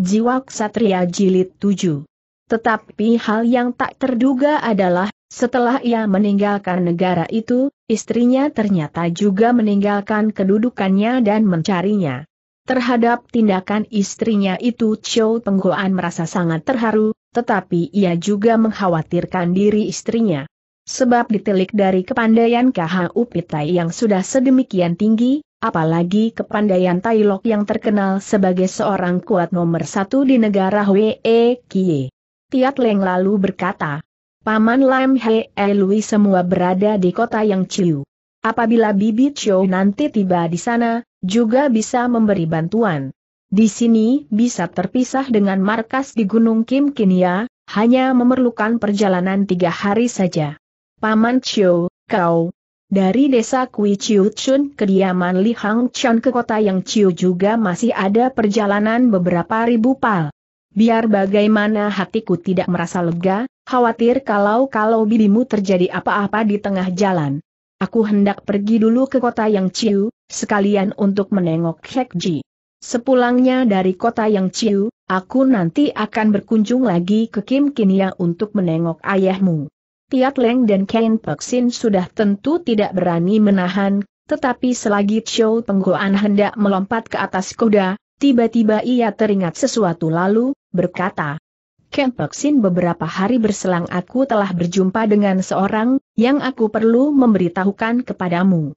Jiwa Ksatria Jilid 7. Tetapi hal yang tak terduga adalah, setelah ia meninggalkan negara itu, istrinya ternyata juga meninggalkan kedudukannya dan mencarinya. Terhadap tindakan istrinya itu Chow Penggoan merasa sangat terharu, tetapi ia juga mengkhawatirkan diri istrinya. Sebab ditelik dari kepandaian KHU Pitai yang sudah sedemikian tinggi, apalagi kepandaian Tai Lok yang terkenal sebagai seorang kuat nomor satu di negara Wee Kie. Tiat Leng lalu berkata, Paman Lam He e Lui semua berada di kota yang Ciu. Apabila Bibi Chou nanti tiba di sana, juga bisa memberi bantuan. Di sini bisa terpisah dengan markas di Gunung Kim Kinia, ya, hanya memerlukan perjalanan tiga hari saja. Paman Chou, kau, dari desa Kui Chiu Chun kediaman Li Hang Chun ke kota yang Chiu juga masih ada perjalanan beberapa ribu pal. Biar bagaimana hatiku tidak merasa lega, khawatir kalau-kalau bibimu terjadi apa-apa di tengah jalan. Aku hendak pergi dulu ke kota yang Chiu, sekalian untuk menengok Hek Ji. Sepulangnya dari kota yang Chiu, aku nanti akan berkunjung lagi ke Kim Kinia untuk menengok ayahmu. Tiat Leng dan Kain Peksin sudah tentu tidak berani menahan, tetapi selagi Chow Penggoan hendak melompat ke atas kuda, tiba-tiba ia teringat sesuatu lalu, berkata, Kain Peksin beberapa hari berselang aku telah berjumpa dengan seorang, yang aku perlu memberitahukan kepadamu.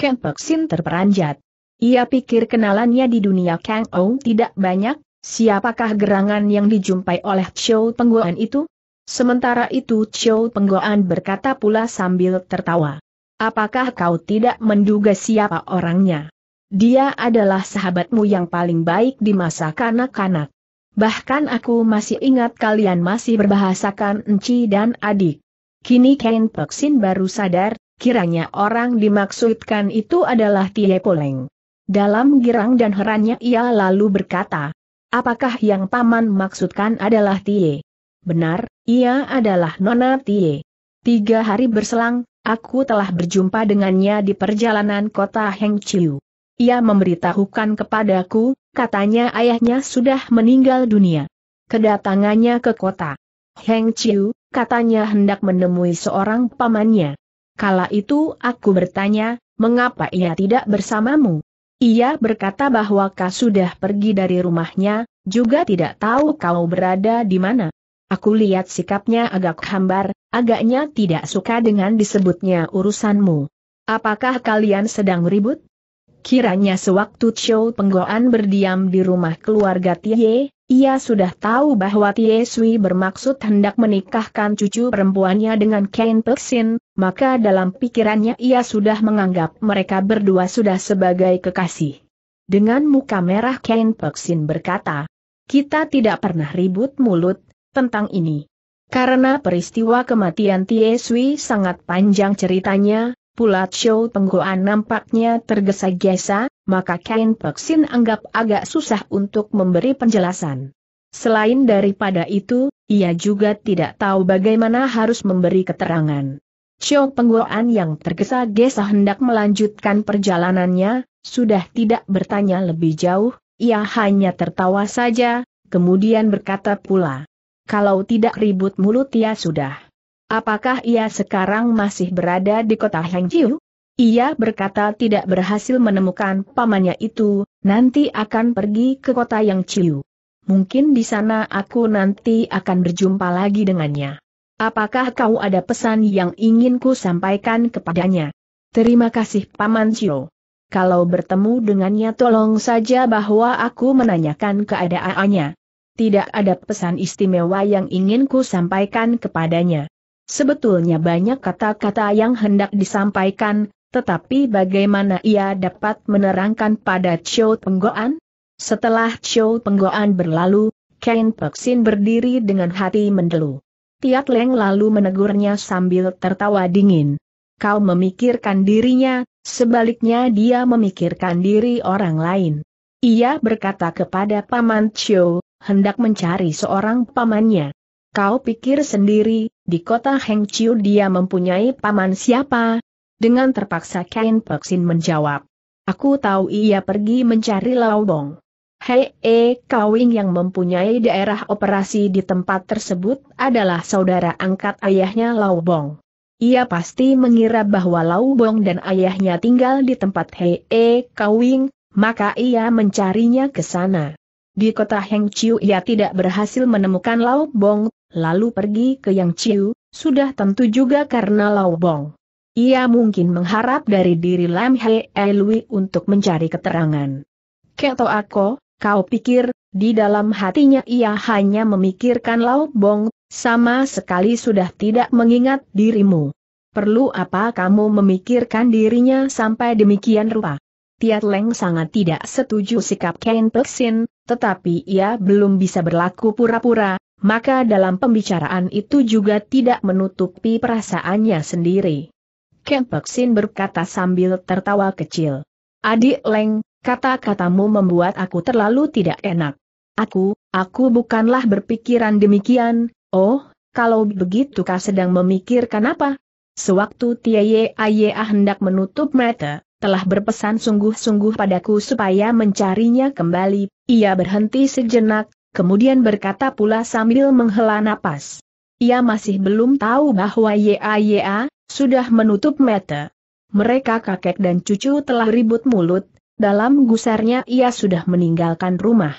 Kain Peksin terperanjat. Ia pikir kenalannya di dunia Kang Ou tidak banyak, siapakah gerangan yang dijumpai oleh Chow Penggoan itu? Sementara itu Chou Penggoan berkata pula sambil tertawa. Apakah kau tidak menduga siapa orangnya? Dia adalah sahabatmu yang paling baik di masa kanak-kanak. Bahkan aku masih ingat kalian masih berbahasakan enci dan adik. Kini Ken Peksin baru sadar, kiranya orang dimaksudkan itu adalah Tie Poleng. Dalam girang dan herannya ia lalu berkata, Apakah yang paman maksudkan adalah Tie? Benar, ia adalah Nona Tie. Tiga hari berselang, aku telah berjumpa dengannya di perjalanan kota Hengqiu. Ia memberitahukan kepadaku, katanya ayahnya sudah meninggal dunia. Kedatangannya ke kota Hengqiu, katanya hendak menemui seorang pamannya. Kala itu aku bertanya, mengapa ia tidak bersamamu? Ia berkata bahwa kau sudah pergi dari rumahnya, juga tidak tahu kau berada di mana. Aku lihat sikapnya agak hambar, agaknya tidak suka dengan disebutnya urusanmu. Apakah kalian sedang ribut? Kiranya sewaktu Chow Penggoan berdiam di rumah keluarga Tie, ia sudah tahu bahwa Tie Sui bermaksud hendak menikahkan cucu perempuannya dengan Ken Pexin, maka dalam pikirannya ia sudah menganggap mereka berdua sudah sebagai kekasih. Dengan muka merah Ken Pexin berkata, kita tidak pernah ribut mulut, tentang ini. Karena peristiwa kematian Tie sangat panjang ceritanya, Pulat Show Penggoan nampaknya tergesa-gesa, maka Kain Peksin anggap agak susah untuk memberi penjelasan. Selain daripada itu, ia juga tidak tahu bagaimana harus memberi keterangan. Show Penggoan yang tergesa-gesa hendak melanjutkan perjalanannya, sudah tidak bertanya lebih jauh, ia hanya tertawa saja, kemudian berkata pula kalau tidak ribut mulut ya sudah. Apakah ia sekarang masih berada di kota Hangzhou? Ia berkata tidak berhasil menemukan pamannya itu, nanti akan pergi ke kota yang Ciu. Mungkin di sana aku nanti akan berjumpa lagi dengannya. Apakah kau ada pesan yang ingin ku sampaikan kepadanya? Terima kasih Paman Ciu. Kalau bertemu dengannya tolong saja bahwa aku menanyakan keadaannya tidak ada pesan istimewa yang ingin ku sampaikan kepadanya. Sebetulnya banyak kata-kata yang hendak disampaikan, tetapi bagaimana ia dapat menerangkan pada Chow Penggoan? Setelah Chow Penggoan berlalu, Ken Peksin berdiri dengan hati mendelu. Tiat Leng lalu menegurnya sambil tertawa dingin. Kau memikirkan dirinya, sebaliknya dia memikirkan diri orang lain. Ia berkata kepada Paman Chow, hendak mencari seorang pamannya. Kau pikir sendiri, di kota Hengqiu dia mempunyai paman siapa? Dengan terpaksa Kain Peksin menjawab. Aku tahu ia pergi mencari Laobong. Hei E Kawing yang mempunyai daerah operasi di tempat tersebut adalah saudara angkat ayahnya Laobong. Ia pasti mengira bahwa Laobong dan ayahnya tinggal di tempat Hei E Kawing, maka ia mencarinya ke sana. Di kota Heng Chiu ia tidak berhasil menemukan Lau Bong, lalu pergi ke Yang Chiu, sudah tentu juga karena Lau Bong. Ia mungkin mengharap dari diri Lam He Lui untuk mencari keterangan. Keto Ako, kau pikir, di dalam hatinya ia hanya memikirkan Lau Bong, sama sekali sudah tidak mengingat dirimu. Perlu apa kamu memikirkan dirinya sampai demikian rupa? Tiat Leng sangat tidak setuju sikap Ken Peksin, tetapi ia belum bisa berlaku pura-pura, maka dalam pembicaraan itu juga tidak menutupi perasaannya sendiri. Ken Peksin berkata sambil tertawa kecil. Adik Leng, kata-katamu membuat aku terlalu tidak enak. Aku, aku bukanlah berpikiran demikian, oh, kalau begitu kau sedang memikirkan apa? Sewaktu Tiaye Aye hendak menutup mata, telah berpesan sungguh-sungguh padaku supaya mencarinya kembali, ia berhenti sejenak, kemudian berkata pula sambil menghela napas. Ia masih belum tahu bahwa YAYA sudah menutup mata. Mereka kakek dan cucu telah ribut mulut, dalam gusarnya ia sudah meninggalkan rumah.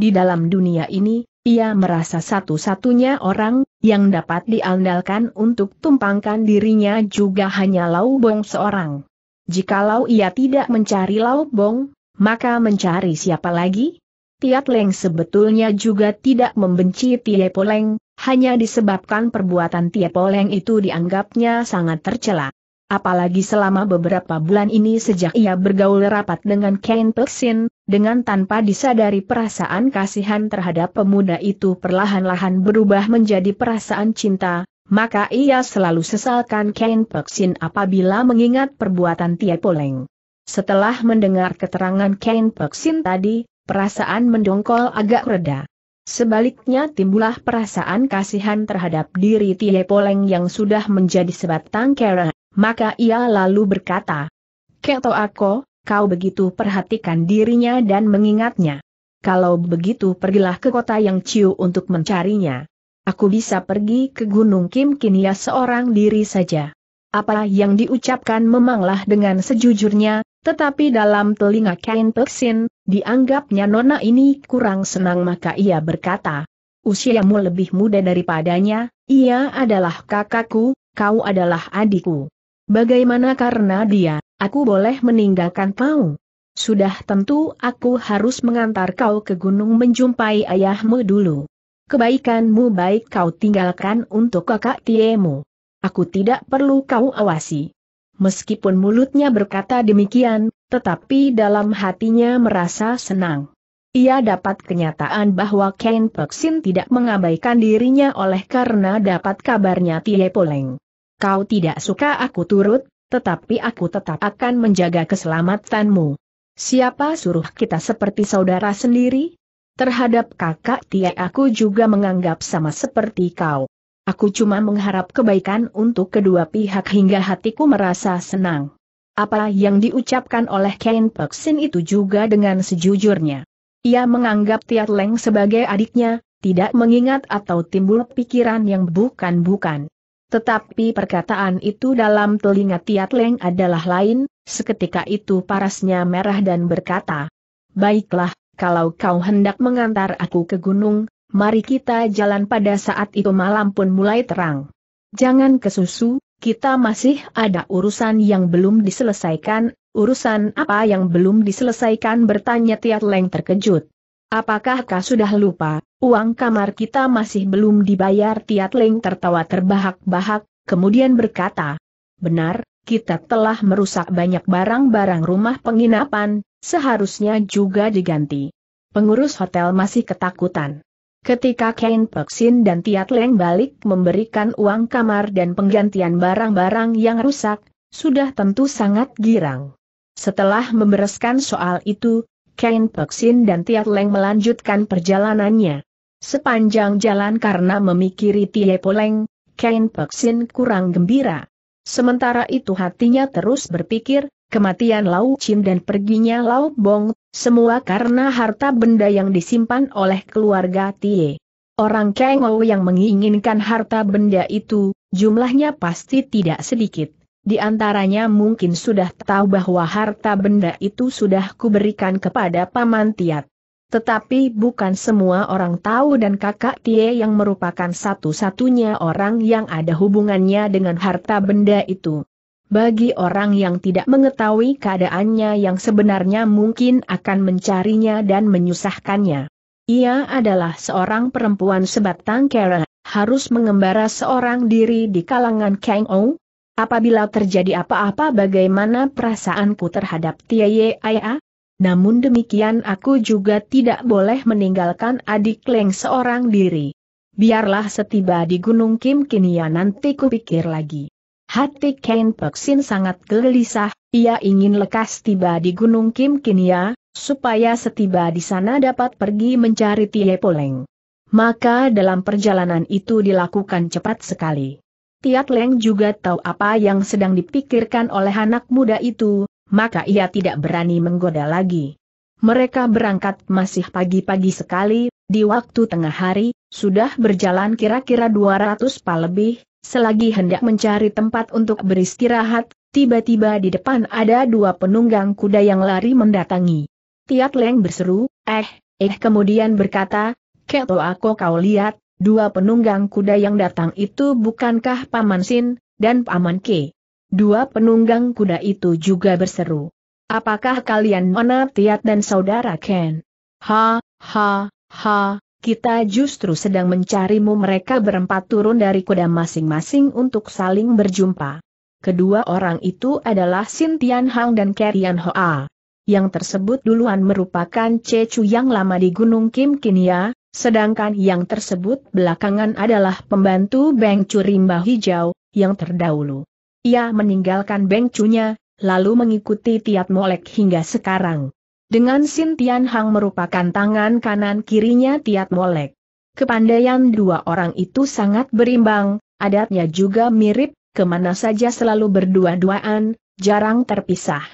Di dalam dunia ini, ia merasa satu-satunya orang yang dapat diandalkan untuk tumpangkan dirinya juga hanya Lau Bong seorang. Jikalau ia tidak mencari Lau Bong, maka mencari siapa lagi? Tiat Leng sebetulnya juga tidak membenci Tie Poleng, hanya disebabkan perbuatan Tie Poleng itu dianggapnya sangat tercela. Apalagi selama beberapa bulan ini sejak ia bergaul rapat dengan Ken Peksin, dengan tanpa disadari perasaan kasihan terhadap pemuda itu perlahan-lahan berubah menjadi perasaan cinta, maka ia selalu sesalkan Ken Peksin apabila mengingat perbuatan Tia Poleng. Setelah mendengar keterangan Ken Peksin tadi, perasaan mendongkol agak reda. Sebaliknya timbullah perasaan kasihan terhadap diri Tia Poleng yang sudah menjadi sebatang kera, maka ia lalu berkata, Keto aku, kau begitu perhatikan dirinya dan mengingatnya. Kalau begitu pergilah ke kota yang Ciu untuk mencarinya. Aku bisa pergi ke Gunung Kim Kinia ya seorang diri saja. Apa yang diucapkan memanglah dengan sejujurnya, tetapi dalam telinga Kain Peksin, dianggapnya nona ini kurang senang maka ia berkata, Usiamu lebih muda daripadanya, ia adalah kakakku, kau adalah adikku. Bagaimana karena dia, aku boleh meninggalkan kau? Sudah tentu aku harus mengantar kau ke gunung menjumpai ayahmu dulu. Kebaikanmu baik kau tinggalkan untuk kakak tiemu. Aku tidak perlu kau awasi. Meskipun mulutnya berkata demikian, tetapi dalam hatinya merasa senang. Ia dapat kenyataan bahwa Ken Peksin tidak mengabaikan dirinya oleh karena dapat kabarnya Tie Poleng. Kau tidak suka aku turut, tetapi aku tetap akan menjaga keselamatanmu. Siapa suruh kita seperti saudara sendiri? Terhadap kakak Tia aku juga menganggap sama seperti kau. Aku cuma mengharap kebaikan untuk kedua pihak hingga hatiku merasa senang. Apa yang diucapkan oleh Ken Peksin itu juga dengan sejujurnya. Ia menganggap Tiat Leng sebagai adiknya, tidak mengingat atau timbul pikiran yang bukan-bukan. Tetapi perkataan itu dalam telinga Tiat Leng adalah lain, seketika itu parasnya merah dan berkata, Baiklah, kalau kau hendak mengantar aku ke gunung, mari kita jalan pada saat itu malam pun mulai terang. Jangan kesusu, kita masih ada urusan yang belum diselesaikan, urusan apa yang belum diselesaikan bertanya Tiat Leng terkejut. Apakah kau sudah lupa, uang kamar kita masih belum dibayar Tiat Leng tertawa terbahak-bahak, kemudian berkata, Benar, kita telah merusak banyak barang-barang rumah penginapan, seharusnya juga diganti. Pengurus hotel masih ketakutan. Ketika Kain Peksin dan Tiat Leng balik memberikan uang kamar dan penggantian barang-barang yang rusak, sudah tentu sangat girang. Setelah membereskan soal itu, Kain Peksin dan Tiat Leng melanjutkan perjalanannya. Sepanjang jalan karena memikiri Tie Poleng, Kain Peksin kurang gembira. Sementara itu hatinya terus berpikir, kematian Lau Chin dan perginya Lau Bong, semua karena harta benda yang disimpan oleh keluarga Tie. Orang Ou yang menginginkan harta benda itu, jumlahnya pasti tidak sedikit. Di antaranya mungkin sudah tahu bahwa harta benda itu sudah kuberikan kepada Paman Tiat. Tetapi bukan semua orang tahu dan kakak Tie yang merupakan satu-satunya orang yang ada hubungannya dengan harta benda itu. Bagi orang yang tidak mengetahui keadaannya yang sebenarnya mungkin akan mencarinya dan menyusahkannya. Ia adalah seorang perempuan sebatang kera, harus mengembara seorang diri di kalangan Kang O. Apabila terjadi apa-apa bagaimana perasaanku terhadap Tia Ye Aya? Namun demikian aku juga tidak boleh meninggalkan adik Leng seorang diri. Biarlah setiba di Gunung Kim Kinia ya nanti kupikir lagi. Hati Ken Peksin sangat gelisah, ia ingin lekas tiba di Gunung Kim Kinia, ya, supaya setiba di sana dapat pergi mencari Tie Poleng. Maka dalam perjalanan itu dilakukan cepat sekali. Tiat Leng juga tahu apa yang sedang dipikirkan oleh anak muda itu, maka ia tidak berani menggoda lagi. Mereka berangkat masih pagi-pagi sekali, di waktu tengah hari, sudah berjalan kira-kira 200 pa lebih, Selagi hendak mencari tempat untuk beristirahat, tiba-tiba di depan ada dua penunggang kuda yang lari mendatangi. Tiat Leng berseru, eh, eh kemudian berkata, Keto aku kau lihat, dua penunggang kuda yang datang itu bukankah Paman Sin, dan Paman Ke. Dua penunggang kuda itu juga berseru. Apakah kalian mana Tiat dan Saudara Ken? Ha, ha, ha, kita justru sedang mencarimu mereka berempat turun dari kuda masing-masing untuk saling berjumpa. Kedua orang itu adalah Sin Tian Hang dan Kerian Hoa. Yang tersebut duluan merupakan Cecu yang lama di Gunung Kim Kinia, sedangkan yang tersebut belakangan adalah pembantu Beng Cu Rimba Hijau, yang terdahulu. Ia meninggalkan Beng Cunya, lalu mengikuti Tiat Molek hingga sekarang. Dengan Sin Tian Hang merupakan tangan kanan kirinya Tiat Molek. Kepandaian dua orang itu sangat berimbang, adatnya juga mirip, kemana saja selalu berdua-duaan, jarang terpisah.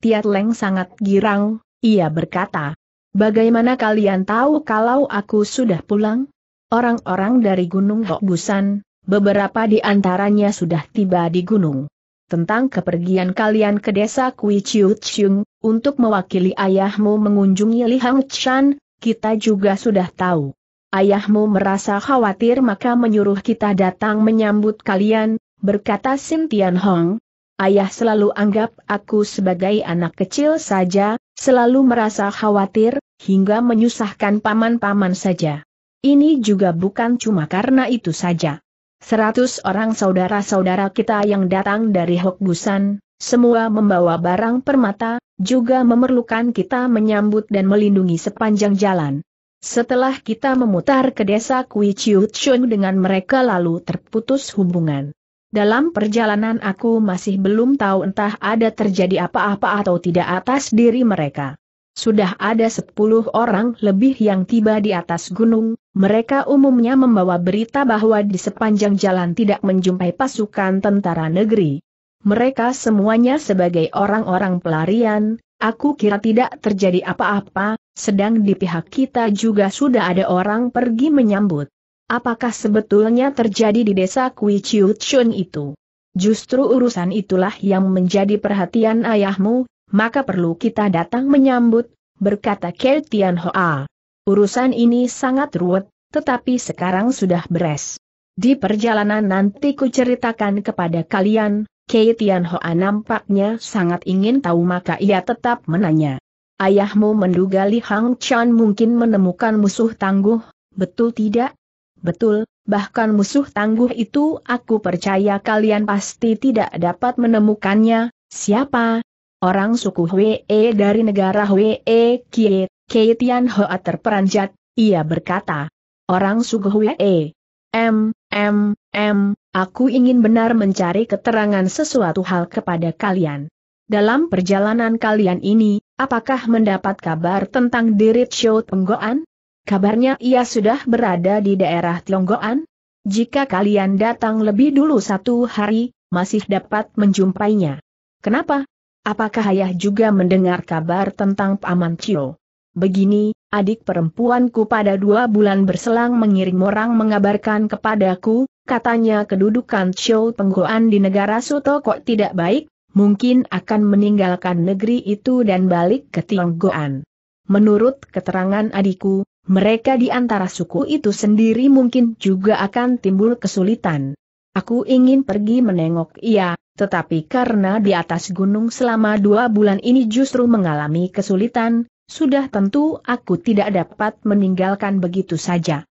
Tiat Leng sangat girang, ia berkata, Bagaimana kalian tahu kalau aku sudah pulang? Orang-orang dari Gunung Hokbusan, beberapa di antaranya sudah tiba di gunung tentang kepergian kalian ke desa Kui Chiu Chung, untuk mewakili ayahmu mengunjungi Li Hang Chan, kita juga sudah tahu. Ayahmu merasa khawatir maka menyuruh kita datang menyambut kalian, berkata Sim Tian Hong. Ayah selalu anggap aku sebagai anak kecil saja, selalu merasa khawatir, hingga menyusahkan paman-paman saja. Ini juga bukan cuma karena itu saja. Seratus orang saudara-saudara kita yang datang dari Hokbusan, semua membawa barang permata, juga memerlukan kita menyambut dan melindungi sepanjang jalan. Setelah kita memutar ke desa Kui Chun dengan mereka lalu terputus hubungan. Dalam perjalanan aku masih belum tahu entah ada terjadi apa-apa atau tidak atas diri mereka sudah ada sepuluh orang lebih yang tiba di atas gunung, mereka umumnya membawa berita bahwa di sepanjang jalan tidak menjumpai pasukan tentara negeri. Mereka semuanya sebagai orang-orang pelarian, aku kira tidak terjadi apa-apa, sedang di pihak kita juga sudah ada orang pergi menyambut. Apakah sebetulnya terjadi di desa Kui Chiu Chun itu? Justru urusan itulah yang menjadi perhatian ayahmu, maka perlu kita datang menyambut, berkata Kei Tian Hoa. Urusan ini sangat ruwet, tetapi sekarang sudah beres. Di perjalanan nanti kuceritakan kepada kalian, Kei Tian Hoa nampaknya sangat ingin tahu maka ia tetap menanya. Ayahmu menduga Li Hang Chan mungkin menemukan musuh tangguh, betul tidak? Betul, bahkan musuh tangguh itu aku percaya kalian pasti tidak dapat menemukannya, siapa, orang suku Hwee dari negara Hwee Kie, Kie Tian Hoa terperanjat, ia berkata, orang suku Hwee. M, M, M, aku ingin benar mencari keterangan sesuatu hal kepada kalian. Dalam perjalanan kalian ini, apakah mendapat kabar tentang diri Show Tenggoan? Kabarnya ia sudah berada di daerah Tenggoan? Jika kalian datang lebih dulu satu hari, masih dapat menjumpainya. Kenapa? Apakah ayah juga mendengar kabar tentang Paman Cio? Begini, adik perempuanku pada dua bulan berselang mengiring orang mengabarkan kepadaku, katanya kedudukan Cio Penggoan di negara Soto kok tidak baik, mungkin akan meninggalkan negeri itu dan balik ke Tionggoan. Menurut keterangan adikku, mereka di antara suku itu sendiri mungkin juga akan timbul kesulitan. Aku ingin pergi menengok ia, tetapi karena di atas gunung selama dua bulan ini justru mengalami kesulitan, sudah tentu aku tidak dapat meninggalkan begitu saja.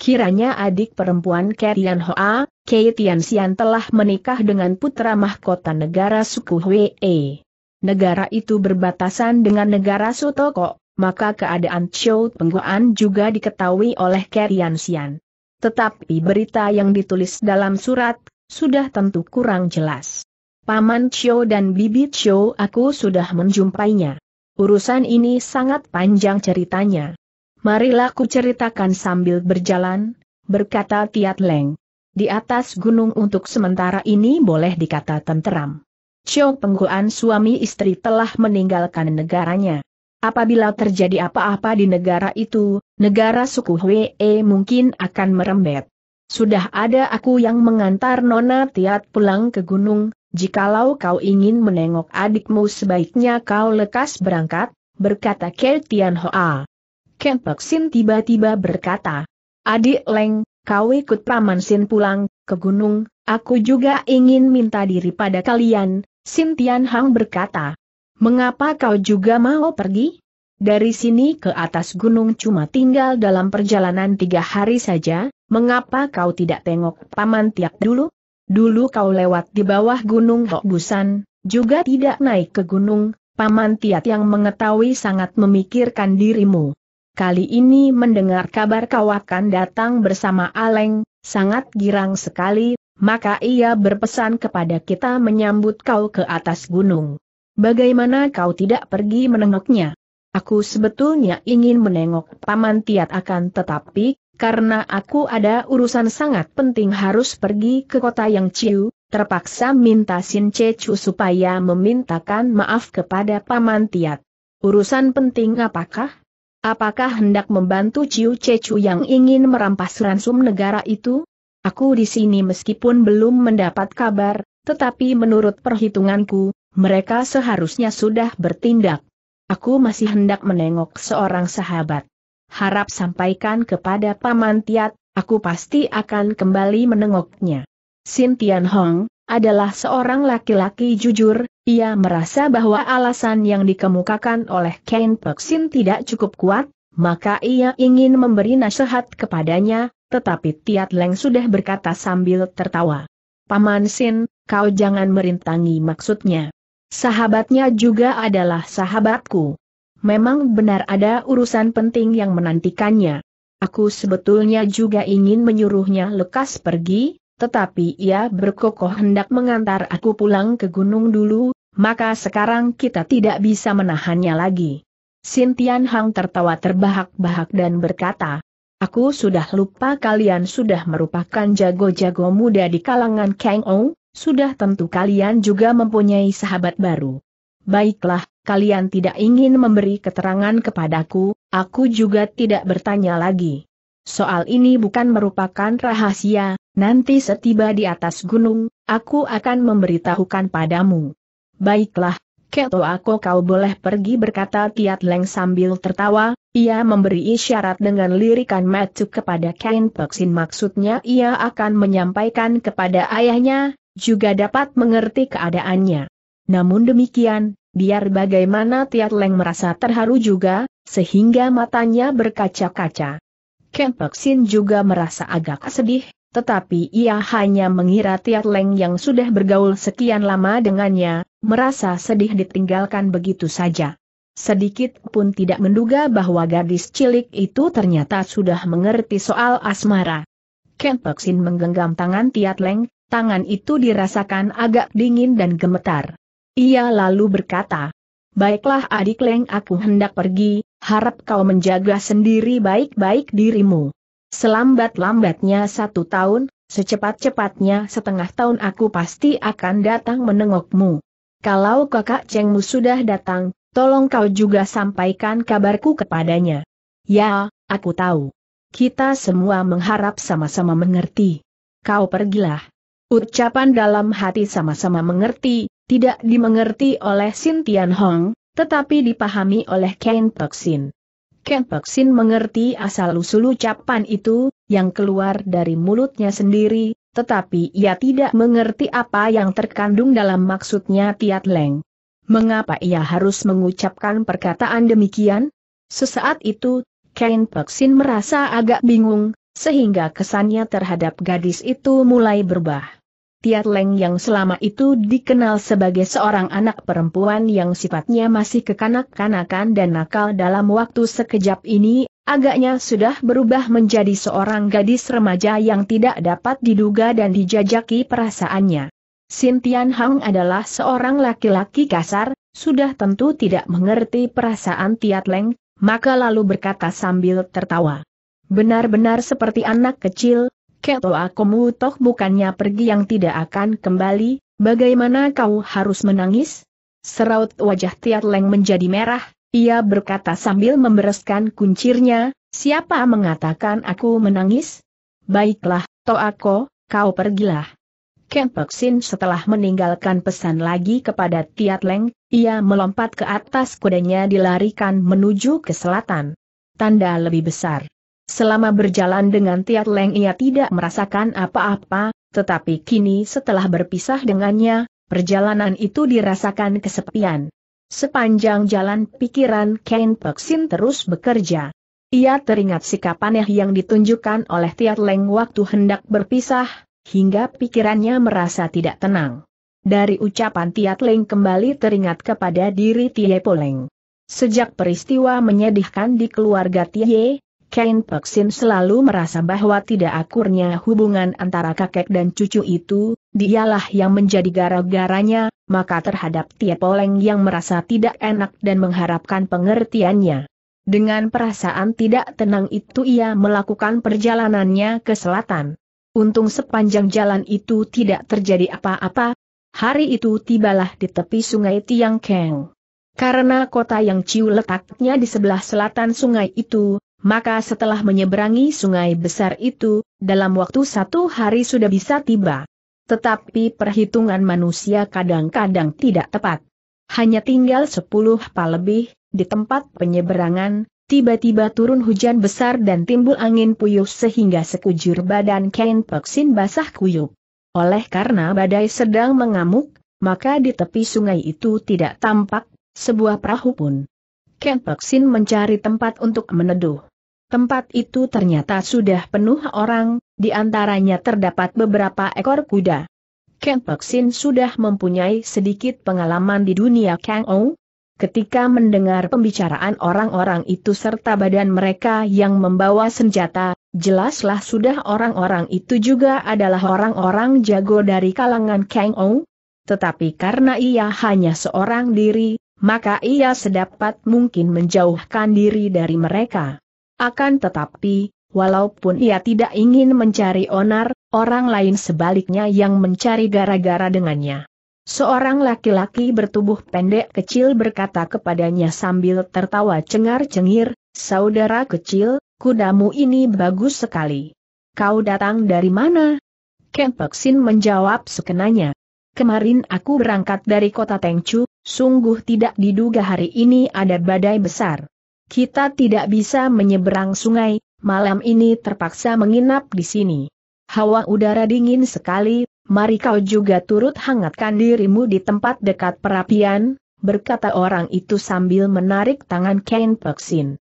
Kiranya adik perempuan Kerian Hoa, Kei Tian telah menikah dengan putra mahkota negara suku Hwee. Negara itu berbatasan dengan negara Sotoko, maka keadaan Chou Penggoan juga diketahui oleh Kerian Sian. Tetapi berita yang ditulis dalam surat, sudah tentu kurang jelas. Paman Chio dan Bibi Chio aku sudah menjumpainya. Urusan ini sangat panjang ceritanya. Marilah ku ceritakan sambil berjalan, berkata Tiat Leng. Di atas gunung untuk sementara ini boleh dikata tenteram. Chio Pengguan suami istri telah meninggalkan negaranya. Apabila terjadi apa-apa di negara itu, negara suku Hwee mungkin akan merembet. Sudah ada aku yang mengantar Nona Tiat pulang ke gunung, jikalau kau ingin menengok adikmu sebaiknya kau lekas berangkat, berkata Ke Tian Hoa. Ken Pek Sin tiba-tiba berkata, Adik Leng, kau ikut Paman Sin pulang, ke gunung, aku juga ingin minta diri pada kalian, Sin Tian Hang berkata. Mengapa kau juga mau pergi? Dari sini ke atas gunung cuma tinggal dalam perjalanan tiga hari saja, mengapa kau tidak tengok paman tiap dulu? Dulu kau lewat di bawah gunung Hokbusan, juga tidak naik ke gunung, paman tiap yang mengetahui sangat memikirkan dirimu. Kali ini mendengar kabar kau akan datang bersama Aleng, sangat girang sekali, maka ia berpesan kepada kita menyambut kau ke atas gunung. Bagaimana kau tidak pergi menengoknya? Aku sebetulnya ingin menengok Paman Tiat akan tetapi, karena aku ada urusan sangat penting harus pergi ke kota yang ciu, terpaksa minta Sin Cecu supaya memintakan maaf kepada Paman Tiat. Urusan penting apakah? Apakah hendak membantu Ciu Cecu yang ingin merampas ransum negara itu? Aku di sini meskipun belum mendapat kabar, tetapi menurut perhitunganku, mereka seharusnya sudah bertindak. Aku masih hendak menengok seorang sahabat. Harap sampaikan kepada Paman Tiat, aku pasti akan kembali menengoknya. Sin Tian Hong, adalah seorang laki-laki jujur, ia merasa bahwa alasan yang dikemukakan oleh Ken Sin tidak cukup kuat, maka ia ingin memberi nasihat kepadanya, tetapi Tiat Leng sudah berkata sambil tertawa. Paman Sin, kau jangan merintangi maksudnya. Sahabatnya juga adalah sahabatku. Memang benar ada urusan penting yang menantikannya. Aku sebetulnya juga ingin menyuruhnya lekas pergi, tetapi ia berkokoh hendak mengantar aku pulang ke gunung dulu, maka sekarang kita tidak bisa menahannya lagi. Sintian Hang tertawa terbahak-bahak dan berkata, Aku sudah lupa kalian sudah merupakan jago-jago muda di kalangan Kang Ong, sudah tentu kalian juga mempunyai sahabat baru. Baiklah, kalian tidak ingin memberi keterangan kepadaku, aku juga tidak bertanya lagi. Soal ini bukan merupakan rahasia, nanti setiba di atas gunung, aku akan memberitahukan padamu. Baiklah, Keto aku kau boleh pergi berkata Tiat Leng sambil tertawa, ia memberi isyarat dengan lirikan matuk kepada Kain Peksin maksudnya ia akan menyampaikan kepada ayahnya, juga dapat mengerti keadaannya. Namun demikian, biar bagaimana Tiat Leng merasa terharu juga, sehingga matanya berkaca-kaca. Sin juga merasa agak sedih, tetapi ia hanya mengira Tiat Leng yang sudah bergaul sekian lama dengannya, merasa sedih ditinggalkan begitu saja. Sedikit pun tidak menduga bahwa gadis cilik itu ternyata sudah mengerti soal asmara. Ken Sin menggenggam tangan Tiat Leng, tangan itu dirasakan agak dingin dan gemetar. Ia lalu berkata, Baiklah adik Leng aku hendak pergi, harap kau menjaga sendiri baik-baik dirimu. Selambat-lambatnya satu tahun, secepat-cepatnya setengah tahun aku pasti akan datang menengokmu. Kalau kakak cengmu sudah datang, tolong kau juga sampaikan kabarku kepadanya. Ya, aku tahu. Kita semua mengharap sama-sama mengerti. Kau pergilah. Ucapan dalam hati sama-sama mengerti, tidak dimengerti oleh Sin Tian Hong, tetapi dipahami oleh Ken Sin. Ken Sin mengerti asal-usul ucapan itu, yang keluar dari mulutnya sendiri, tetapi ia tidak mengerti apa yang terkandung dalam maksudnya Tiat Leng. Mengapa ia harus mengucapkan perkataan demikian? Sesaat itu, Ken Sin merasa agak bingung, sehingga kesannya terhadap gadis itu mulai berubah. Tiat Leng yang selama itu dikenal sebagai seorang anak perempuan yang sifatnya masih kekanak-kanakan dan nakal dalam waktu sekejap ini, agaknya sudah berubah menjadi seorang gadis remaja yang tidak dapat diduga dan dijajaki perasaannya. Sintian Hang adalah seorang laki-laki kasar, sudah tentu tidak mengerti perasaan Tiat Leng, maka lalu berkata sambil tertawa. Benar-benar seperti anak kecil, Keto Akomu toh bukannya pergi yang tidak akan kembali, bagaimana kau harus menangis? Seraut wajah Tiat Leng menjadi merah, ia berkata sambil membereskan kuncirnya, siapa mengatakan aku menangis? Baiklah, Toako, kau pergilah. Ken Peksin setelah meninggalkan pesan lagi kepada Tiat Leng, ia melompat ke atas kudanya dilarikan menuju ke selatan. Tanda lebih besar. Selama berjalan dengan Tiat Leng ia tidak merasakan apa-apa, tetapi kini setelah berpisah dengannya, perjalanan itu dirasakan kesepian. Sepanjang jalan pikiran Ken Peksin terus bekerja. Ia teringat sikap aneh yang ditunjukkan oleh Tiat Leng waktu hendak berpisah, hingga pikirannya merasa tidak tenang. Dari ucapan Tiat Leng kembali teringat kepada diri Tie Poleng. Sejak peristiwa menyedihkan di keluarga Tie, Kain Peksin selalu merasa bahwa tidak akurnya hubungan antara kakek dan cucu itu, dialah yang menjadi gara-garanya, maka terhadap tiap oleng yang merasa tidak enak dan mengharapkan pengertiannya. Dengan perasaan tidak tenang itu ia melakukan perjalanannya ke selatan. Untung sepanjang jalan itu tidak terjadi apa-apa, hari itu tibalah di tepi sungai Tiang Keng. Karena kota yang Ciu letaknya di sebelah selatan sungai itu, maka setelah menyeberangi sungai besar itu, dalam waktu satu hari sudah bisa tiba. Tetapi perhitungan manusia kadang-kadang tidak tepat. Hanya tinggal sepuluh pa lebih, di tempat penyeberangan, tiba-tiba turun hujan besar dan timbul angin puyuh sehingga sekujur badan kain Peksin basah kuyup. Oleh karena badai sedang mengamuk, maka di tepi sungai itu tidak tampak sebuah perahu pun. Ken Peksin mencari tempat untuk meneduh. Tempat itu ternyata sudah penuh orang, di antaranya terdapat beberapa ekor kuda. Ken Peksin sudah mempunyai sedikit pengalaman di dunia Kang Ou. Ketika mendengar pembicaraan orang-orang itu serta badan mereka yang membawa senjata, jelaslah sudah orang-orang itu juga adalah orang-orang jago dari kalangan Kang Ou. Tetapi karena ia hanya seorang diri, maka ia sedapat mungkin menjauhkan diri dari mereka. Akan tetapi, walaupun ia tidak ingin mencari onar, orang lain sebaliknya yang mencari gara-gara dengannya. Seorang laki-laki bertubuh pendek kecil berkata kepadanya sambil tertawa cengar-cengir, Saudara kecil, kudamu ini bagus sekali. Kau datang dari mana? Kempeksin menjawab sekenanya. Kemarin aku berangkat dari kota Tengchu. Sungguh tidak diduga hari ini ada badai besar. Kita tidak bisa menyeberang sungai, malam ini terpaksa menginap di sini. Hawa udara dingin sekali, mari kau juga turut hangatkan dirimu di tempat dekat perapian, berkata orang itu sambil menarik tangan Ken Peksin.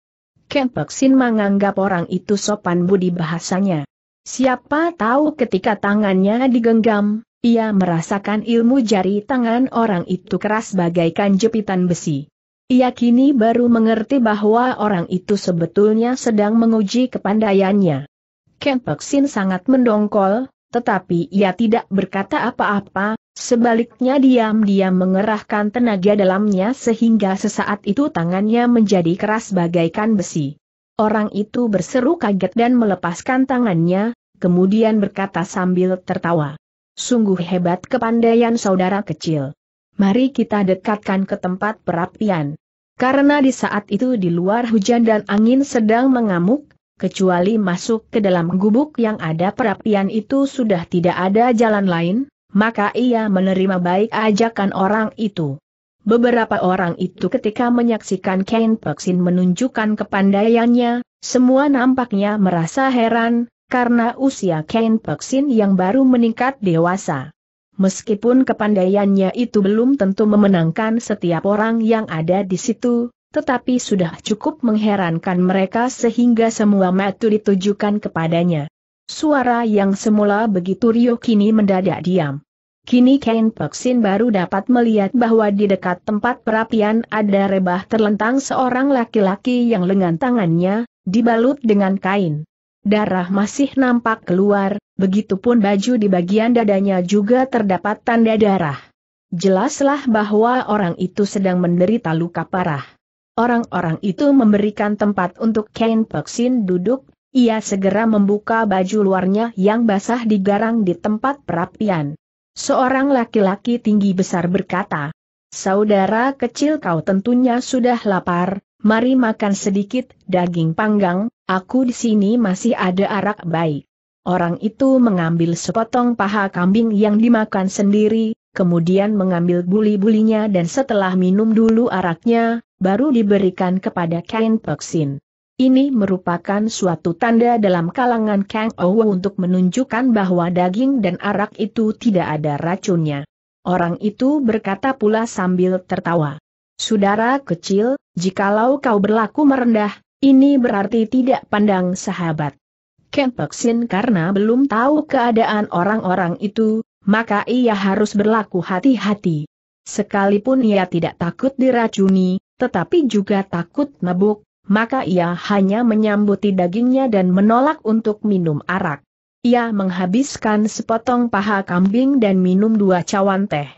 Ken Peksin menganggap orang itu sopan budi bahasanya. Siapa tahu ketika tangannya digenggam, ia merasakan ilmu jari tangan orang itu keras bagaikan jepitan besi. Ia kini baru mengerti bahwa orang itu sebetulnya sedang menguji kepandaiannya. Kempeksin sangat mendongkol, tetapi ia tidak berkata apa-apa, sebaliknya diam-diam mengerahkan tenaga dalamnya sehingga sesaat itu tangannya menjadi keras bagaikan besi. Orang itu berseru kaget dan melepaskan tangannya, kemudian berkata sambil tertawa. Sungguh hebat kepandaian saudara kecil. Mari kita dekatkan ke tempat perapian. Karena di saat itu di luar hujan dan angin sedang mengamuk, kecuali masuk ke dalam gubuk yang ada perapian itu sudah tidak ada jalan lain, maka ia menerima baik ajakan orang itu. Beberapa orang itu ketika menyaksikan Ken Peksin menunjukkan kepandaiannya, semua nampaknya merasa heran, karena usia Kane Peksin yang baru meningkat dewasa. Meskipun kepandaiannya itu belum tentu memenangkan setiap orang yang ada di situ, tetapi sudah cukup mengherankan mereka sehingga semua mata ditujukan kepadanya. Suara yang semula begitu riuh kini mendadak diam. Kini Kane Peksin baru dapat melihat bahwa di dekat tempat perapian ada rebah terlentang seorang laki-laki yang lengan tangannya, dibalut dengan kain darah masih nampak keluar, begitupun baju di bagian dadanya juga terdapat tanda darah. Jelaslah bahwa orang itu sedang menderita luka parah. Orang-orang itu memberikan tempat untuk Kane Peksin duduk, ia segera membuka baju luarnya yang basah digarang di tempat perapian. Seorang laki-laki tinggi besar berkata, Saudara kecil kau tentunya sudah lapar, mari makan sedikit daging panggang, Aku di sini masih ada arak baik. Orang itu mengambil sepotong paha kambing yang dimakan sendiri, kemudian mengambil buli-bulinya dan setelah minum dulu araknya, baru diberikan kepada Kain Peksin. Ini merupakan suatu tanda dalam kalangan Kang Owo untuk menunjukkan bahwa daging dan arak itu tidak ada racunnya. Orang itu berkata pula sambil tertawa. Saudara kecil, jikalau kau berlaku merendah, ini berarti tidak pandang sahabat. Peksin karena belum tahu keadaan orang-orang itu, maka ia harus berlaku hati-hati. Sekalipun ia tidak takut diracuni, tetapi juga takut mabuk, maka ia hanya menyambuti dagingnya dan menolak untuk minum arak. Ia menghabiskan sepotong paha kambing dan minum dua cawan teh.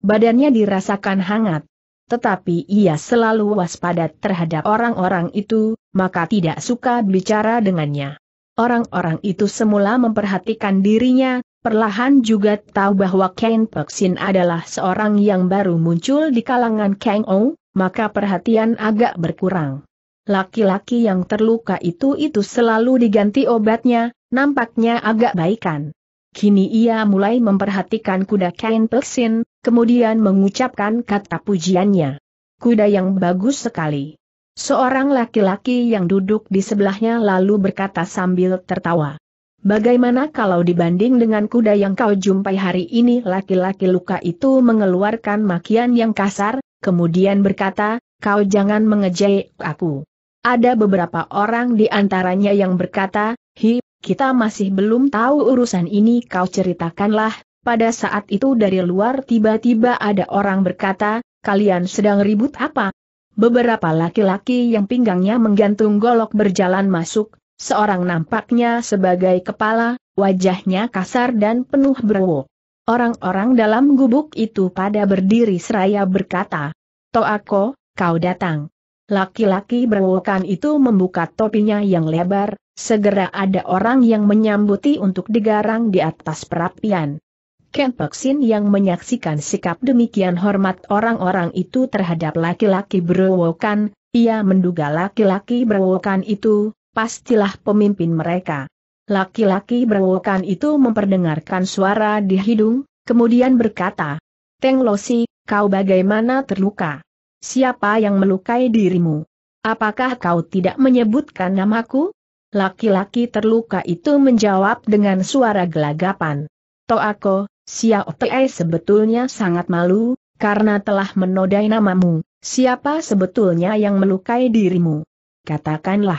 Badannya dirasakan hangat tetapi ia selalu waspada terhadap orang-orang itu, maka tidak suka bicara dengannya. Orang-orang itu semula memperhatikan dirinya, perlahan juga tahu bahwa Kang Peksin adalah seorang yang baru muncul di kalangan Kang Ou, maka perhatian agak berkurang. Laki-laki yang terluka itu-itu selalu diganti obatnya, nampaknya agak baikan. Kini ia mulai memperhatikan kuda Kang Peksin, kemudian mengucapkan kata pujiannya. Kuda yang bagus sekali. Seorang laki-laki yang duduk di sebelahnya lalu berkata sambil tertawa. Bagaimana kalau dibanding dengan kuda yang kau jumpai hari ini laki-laki luka itu mengeluarkan makian yang kasar, kemudian berkata, kau jangan mengejek aku. Ada beberapa orang di antaranya yang berkata, hi, kita masih belum tahu urusan ini kau ceritakanlah, pada saat itu dari luar tiba-tiba ada orang berkata, kalian sedang ribut apa? Beberapa laki-laki yang pinggangnya menggantung golok berjalan masuk, seorang nampaknya sebagai kepala, wajahnya kasar dan penuh berwo. Orang-orang dalam gubuk itu pada berdiri seraya berkata, Toako, kau datang. Laki-laki berwokan itu membuka topinya yang lebar, segera ada orang yang menyambuti untuk digarang di atas perapian. Ken Peksin yang menyaksikan sikap demikian hormat orang-orang itu terhadap laki-laki berwokan, ia menduga laki-laki berwokan itu, pastilah pemimpin mereka. Laki-laki berwokan itu memperdengarkan suara di hidung, kemudian berkata, Teng Losi, kau bagaimana terluka? Siapa yang melukai dirimu? Apakah kau tidak menyebutkan namaku? Laki-laki terluka itu menjawab dengan suara gelagapan. Toako, Xiao Te sebetulnya sangat malu, karena telah menodai namamu, siapa sebetulnya yang melukai dirimu? Katakanlah.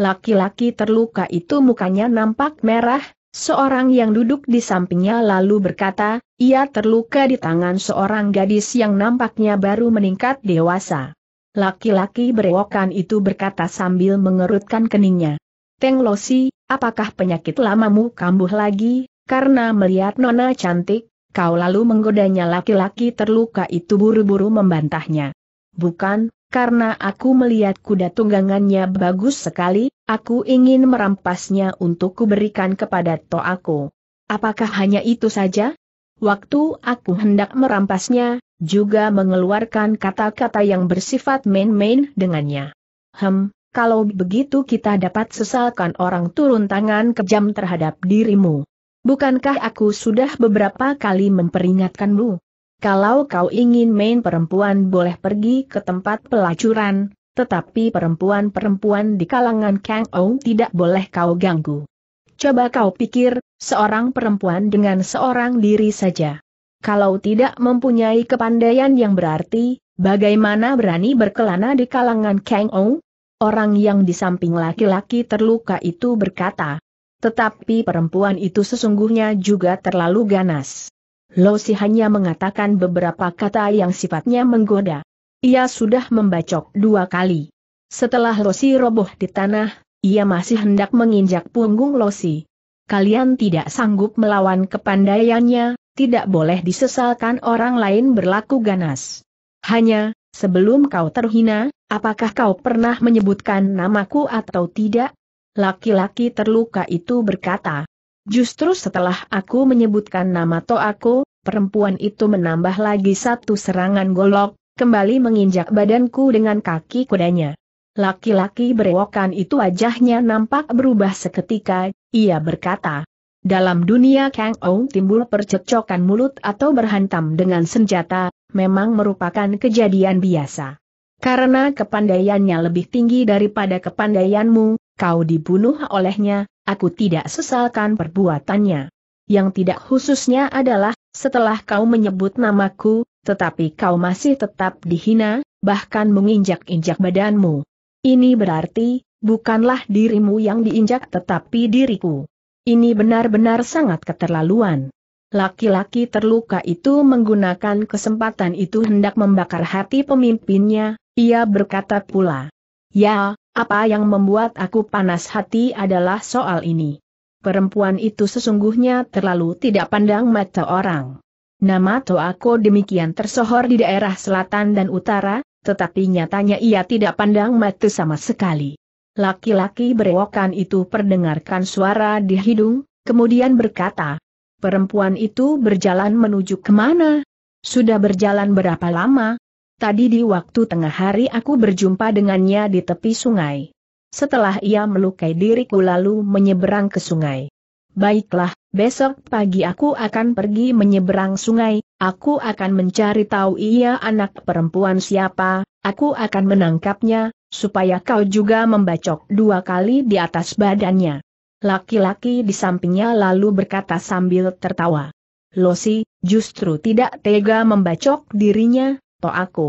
Laki-laki terluka itu mukanya nampak merah, seorang yang duduk di sampingnya lalu berkata, ia terluka di tangan seorang gadis yang nampaknya baru meningkat dewasa. Laki-laki berewokan itu berkata sambil mengerutkan keningnya. Teng Losi, apakah penyakit lamamu kambuh lagi, karena melihat Nona cantik, kau lalu menggodanya laki-laki terluka itu buru-buru membantahnya. Bukan, karena aku melihat kuda tunggangannya bagus sekali, aku ingin merampasnya untuk kuberikan kepada aku. Apakah hanya itu saja? Waktu aku hendak merampasnya, juga mengeluarkan kata-kata yang bersifat main-main dengannya. Hem, kalau begitu kita dapat sesalkan orang turun tangan kejam terhadap dirimu. Bukankah aku sudah beberapa kali memperingatkanmu? Kalau kau ingin main perempuan boleh pergi ke tempat pelacuran, tetapi perempuan-perempuan di kalangan Kang Ong tidak boleh kau ganggu. Coba kau pikir, seorang perempuan dengan seorang diri saja. Kalau tidak mempunyai kepandaian yang berarti, bagaimana berani berkelana di kalangan Kang Ong? Orang yang di samping laki-laki terluka itu berkata, tetapi perempuan itu sesungguhnya juga terlalu ganas. Losi hanya mengatakan beberapa kata yang sifatnya menggoda. Ia sudah membacok dua kali. Setelah Losi roboh di tanah, ia masih hendak menginjak punggung Losi. Kalian tidak sanggup melawan kepandaiannya, tidak boleh disesalkan orang lain berlaku ganas. Hanya, sebelum kau terhina, apakah kau pernah menyebutkan namaku atau tidak? Laki-laki terluka itu berkata, Justru setelah aku menyebutkan nama aku, perempuan itu menambah lagi satu serangan golok, kembali menginjak badanku dengan kaki kudanya. Laki-laki berewokan itu wajahnya nampak berubah seketika, ia berkata, dalam dunia Kang Ou timbul percecokan mulut atau berhantam dengan senjata, memang merupakan kejadian biasa. Karena kepandaiannya lebih tinggi daripada kepandaianmu, kau dibunuh olehnya, aku tidak sesalkan perbuatannya. Yang tidak khususnya adalah, setelah kau menyebut namaku, tetapi kau masih tetap dihina, bahkan menginjak-injak badanmu. Ini berarti, bukanlah dirimu yang diinjak tetapi diriku. Ini benar-benar sangat keterlaluan. Laki-laki terluka itu menggunakan kesempatan itu hendak membakar hati pemimpinnya, ia berkata pula. Ya, apa yang membuat aku panas hati adalah soal ini. Perempuan itu sesungguhnya terlalu tidak pandang mata orang. Nama Toako demikian tersohor di daerah selatan dan utara, tetapi nyatanya ia tidak pandang mata sama sekali. Laki-laki berewokan itu perdengarkan suara di hidung, kemudian berkata, Perempuan itu berjalan menuju kemana? Sudah berjalan berapa lama? Tadi di waktu tengah hari aku berjumpa dengannya di tepi sungai. Setelah ia melukai diriku lalu menyeberang ke sungai. Baiklah, besok pagi aku akan pergi menyeberang sungai, aku akan mencari tahu ia anak perempuan siapa, aku akan menangkapnya, supaya kau juga membacok dua kali di atas badannya. Laki-laki di sampingnya lalu berkata sambil tertawa. Losi, justru tidak tega membacok dirinya, atau aku?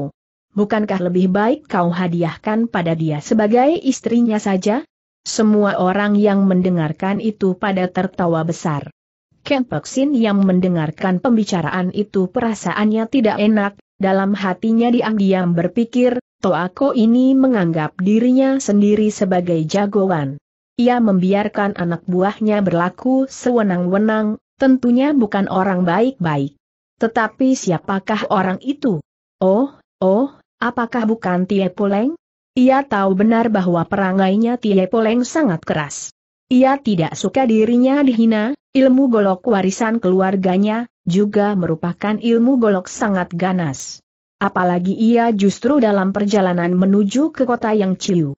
Bukankah lebih baik kau hadiahkan pada dia sebagai istrinya saja? Semua orang yang mendengarkan itu pada tertawa besar. Ken yang mendengarkan pembicaraan itu perasaannya tidak enak, dalam hatinya diam-diam berpikir, Toako ini menganggap dirinya sendiri sebagai jagoan. Ia membiarkan anak buahnya berlaku sewenang-wenang, tentunya bukan orang baik-baik. Tetapi siapakah orang itu? Oh, oh, apakah bukan Tie Poleng? Ia tahu benar bahwa perangainya Tie Poleng sangat keras. Ia tidak suka dirinya dihina, ilmu golok warisan keluarganya, juga merupakan ilmu golok sangat ganas. Apalagi ia justru dalam perjalanan menuju ke kota yang ciu.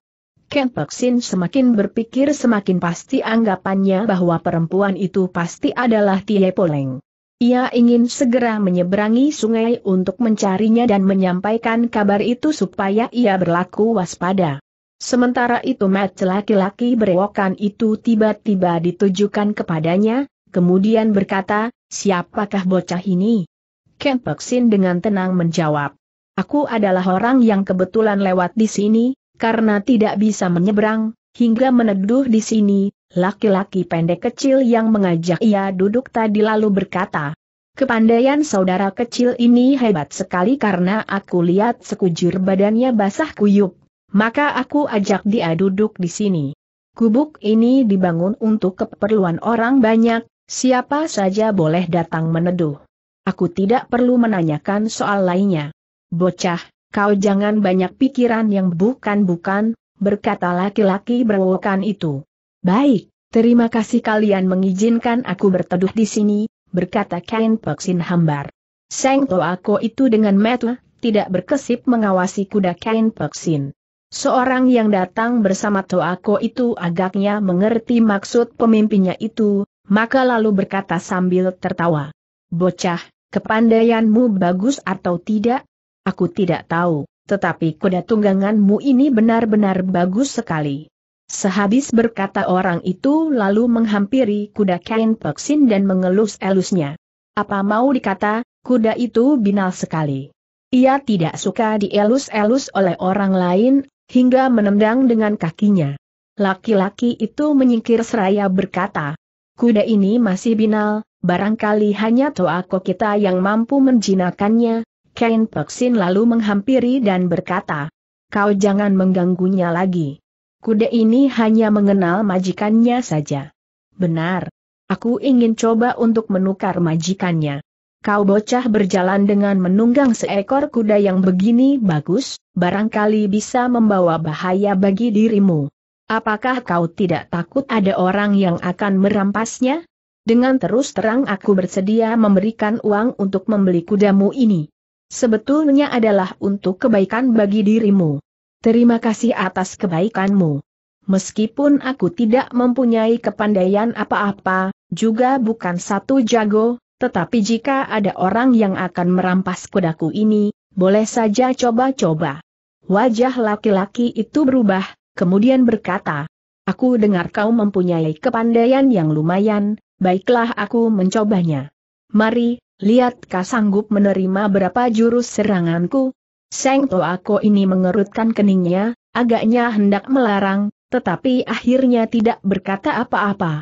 Ken Peksin semakin berpikir semakin pasti anggapannya bahwa perempuan itu pasti adalah Tie Poleng. Ia ingin segera menyeberangi sungai untuk mencarinya dan menyampaikan kabar itu supaya ia berlaku waspada. Sementara itu mat laki-laki berewokan itu tiba-tiba ditujukan kepadanya, kemudian berkata, siapakah bocah ini? Peksin dengan tenang menjawab, aku adalah orang yang kebetulan lewat di sini, karena tidak bisa menyeberang, hingga meneduh di sini, Laki-laki pendek kecil yang mengajak ia duduk tadi lalu berkata, Kepandaian saudara kecil ini hebat sekali karena aku lihat sekujur badannya basah kuyup, maka aku ajak dia duduk di sini. Kubuk ini dibangun untuk keperluan orang banyak, siapa saja boleh datang meneduh. Aku tidak perlu menanyakan soal lainnya. Bocah, kau jangan banyak pikiran yang bukan-bukan, berkata laki-laki berwokan itu. Baik, terima kasih kalian mengizinkan aku berteduh di sini, berkata Kain Peksin hambar. Seng Toako itu dengan metu, tidak berkesip mengawasi kuda Kain Peksin. Seorang yang datang bersama Toako itu agaknya mengerti maksud pemimpinnya itu, maka lalu berkata sambil tertawa. Bocah, kepandaianmu bagus atau tidak? Aku tidak tahu, tetapi kuda tungganganmu ini benar-benar bagus sekali. Sehabis berkata orang itu lalu menghampiri kuda kain peksin dan mengelus-elusnya. Apa mau dikata, kuda itu binal sekali. Ia tidak suka dielus-elus oleh orang lain, hingga menendang dengan kakinya. Laki-laki itu menyingkir seraya berkata, kuda ini masih binal, barangkali hanya toako kita yang mampu menjinakannya. Kain Peksin lalu menghampiri dan berkata, kau jangan mengganggunya lagi. Kuda ini hanya mengenal majikannya saja. Benar. Aku ingin coba untuk menukar majikannya. Kau bocah berjalan dengan menunggang seekor kuda yang begini bagus, barangkali bisa membawa bahaya bagi dirimu. Apakah kau tidak takut ada orang yang akan merampasnya? Dengan terus terang aku bersedia memberikan uang untuk membeli kudamu ini. Sebetulnya adalah untuk kebaikan bagi dirimu. Terima kasih atas kebaikanmu. Meskipun aku tidak mempunyai kepandaian apa-apa, juga bukan satu jago, tetapi jika ada orang yang akan merampas kudaku ini, boleh saja coba-coba. Wajah laki-laki itu berubah, kemudian berkata, Aku dengar kau mempunyai kepandaian yang lumayan, baiklah aku mencobanya. Mari, lihat kau sanggup menerima berapa jurus seranganku, Seng Toako ini mengerutkan keningnya, agaknya hendak melarang, tetapi akhirnya tidak berkata apa-apa.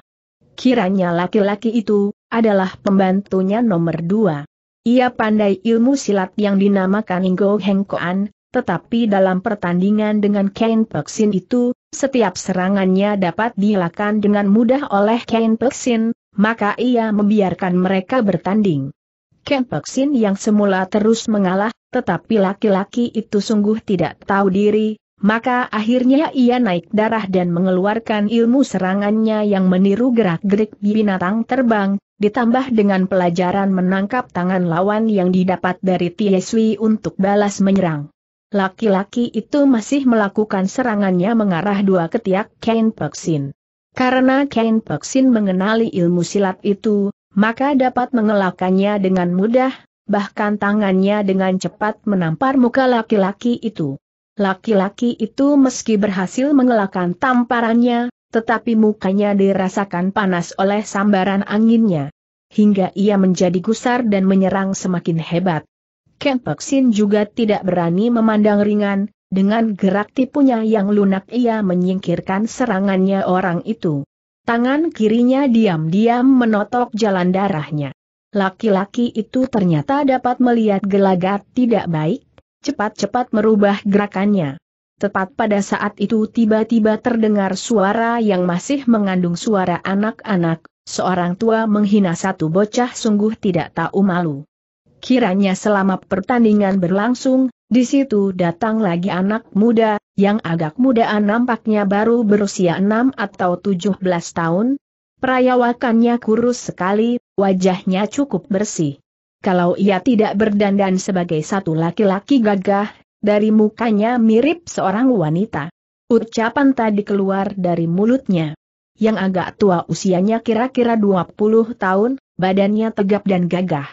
Kiranya laki-laki itu, adalah pembantunya nomor dua. Ia pandai ilmu silat yang dinamakan Ingo Hengkoan, tetapi dalam pertandingan dengan Ken Peksin itu, setiap serangannya dapat dilakukan dengan mudah oleh Ken Peksin, maka ia membiarkan mereka bertanding. Ken Peksin yang semula terus mengalah, tetapi laki-laki itu sungguh tidak tahu diri, maka akhirnya ia naik darah dan mengeluarkan ilmu serangannya yang meniru gerak-gerik binatang terbang, ditambah dengan pelajaran menangkap tangan lawan yang didapat dari Tieswi untuk balas menyerang. Laki-laki itu masih melakukan serangannya mengarah dua ketiak Ken Peksin. Karena Ken Peksin mengenali ilmu silat itu, maka dapat mengelakannya dengan mudah, bahkan tangannya dengan cepat menampar muka laki-laki itu. Laki-laki itu meski berhasil mengelakkan tamparannya, tetapi mukanya dirasakan panas oleh sambaran anginnya. Hingga ia menjadi gusar dan menyerang semakin hebat. Kempeksin juga tidak berani memandang ringan, dengan gerak tipunya yang lunak ia menyingkirkan serangannya orang itu. Tangan kirinya diam-diam menotok jalan darahnya. Laki-laki itu ternyata dapat melihat gelagat tidak baik, cepat-cepat merubah gerakannya. Tepat pada saat itu tiba-tiba terdengar suara yang masih mengandung suara anak-anak, seorang tua menghina satu bocah sungguh tidak tahu malu. Kiranya selama pertandingan berlangsung, di situ datang lagi anak muda, yang agak muda, nampaknya baru berusia enam atau tujuh belas tahun. Perayawakannya kurus sekali, wajahnya cukup bersih. Kalau ia tidak berdandan sebagai satu laki-laki gagah, dari mukanya mirip seorang wanita. Ucapan tadi keluar dari mulutnya. Yang agak tua usianya kira-kira 20 tahun, badannya tegap dan gagah.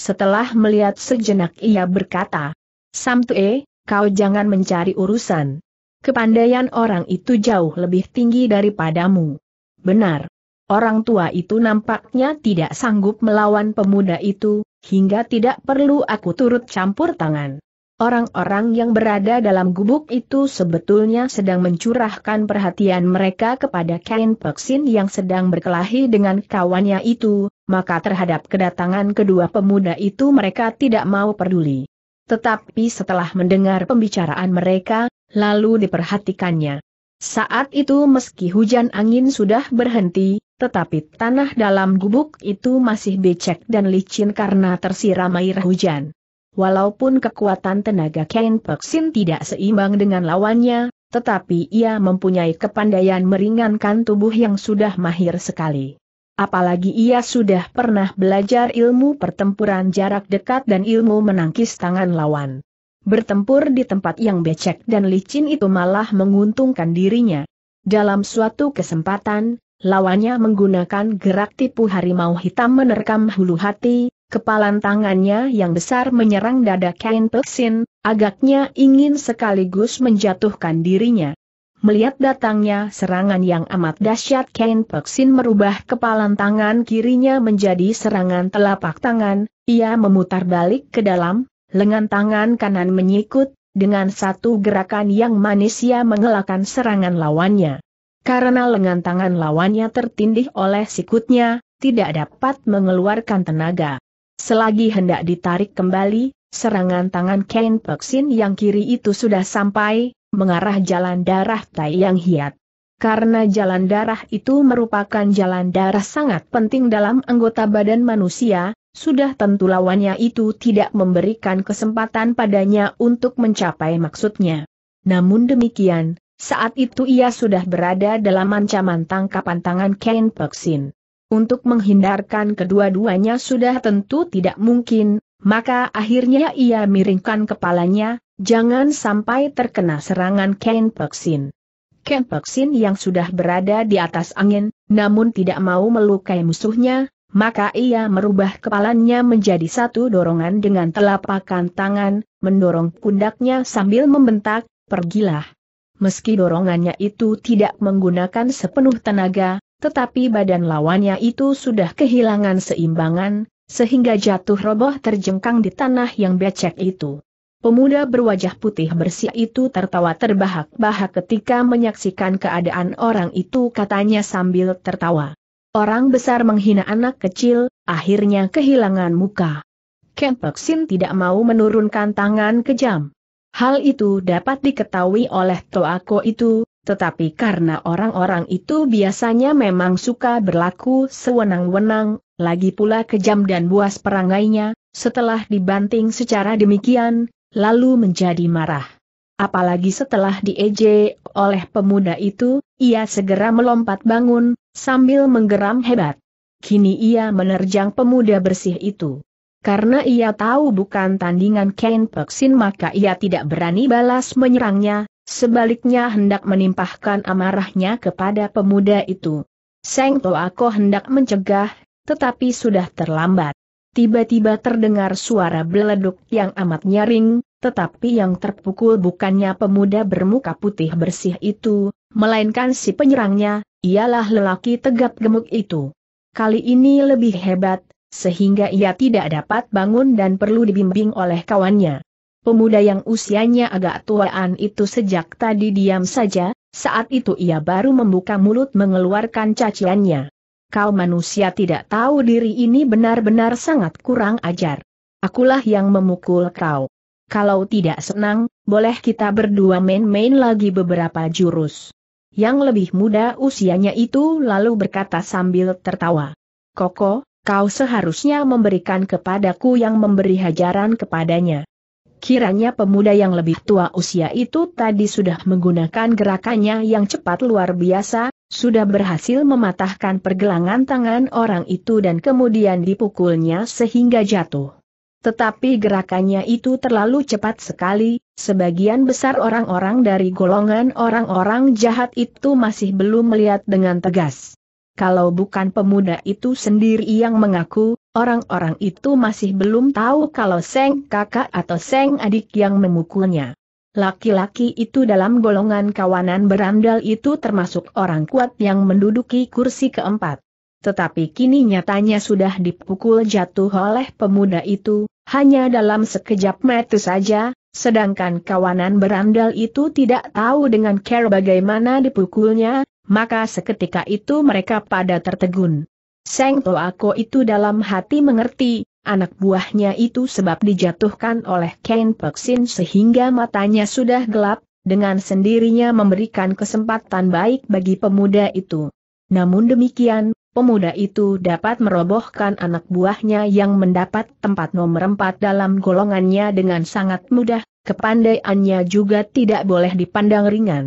Setelah melihat sejenak ia berkata, Samtue, kau jangan mencari urusan. Kepandaian orang itu jauh lebih tinggi daripadamu. Benar. Orang tua itu nampaknya tidak sanggup melawan pemuda itu, hingga tidak perlu aku turut campur tangan. Orang-orang yang berada dalam gubuk itu sebetulnya sedang mencurahkan perhatian mereka kepada Kain Peksin yang sedang berkelahi dengan kawannya itu, maka terhadap kedatangan kedua pemuda itu mereka tidak mau peduli. Tetapi setelah mendengar pembicaraan mereka, lalu diperhatikannya. Saat itu meski hujan angin sudah berhenti, tetapi tanah dalam gubuk itu masih becek dan licin karena tersiram air hujan. Walaupun kekuatan tenaga Ken Peksin tidak seimbang dengan lawannya, tetapi ia mempunyai kepandaian meringankan tubuh yang sudah mahir sekali apalagi ia sudah pernah belajar ilmu pertempuran jarak dekat dan ilmu menangkis tangan lawan. Bertempur di tempat yang becek dan licin itu malah menguntungkan dirinya. Dalam suatu kesempatan, lawannya menggunakan gerak tipu harimau hitam menerkam hulu hati, kepalan tangannya yang besar menyerang dada Kain Peksin, agaknya ingin sekaligus menjatuhkan dirinya. Melihat datangnya serangan yang amat dahsyat Kain Peksin merubah kepalan tangan kirinya menjadi serangan telapak tangan, ia memutar balik ke dalam, lengan tangan kanan menyikut, dengan satu gerakan yang manis ia mengelakkan serangan lawannya. Karena lengan tangan lawannya tertindih oleh sikutnya, tidak dapat mengeluarkan tenaga. Selagi hendak ditarik kembali, serangan tangan Kain Peksin yang kiri itu sudah sampai, mengarah jalan darah Tai Yang Hiat. Karena jalan darah itu merupakan jalan darah sangat penting dalam anggota badan manusia, sudah tentu lawannya itu tidak memberikan kesempatan padanya untuk mencapai maksudnya. Namun demikian, saat itu ia sudah berada dalam ancaman tangkapan tangan Ken Peksin. Untuk menghindarkan kedua-duanya sudah tentu tidak mungkin, maka akhirnya ia miringkan kepalanya, Jangan sampai terkena serangan Ken Peksin. Ken Peksin yang sudah berada di atas angin, namun tidak mau melukai musuhnya, maka ia merubah kepalanya menjadi satu dorongan dengan telapakan tangan, mendorong pundaknya sambil membentak, pergilah. Meski dorongannya itu tidak menggunakan sepenuh tenaga, tetapi badan lawannya itu sudah kehilangan seimbangan, sehingga jatuh roboh terjengkang di tanah yang becek itu. Pemuda berwajah putih bersih itu tertawa terbahak-bahak ketika menyaksikan keadaan orang itu katanya sambil tertawa. Orang besar menghina anak kecil, akhirnya kehilangan muka. Kempeksin tidak mau menurunkan tangan kejam. Hal itu dapat diketahui oleh Toako itu, tetapi karena orang-orang itu biasanya memang suka berlaku sewenang-wenang, lagi pula kejam dan buas perangainya, setelah dibanting secara demikian, lalu menjadi marah. Apalagi setelah dieje oleh pemuda itu, ia segera melompat bangun, sambil menggeram hebat. Kini ia menerjang pemuda bersih itu. Karena ia tahu bukan tandingan Ken Peksin maka ia tidak berani balas menyerangnya, sebaliknya hendak menimpahkan amarahnya kepada pemuda itu. Seng Toako hendak mencegah, tetapi sudah terlambat tiba-tiba terdengar suara beleduk yang amat nyaring, tetapi yang terpukul bukannya pemuda bermuka putih bersih itu, melainkan si penyerangnya, ialah lelaki tegap gemuk itu. Kali ini lebih hebat, sehingga ia tidak dapat bangun dan perlu dibimbing oleh kawannya. Pemuda yang usianya agak tuaan itu sejak tadi diam saja, saat itu ia baru membuka mulut mengeluarkan caciannya kau manusia tidak tahu diri ini benar-benar sangat kurang ajar. Akulah yang memukul kau. Kalau tidak senang, boleh kita berdua main-main lagi beberapa jurus. Yang lebih muda usianya itu lalu berkata sambil tertawa. Koko, kau seharusnya memberikan kepadaku yang memberi hajaran kepadanya. Kiranya pemuda yang lebih tua usia itu tadi sudah menggunakan gerakannya yang cepat luar biasa, sudah berhasil mematahkan pergelangan tangan orang itu dan kemudian dipukulnya sehingga jatuh. Tetapi gerakannya itu terlalu cepat sekali, sebagian besar orang-orang dari golongan orang-orang jahat itu masih belum melihat dengan tegas. Kalau bukan pemuda itu sendiri yang mengaku, orang-orang itu masih belum tahu kalau Seng kakak atau Seng adik yang memukulnya. Laki-laki itu dalam golongan kawanan berandal itu termasuk orang kuat yang menduduki kursi keempat. Tetapi kini nyatanya sudah dipukul jatuh oleh pemuda itu, hanya dalam sekejap mata saja, sedangkan kawanan berandal itu tidak tahu dengan care bagaimana dipukulnya, maka seketika itu mereka pada tertegun. Seng Toako itu dalam hati mengerti, anak buahnya itu sebab dijatuhkan oleh Ken Peksin sehingga matanya sudah gelap, dengan sendirinya memberikan kesempatan baik bagi pemuda itu. Namun demikian, pemuda itu dapat merobohkan anak buahnya yang mendapat tempat nomor empat dalam golongannya dengan sangat mudah, kepandaiannya juga tidak boleh dipandang ringan.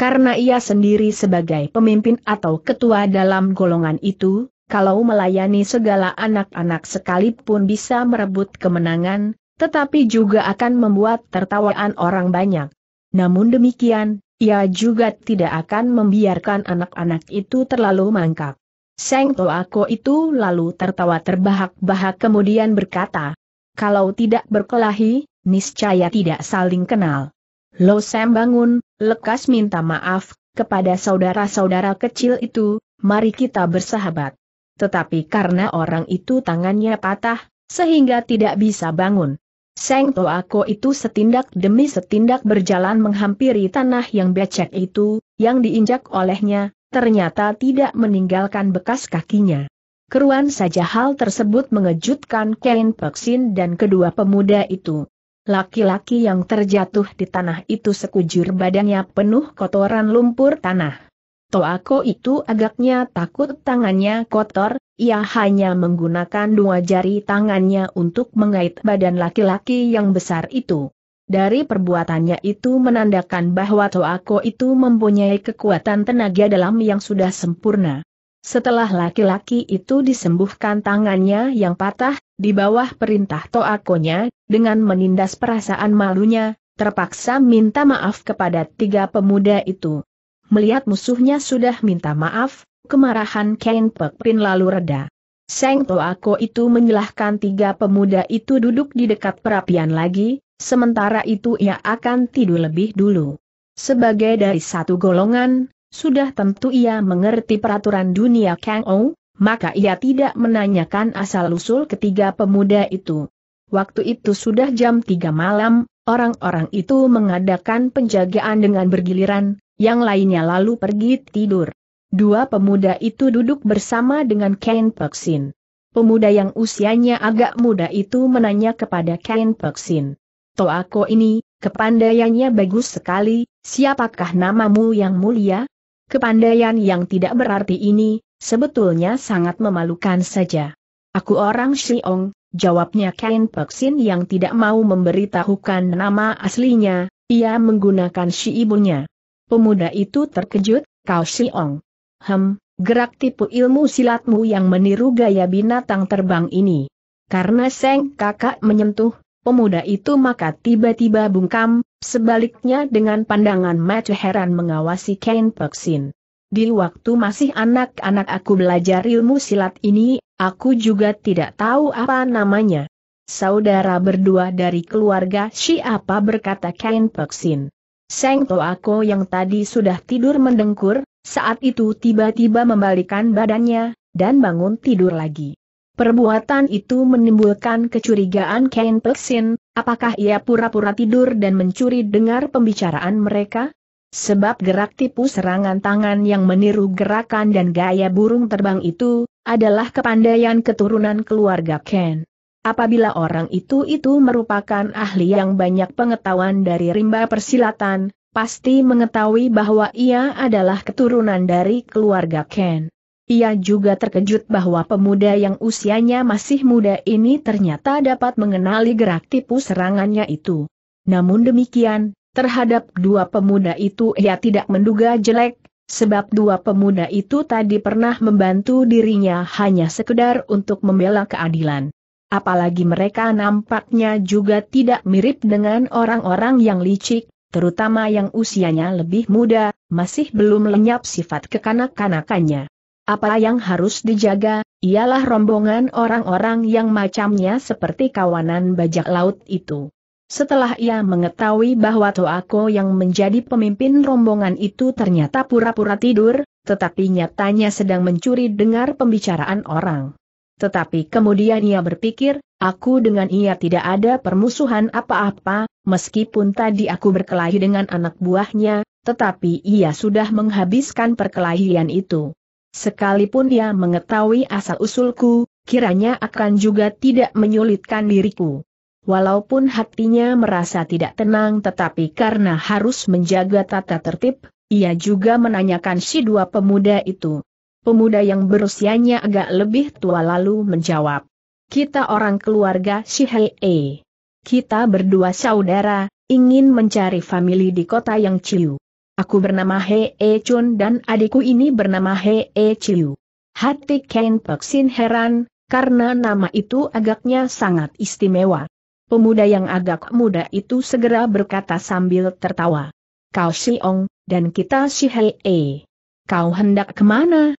Karena ia sendiri sebagai pemimpin atau ketua dalam golongan itu, kalau melayani segala anak-anak sekalipun bisa merebut kemenangan, tetapi juga akan membuat tertawaan orang banyak. Namun demikian, ia juga tidak akan membiarkan anak-anak itu terlalu mangkak. Seng Toako itu lalu tertawa terbahak-bahak kemudian berkata, kalau tidak berkelahi, niscaya tidak saling kenal. Lo Sam bangun, lekas minta maaf, kepada saudara-saudara kecil itu, mari kita bersahabat tetapi karena orang itu tangannya patah, sehingga tidak bisa bangun. Seng Toako itu setindak demi setindak berjalan menghampiri tanah yang becek itu, yang diinjak olehnya, ternyata tidak meninggalkan bekas kakinya. Keruan saja hal tersebut mengejutkan Kain Peksin dan kedua pemuda itu. Laki-laki yang terjatuh di tanah itu sekujur badannya penuh kotoran lumpur tanah. Toako itu agaknya takut tangannya kotor, ia hanya menggunakan dua jari tangannya untuk mengait badan laki-laki yang besar itu. Dari perbuatannya itu menandakan bahwa Toako itu mempunyai kekuatan tenaga dalam yang sudah sempurna. Setelah laki-laki itu disembuhkan tangannya yang patah, di bawah perintah Toakonya, dengan menindas perasaan malunya, terpaksa minta maaf kepada tiga pemuda itu. Melihat musuhnya sudah minta maaf, kemarahan Ken Pek lalu reda. Seng Toako itu menyelahkan tiga pemuda itu duduk di dekat perapian lagi, sementara itu ia akan tidur lebih dulu. Sebagai dari satu golongan, sudah tentu ia mengerti peraturan dunia Kang Ou, maka ia tidak menanyakan asal-usul ketiga pemuda itu. Waktu itu sudah jam 3 malam, orang-orang itu mengadakan penjagaan dengan bergiliran, yang lainnya lalu pergi tidur. Dua pemuda itu duduk bersama dengan Ken Peksin. Pemuda yang usianya agak muda itu menanya kepada Ken Peksin. Toako ini, kepandaiannya bagus sekali, siapakah namamu yang mulia? Kepandaian yang tidak berarti ini, sebetulnya sangat memalukan saja. Aku orang Shiong, jawabnya Ken Peksin yang tidak mau memberitahukan nama aslinya, ia menggunakan si ibunya. Pemuda itu terkejut, kau siong. Hem, gerak tipu ilmu silatmu yang meniru gaya binatang terbang ini. Karena Seng kakak menyentuh, pemuda itu maka tiba-tiba bungkam, sebaliknya dengan pandangan mata heran mengawasi Ken Peksin. Di waktu masih anak-anak aku belajar ilmu silat ini, aku juga tidak tahu apa namanya. Saudara berdua dari keluarga siapa berkata Ken Peksin. Seng Toako yang tadi sudah tidur mendengkur, saat itu tiba-tiba membalikan badannya, dan bangun tidur lagi. Perbuatan itu menimbulkan kecurigaan Ken Peksin, apakah ia pura-pura tidur dan mencuri dengar pembicaraan mereka? Sebab gerak tipu serangan tangan yang meniru gerakan dan gaya burung terbang itu, adalah kepandaian keturunan keluarga Ken. Apabila orang itu-itu merupakan ahli yang banyak pengetahuan dari rimba persilatan, pasti mengetahui bahwa ia adalah keturunan dari keluarga Ken. Ia juga terkejut bahwa pemuda yang usianya masih muda ini ternyata dapat mengenali gerak tipu serangannya itu. Namun demikian, terhadap dua pemuda itu ia tidak menduga jelek, sebab dua pemuda itu tadi pernah membantu dirinya hanya sekedar untuk membela keadilan apalagi mereka nampaknya juga tidak mirip dengan orang-orang yang licik, terutama yang usianya lebih muda, masih belum lenyap sifat kekanak-kanakannya. Apa yang harus dijaga, ialah rombongan orang-orang yang macamnya seperti kawanan bajak laut itu. Setelah ia mengetahui bahwa Toako yang menjadi pemimpin rombongan itu ternyata pura-pura tidur, tetapi nyatanya sedang mencuri dengar pembicaraan orang. Tetapi kemudian ia berpikir, aku dengan ia tidak ada permusuhan apa-apa, meskipun tadi aku berkelahi dengan anak buahnya, tetapi ia sudah menghabiskan perkelahian itu. Sekalipun ia mengetahui asal-usulku, kiranya akan juga tidak menyulitkan diriku. Walaupun hatinya merasa tidak tenang tetapi karena harus menjaga tata tertib, ia juga menanyakan si dua pemuda itu pemuda yang berusianya agak lebih tua lalu menjawab. Kita orang keluarga Shihei. Kita berdua saudara, ingin mencari famili di kota yang Ciu. Aku bernama He E Chun dan adikku ini bernama He E Chiu. Hati Ken Peksin heran, karena nama itu agaknya sangat istimewa. Pemuda yang agak muda itu segera berkata sambil tertawa. Kau Siong, dan kita si E. Kau hendak kemana?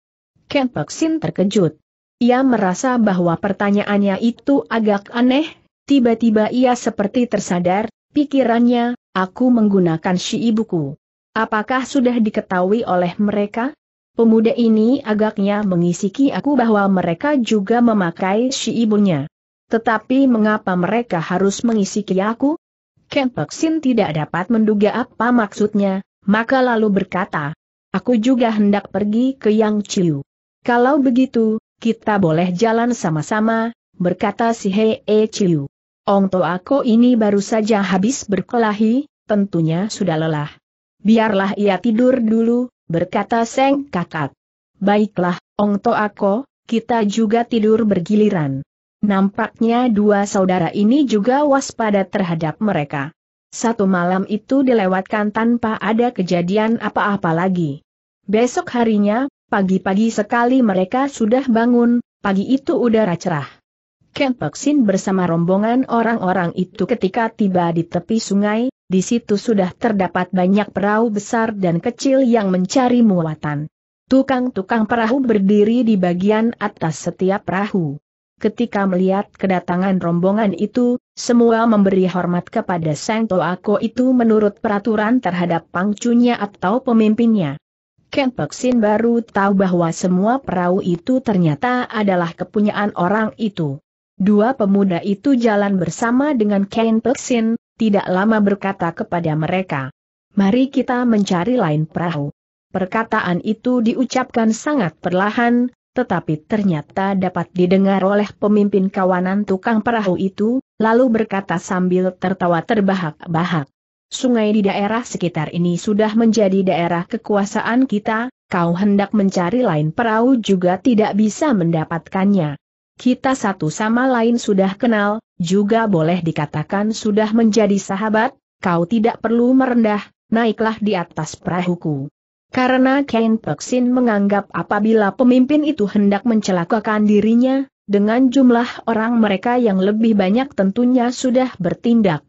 Ken Sin terkejut. Ia merasa bahwa pertanyaannya itu agak aneh, tiba-tiba ia seperti tersadar, pikirannya, aku menggunakan si ibuku. Apakah sudah diketahui oleh mereka? Pemuda ini agaknya mengisiki aku bahwa mereka juga memakai si ibunya. Tetapi mengapa mereka harus mengisiki aku? Ken Sin tidak dapat menduga apa maksudnya, maka lalu berkata, Aku juga hendak pergi ke Yang Chiu. Kalau begitu, kita boleh jalan sama-sama, berkata si Hei e Chiu. Ong Toako ini baru saja habis berkelahi, tentunya sudah lelah. Biarlah ia tidur dulu, berkata Seng Kakak. Baiklah, Ong Toako, kita juga tidur bergiliran. Nampaknya dua saudara ini juga waspada terhadap mereka. Satu malam itu dilewatkan tanpa ada kejadian apa-apa lagi. Besok harinya, Pagi-pagi sekali mereka sudah bangun, pagi itu udara cerah. Ken Peksin bersama rombongan orang-orang itu ketika tiba di tepi sungai, di situ sudah terdapat banyak perahu besar dan kecil yang mencari muatan. Tukang-tukang perahu berdiri di bagian atas setiap perahu. Ketika melihat kedatangan rombongan itu, semua memberi hormat kepada Sang Toako itu menurut peraturan terhadap pangcunya atau pemimpinnya. Ken Peksin baru tahu bahwa semua perahu itu ternyata adalah kepunyaan orang itu. Dua pemuda itu jalan bersama dengan Ken Peksin, tidak lama berkata kepada mereka. Mari kita mencari lain perahu. Perkataan itu diucapkan sangat perlahan, tetapi ternyata dapat didengar oleh pemimpin kawanan tukang perahu itu, lalu berkata sambil tertawa terbahak-bahak. Sungai di daerah sekitar ini sudah menjadi daerah kekuasaan kita, kau hendak mencari lain perahu juga tidak bisa mendapatkannya. Kita satu sama lain sudah kenal, juga boleh dikatakan sudah menjadi sahabat, kau tidak perlu merendah, naiklah di atas perahuku. Karena Ken Peksin menganggap apabila pemimpin itu hendak mencelakakan dirinya, dengan jumlah orang mereka yang lebih banyak tentunya sudah bertindak.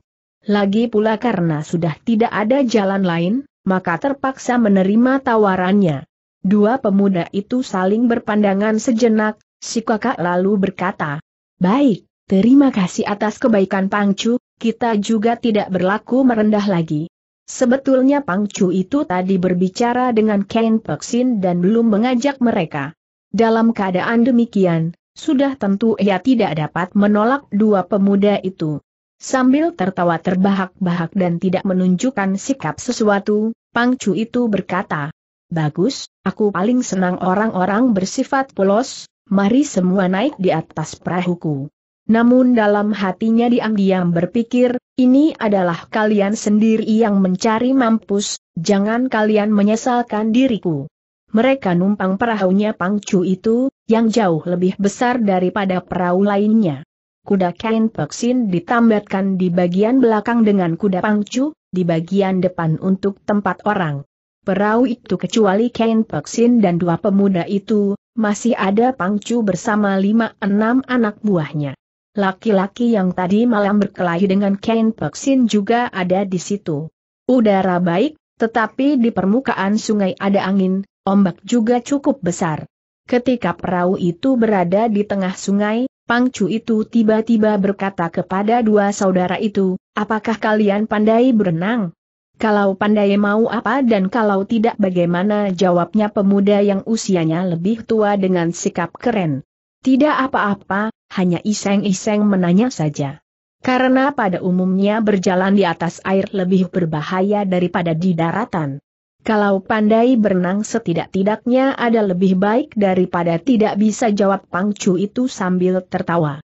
Lagi pula karena sudah tidak ada jalan lain, maka terpaksa menerima tawarannya. Dua pemuda itu saling berpandangan sejenak, si kakak lalu berkata, Baik, terima kasih atas kebaikan Pangcu, kita juga tidak berlaku merendah lagi. Sebetulnya Pangcu itu tadi berbicara dengan Ken Peksin dan belum mengajak mereka. Dalam keadaan demikian, sudah tentu ia tidak dapat menolak dua pemuda itu. Sambil tertawa terbahak-bahak dan tidak menunjukkan sikap sesuatu, Pang Chu itu berkata, Bagus, aku paling senang orang-orang bersifat polos, mari semua naik di atas perahuku. Namun dalam hatinya diam-diam berpikir, ini adalah kalian sendiri yang mencari mampus, jangan kalian menyesalkan diriku. Mereka numpang perahunya Chu itu, yang jauh lebih besar daripada perahu lainnya kuda kain peksin ditambatkan di bagian belakang dengan kuda pangcu, di bagian depan untuk tempat orang. Perahu itu kecuali Kain Peksin dan dua pemuda itu, masih ada Pangcu bersama lima enam anak buahnya. Laki-laki yang tadi malam berkelahi dengan Kain Peksin juga ada di situ. Udara baik, tetapi di permukaan sungai ada angin, ombak juga cukup besar. Ketika perahu itu berada di tengah sungai, Pangcu itu tiba-tiba berkata kepada dua saudara itu, apakah kalian pandai berenang? Kalau pandai mau apa dan kalau tidak bagaimana jawabnya pemuda yang usianya lebih tua dengan sikap keren. Tidak apa-apa, hanya iseng-iseng menanya saja. Karena pada umumnya berjalan di atas air lebih berbahaya daripada di daratan. Kalau pandai berenang setidak-tidaknya ada lebih baik daripada tidak bisa jawab Pangcu itu sambil tertawa.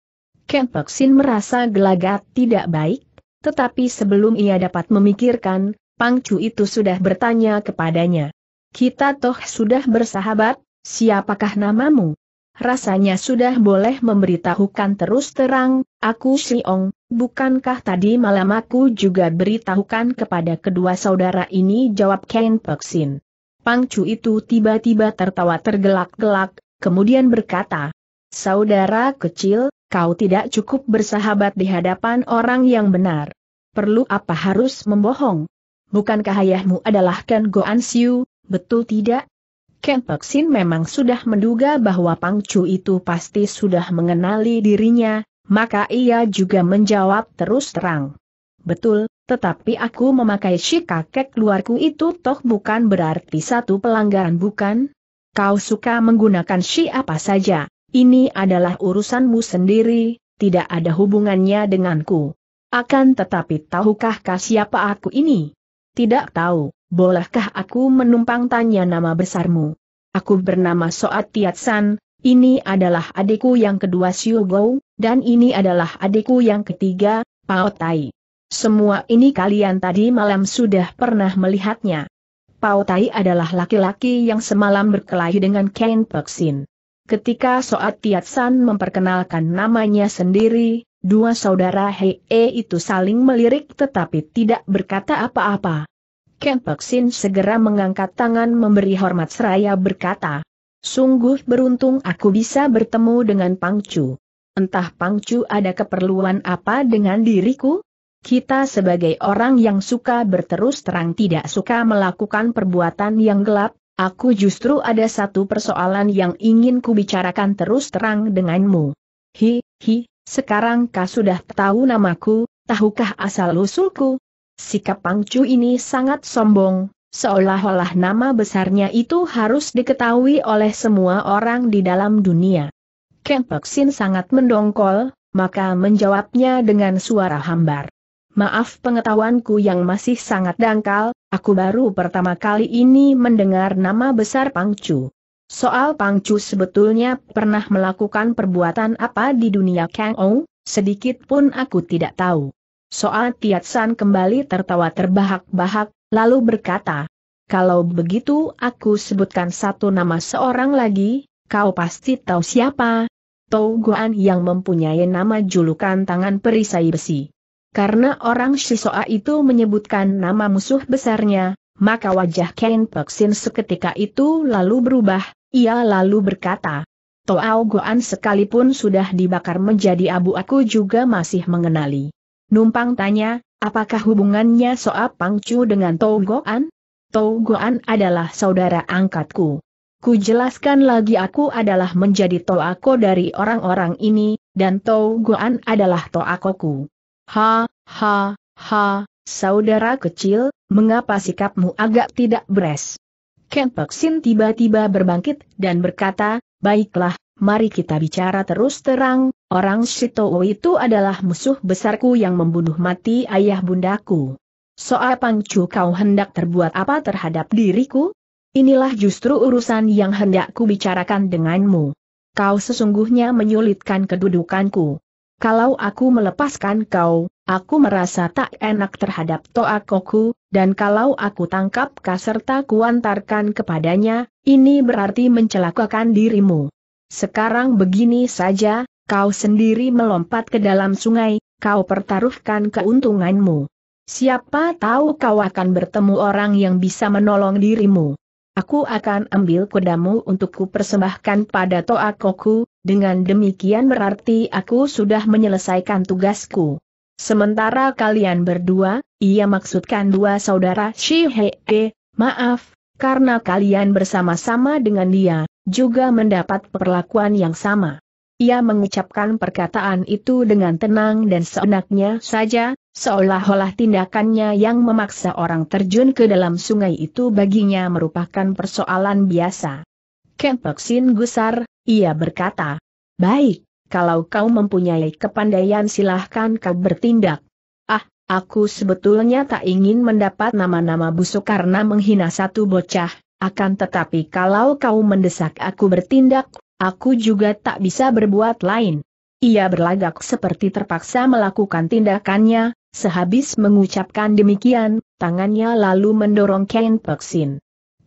Kempeksin merasa gelagat tidak baik, tetapi sebelum ia dapat memikirkan, Pangcu itu sudah bertanya kepadanya. Kita toh sudah bersahabat, siapakah namamu? Rasanya sudah boleh memberitahukan terus terang, aku Siong, bukankah tadi malam aku juga beritahukan kepada kedua saudara ini jawab Ken Peksin. Pangcu itu tiba-tiba tertawa tergelak-gelak, kemudian berkata, Saudara kecil, kau tidak cukup bersahabat di hadapan orang yang benar. Perlu apa harus membohong? Bukankah ayahmu adalah Ken Goan Siu, betul tidak? Kentok Sin memang sudah menduga bahwa Pangcu itu pasti sudah mengenali dirinya, maka ia juga menjawab terus terang. Betul, tetapi aku memakai si kakek luarku itu toh bukan berarti satu pelanggaran bukan? Kau suka menggunakan si apa saja, ini adalah urusanmu sendiri, tidak ada hubungannya denganku. Akan tetapi tahukah kah siapa aku ini? Tidak tahu bolehkah aku menumpang tanya nama besarmu? Aku bernama Soat Tiatsan, ini adalah adikku yang kedua Siu Gou, dan ini adalah adikku yang ketiga, Pao Tai. Semua ini kalian tadi malam sudah pernah melihatnya. Pao Tai adalah laki-laki yang semalam berkelahi dengan Ken Peksin. Ketika Soat Tiatsan memperkenalkan namanya sendiri, dua saudara Hei -e itu saling melirik tetapi tidak berkata apa-apa. Ken Sin segera mengangkat tangan memberi hormat seraya berkata, Sungguh beruntung aku bisa bertemu dengan Pangcu. Entah Pangcu ada keperluan apa dengan diriku? Kita sebagai orang yang suka berterus terang tidak suka melakukan perbuatan yang gelap, Aku justru ada satu persoalan yang ingin kubicarakan terus terang denganmu. Hi, hi, sekarang kau sudah tahu namaku, tahukah asal-usulku? Sikap Pangcu ini sangat sombong, seolah-olah nama besarnya itu harus diketahui oleh semua orang di dalam dunia. Kempeksin sangat mendongkol, maka menjawabnya dengan suara hambar. Maaf pengetahuanku yang masih sangat dangkal, aku baru pertama kali ini mendengar nama besar Pangcu. Soal Pangcu sebetulnya pernah melakukan perbuatan apa di dunia Kang Ong, sedikit pun aku tidak tahu. Soal Tiatsan kembali tertawa terbahak-bahak, lalu berkata, Kalau begitu aku sebutkan satu nama seorang lagi, kau pasti tahu siapa. Tau Guan yang mempunyai nama julukan tangan perisai besi. Karena orang Shisoa itu menyebutkan nama musuh besarnya, maka wajah Ken Peksin seketika itu lalu berubah, ia lalu berkata, Toao Goan sekalipun sudah dibakar menjadi abu aku juga masih mengenali. Numpang tanya, apakah hubungannya Soap Pangcu dengan Togoan? Togoan adalah saudara angkatku. Ku jelaskan lagi aku adalah menjadi toako dari orang-orang ini, dan Togoan adalah toakoku. Ha, ha, ha, saudara kecil, mengapa sikapmu agak tidak beres? Ken tiba-tiba berbangkit dan berkata, baiklah, mari kita bicara terus terang, Orang Sitowo itu adalah musuh besarku yang membunuh mati ayah bundaku. Soal Pangcu kau hendak terbuat apa terhadap diriku? Inilah justru urusan yang hendak ku bicarakan denganmu. Kau sesungguhnya menyulitkan kedudukanku. Kalau aku melepaskan kau, aku merasa tak enak terhadap Toakoku, dan kalau aku tangkap kaserta kuantarkan kepadanya, ini berarti mencelakakan dirimu. Sekarang begini saja, Kau sendiri melompat ke dalam sungai, kau pertaruhkan keuntunganmu. Siapa tahu kau akan bertemu orang yang bisa menolong dirimu. Aku akan ambil kudamu untuk kupersembahkan pada Toakoku, dengan demikian berarti aku sudah menyelesaikan tugasku. Sementara kalian berdua, ia maksudkan dua saudara Shihei. E. maaf, karena kalian bersama-sama dengan dia, juga mendapat perlakuan yang sama. Ia mengucapkan perkataan itu dengan tenang dan seenaknya saja, seolah-olah tindakannya yang memaksa orang terjun ke dalam sungai itu baginya merupakan persoalan biasa. Kempeksin gusar, ia berkata, Baik, kalau kau mempunyai kepandaian silahkan kau bertindak. Ah, aku sebetulnya tak ingin mendapat nama-nama busuk karena menghina satu bocah, akan tetapi kalau kau mendesak aku bertindak, aku juga tak bisa berbuat lain. Ia berlagak seperti terpaksa melakukan tindakannya, sehabis mengucapkan demikian, tangannya lalu mendorong Ken Peksin.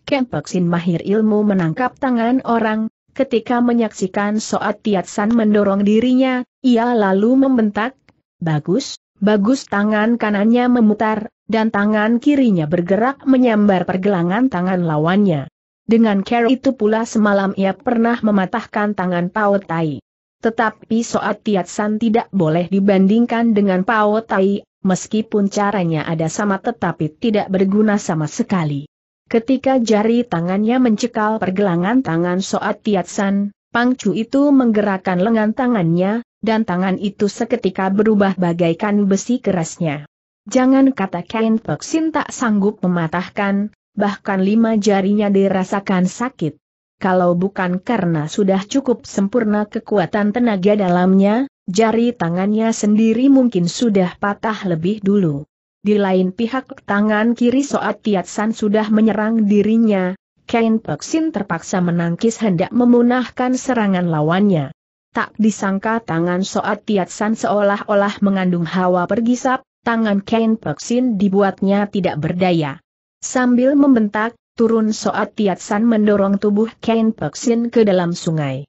Ken Peksin mahir ilmu menangkap tangan orang, ketika menyaksikan Soat Tiatsan mendorong dirinya, ia lalu membentak, Bagus, bagus tangan kanannya memutar, dan tangan kirinya bergerak menyambar pergelangan tangan lawannya. Dengan cara itu pula semalam ia pernah mematahkan tangan Pao Tai. Tetapi Soat Tiat San tidak boleh dibandingkan dengan Pao Tai, meskipun caranya ada sama tetapi tidak berguna sama sekali. Ketika jari tangannya mencekal pergelangan tangan Soat Tiat San, Pang Chu itu menggerakkan lengan tangannya, dan tangan itu seketika berubah bagaikan besi kerasnya. Jangan kata Kain Peksin tak sanggup mematahkan, bahkan lima jarinya dirasakan sakit. Kalau bukan karena sudah cukup sempurna kekuatan tenaga dalamnya, jari tangannya sendiri mungkin sudah patah lebih dulu. Di lain pihak tangan kiri Soat Tiat San sudah menyerang dirinya, Kain Peksin terpaksa menangkis hendak memunahkan serangan lawannya. Tak disangka tangan Soat Tiat San seolah-olah mengandung hawa pergisap, tangan Kain Peksin dibuatnya tidak berdaya. Sambil membentak, turun Soat San mendorong tubuh Ken Peksin ke dalam sungai.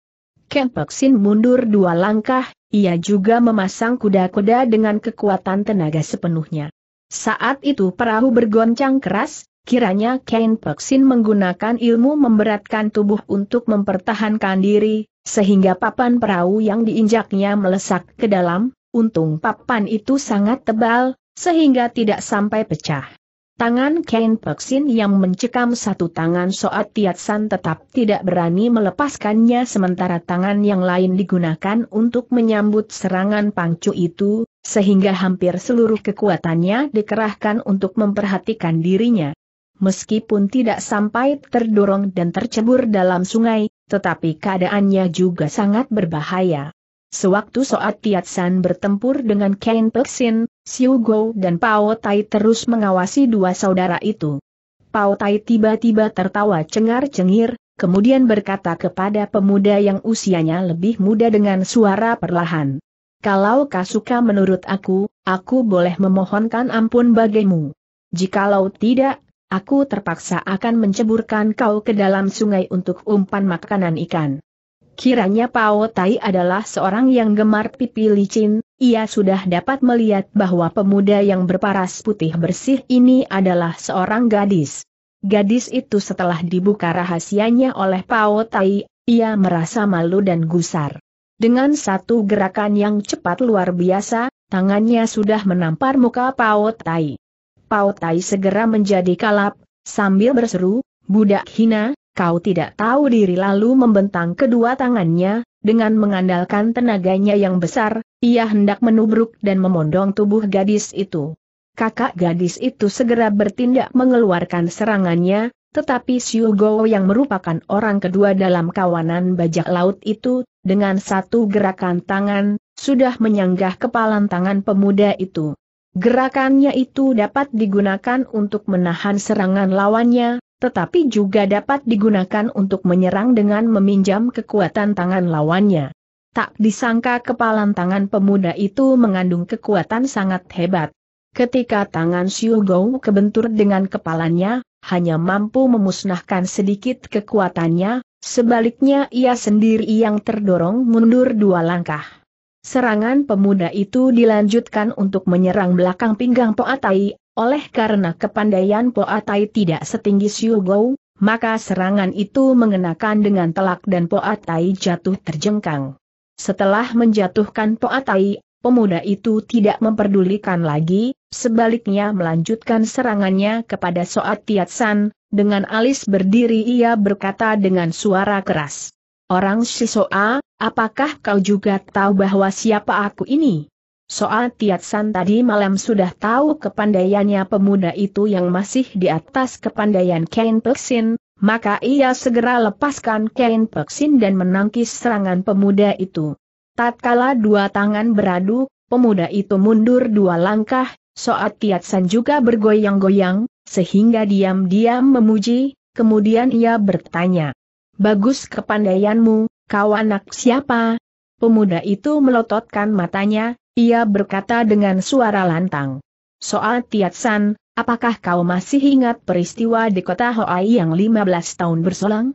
Ken Peksin mundur dua langkah, ia juga memasang kuda-kuda dengan kekuatan tenaga sepenuhnya. Saat itu perahu bergoncang keras, kiranya Ken Peksin menggunakan ilmu memberatkan tubuh untuk mempertahankan diri, sehingga papan perahu yang diinjaknya melesak ke dalam, untung papan itu sangat tebal, sehingga tidak sampai pecah. Tangan Ken Peksin yang mencekam satu tangan Soat Tiat San tetap tidak berani melepaskannya sementara tangan yang lain digunakan untuk menyambut serangan pangcu itu, sehingga hampir seluruh kekuatannya dikerahkan untuk memperhatikan dirinya. Meskipun tidak sampai terdorong dan tercebur dalam sungai, tetapi keadaannya juga sangat berbahaya. Sewaktu Soat Tiat San bertempur dengan Ken Peksin, Xiu Go dan Pao Tai terus mengawasi dua saudara itu. Pao Tai tiba-tiba tertawa cengar-cengir, kemudian berkata kepada pemuda yang usianya lebih muda dengan suara perlahan. Kalau kau suka menurut aku, aku boleh memohonkan ampun bagimu. Jikalau tidak, aku terpaksa akan menceburkan kau ke dalam sungai untuk umpan makanan ikan. Kiranya Pao Tai adalah seorang yang gemar pipi licin, ia sudah dapat melihat bahwa pemuda yang berparas putih bersih ini adalah seorang gadis. Gadis itu setelah dibuka rahasianya oleh Pao Tai, ia merasa malu dan gusar. Dengan satu gerakan yang cepat luar biasa, tangannya sudah menampar muka Pao Tai. Pao Tai segera menjadi kalap, sambil berseru, Budak hina, kau tidak tahu diri lalu membentang kedua tangannya, dengan mengandalkan tenaganya yang besar, ia hendak menubruk dan memondong tubuh gadis itu. Kakak gadis itu segera bertindak mengeluarkan serangannya, tetapi Siu Go yang merupakan orang kedua dalam kawanan bajak laut itu, dengan satu gerakan tangan, sudah menyanggah kepalan tangan pemuda itu. Gerakannya itu dapat digunakan untuk menahan serangan lawannya, tetapi juga dapat digunakan untuk menyerang dengan meminjam kekuatan tangan lawannya. Tak disangka kepalan tangan pemuda itu mengandung kekuatan sangat hebat. Ketika tangan Xiu Gou kebentur dengan kepalanya, hanya mampu memusnahkan sedikit kekuatannya, sebaliknya ia sendiri yang terdorong mundur dua langkah. Serangan pemuda itu dilanjutkan untuk menyerang belakang pinggang Poatai, oleh karena kepandaian Poatai tidak setinggi Siu Gou, maka serangan itu mengenakan dengan telak dan Poatai jatuh terjengkang. Setelah menjatuhkan Poatai, pemuda itu tidak memperdulikan lagi, sebaliknya melanjutkan serangannya kepada Soat Tiansan. dengan alis berdiri ia berkata dengan suara keras. Orang Sisoa, apakah kau juga tahu bahwa siapa aku ini? Soal Tiat San tadi malam sudah tahu kepandaiannya pemuda itu yang masih di atas kepandaian Kain Peksin, maka ia segera lepaskan Kain Peksin dan menangkis serangan pemuda itu. Tatkala dua tangan beradu, pemuda itu mundur dua langkah, Soat Tiat San juga bergoyang-goyang, sehingga diam-diam memuji, kemudian ia bertanya. Bagus kepandaianmu, kau anak siapa? Pemuda itu melototkan matanya, ia berkata dengan suara lantang. Soal Tiat San, apakah kau masih ingat peristiwa di kota Hoai yang 15 tahun berselang?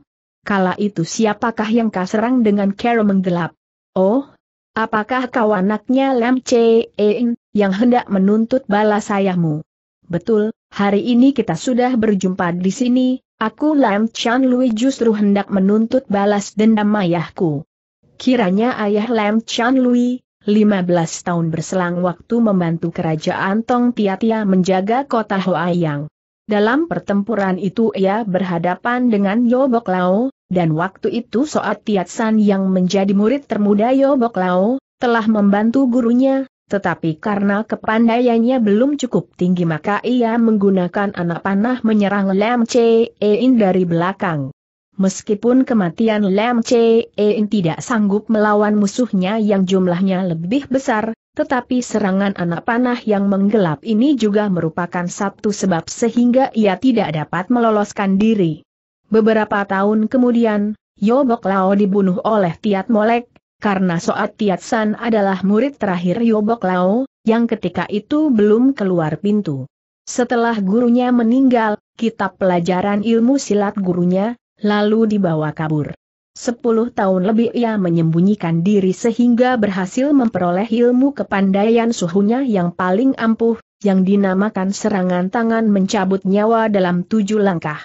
Kala itu siapakah yang kau serang dengan cara menggelap? Oh, apakah kau anaknya Lam Chein, yang hendak menuntut balas ayahmu? Betul, hari ini kita sudah berjumpa di sini, Aku Lam Chan Lui justru hendak menuntut balas dendam ayahku. Kiranya ayah Lam Chan Lui, 15 tahun berselang waktu membantu kerajaan Tong Tiatia menjaga kota Hoayang. Dalam pertempuran itu ia berhadapan dengan Yobok Lao, dan waktu itu Soat San yang menjadi murid termuda Yobok Lao, telah membantu gurunya, tetapi karena kepandaiannya belum cukup tinggi maka ia menggunakan anak panah menyerang Lam Che Ein dari belakang. Meskipun kematian Lam Chein tidak sanggup melawan musuhnya yang jumlahnya lebih besar, tetapi serangan anak panah yang menggelap ini juga merupakan satu sebab sehingga ia tidak dapat meloloskan diri. Beberapa tahun kemudian, Yobok Lao dibunuh oleh Tiat Molek, karena Soat Tiat San adalah murid terakhir Yobok Lao, yang ketika itu belum keluar pintu. Setelah gurunya meninggal, kitab pelajaran ilmu silat gurunya, lalu dibawa kabur. Sepuluh tahun lebih ia menyembunyikan diri sehingga berhasil memperoleh ilmu kepandaian suhunya yang paling ampuh, yang dinamakan serangan tangan mencabut nyawa dalam tujuh langkah.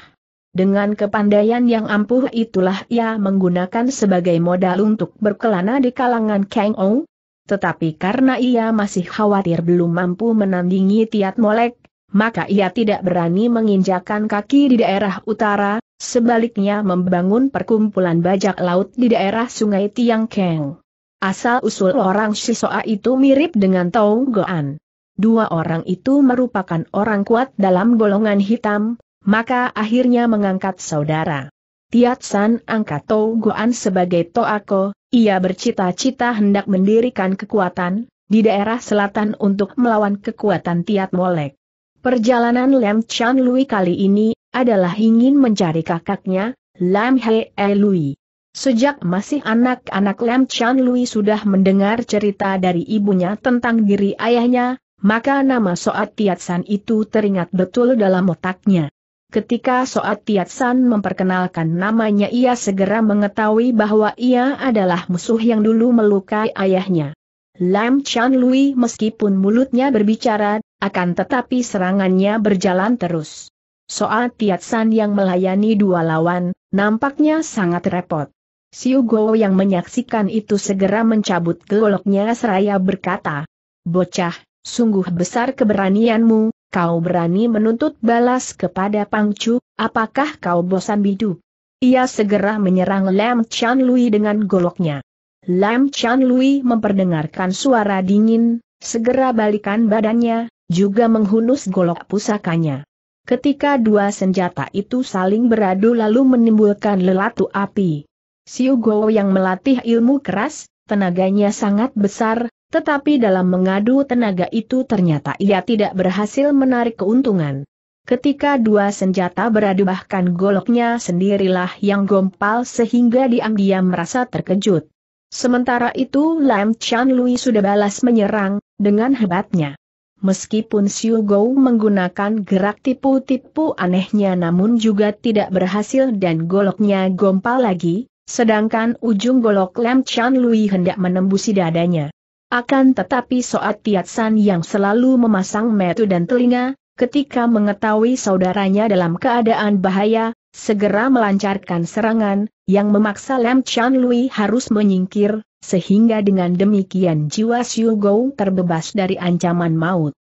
Dengan kepandaian yang ampuh itulah ia menggunakan sebagai modal untuk berkelana di kalangan Kang Ou. Tetapi karena ia masih khawatir belum mampu menandingi Tiat Molek, maka ia tidak berani menginjakan kaki di daerah utara, Sebaliknya membangun perkumpulan bajak laut di daerah sungai Tiang Keng. Asal-usul orang Shisoa itu mirip dengan Tong Goan. Dua orang itu merupakan orang kuat dalam golongan hitam, maka akhirnya mengangkat saudara. Tiatsan angkat Tau Goan sebagai Toako, ia bercita-cita hendak mendirikan kekuatan, di daerah selatan untuk melawan kekuatan Tiat Molek. Perjalanan Lem Chan Lui kali ini adalah ingin mencari kakaknya, Lam He e Lui. Sejak masih anak-anak Lam Chan Lui sudah mendengar cerita dari ibunya tentang diri ayahnya, maka nama Soat Tiat San itu teringat betul dalam otaknya. Ketika Soat Tiat San memperkenalkan namanya ia segera mengetahui bahwa ia adalah musuh yang dulu melukai ayahnya. Lam Chan Lui meskipun mulutnya berbicara, akan tetapi serangannya berjalan terus. Soal San yang melayani dua lawan, nampaknya sangat repot. Siugo yang menyaksikan itu segera mencabut goloknya seraya berkata, Bocah, sungguh besar keberanianmu, kau berani menuntut balas kepada Pangcu, apakah kau bosan hidup? Ia segera menyerang Lam Chan Lui dengan goloknya. Lam Chan Lui memperdengarkan suara dingin, segera balikan badannya, juga menghunus golok pusakanya. Ketika dua senjata itu saling beradu lalu menimbulkan lelatu api. Siu Go yang melatih ilmu keras, tenaganya sangat besar, tetapi dalam mengadu tenaga itu ternyata ia tidak berhasil menarik keuntungan. Ketika dua senjata beradu bahkan goloknya sendirilah yang gompal sehingga diam-diam merasa terkejut. Sementara itu Lam Chan Lui sudah balas menyerang, dengan hebatnya. Meskipun Xiu Gou menggunakan gerak tipu-tipu anehnya namun juga tidak berhasil dan goloknya gompal lagi, sedangkan ujung golok Lam Chan Lui hendak menembusi dadanya. Akan tetapi Soat Tiat San yang selalu memasang metu dan telinga, ketika mengetahui saudaranya dalam keadaan bahaya, segera melancarkan serangan, yang memaksa Lam Chan Lui harus menyingkir, sehingga dengan demikian jiwa Xiu Gou terbebas dari ancaman maut.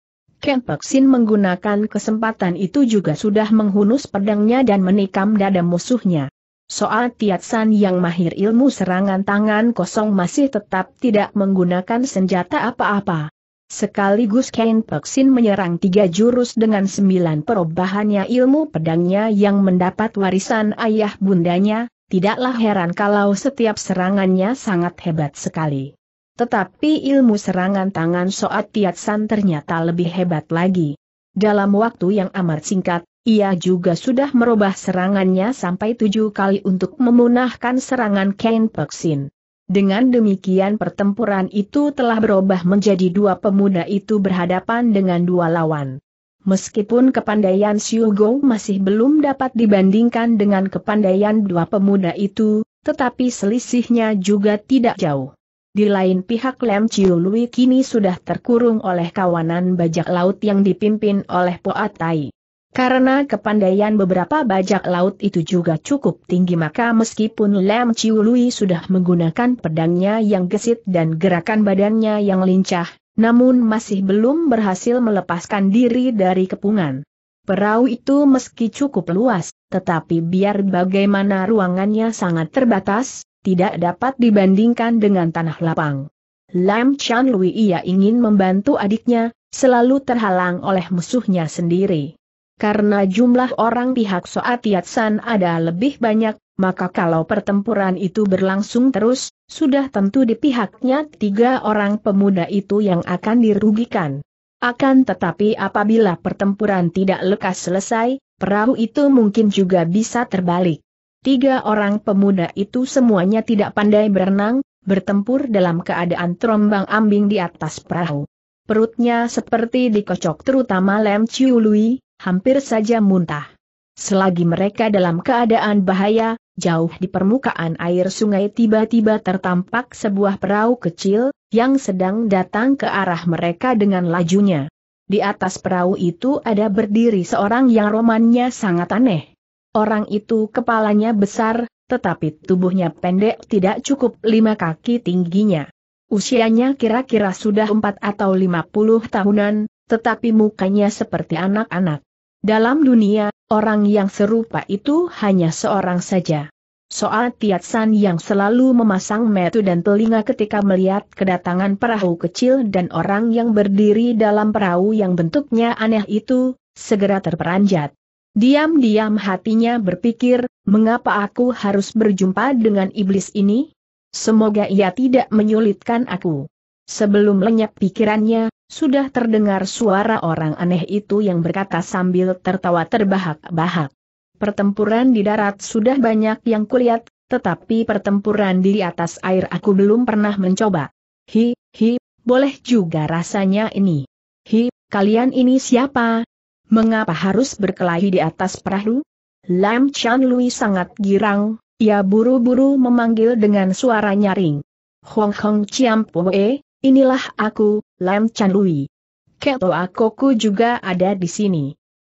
Kenpek Sin menggunakan kesempatan itu juga sudah menghunus pedangnya dan menikam dada musuhnya. Soal Tiat San yang mahir ilmu serangan tangan kosong masih tetap tidak menggunakan senjata apa-apa. Sekaligus Ken Peksin menyerang tiga jurus dengan sembilan perubahannya ilmu pedangnya yang mendapat warisan ayah bundanya, tidaklah heran kalau setiap serangannya sangat hebat sekali. Tetapi ilmu serangan tangan Soat Tiat San ternyata lebih hebat lagi. Dalam waktu yang amat singkat, ia juga sudah merubah serangannya sampai tujuh kali untuk memunahkan serangan Ken Peksin. Dengan demikian pertempuran itu telah berubah menjadi dua pemuda itu berhadapan dengan dua lawan. Meskipun kepandaian Xiu Gong masih belum dapat dibandingkan dengan kepandaian dua pemuda itu, tetapi selisihnya juga tidak jauh. Di lain pihak Lem Chiu Lui kini sudah terkurung oleh kawanan bajak laut yang dipimpin oleh Poatai. Karena kepandaian beberapa bajak laut itu juga cukup tinggi maka meskipun Lem Chiu Lui sudah menggunakan pedangnya yang gesit dan gerakan badannya yang lincah, namun masih belum berhasil melepaskan diri dari kepungan. Perahu itu meski cukup luas, tetapi biar bagaimana ruangannya sangat terbatas, tidak dapat dibandingkan dengan tanah lapang. Lam Chan Lui ia ingin membantu adiknya, selalu terhalang oleh musuhnya sendiri. Karena jumlah orang pihak Soatiat San ada lebih banyak, maka kalau pertempuran itu berlangsung terus, sudah tentu di pihaknya tiga orang pemuda itu yang akan dirugikan. Akan tetapi apabila pertempuran tidak lekas selesai, perahu itu mungkin juga bisa terbalik. Tiga orang pemuda itu semuanya tidak pandai berenang, bertempur dalam keadaan terombang ambing di atas perahu. Perutnya seperti dikocok terutama Lem Chiu Lui, hampir saja muntah. Selagi mereka dalam keadaan bahaya, jauh di permukaan air sungai tiba-tiba tertampak sebuah perahu kecil, yang sedang datang ke arah mereka dengan lajunya. Di atas perahu itu ada berdiri seorang yang romannya sangat aneh. Orang itu kepalanya besar, tetapi tubuhnya pendek tidak cukup lima kaki tingginya. Usianya kira-kira sudah empat atau lima puluh tahunan, tetapi mukanya seperti anak-anak. Dalam dunia, orang yang serupa itu hanya seorang saja. Soal Tiatsan yang selalu memasang metu dan telinga ketika melihat kedatangan perahu kecil dan orang yang berdiri dalam perahu yang bentuknya aneh itu, segera terperanjat. Diam-diam hatinya berpikir, mengapa aku harus berjumpa dengan iblis ini? Semoga ia tidak menyulitkan aku. Sebelum lenyap pikirannya, sudah terdengar suara orang aneh itu yang berkata sambil tertawa terbahak-bahak. Pertempuran di darat sudah banyak yang kulihat, tetapi pertempuran di atas air aku belum pernah mencoba. Hi, hi, boleh juga rasanya ini. Hi, kalian ini siapa? Mengapa harus berkelahi di atas perahu? Lam Chan Lui sangat girang, ia buru-buru memanggil dengan suara nyaring. Hong Hong Chiam Poe, inilah aku, Lam Chan Lui. Kento Akoku juga ada di sini.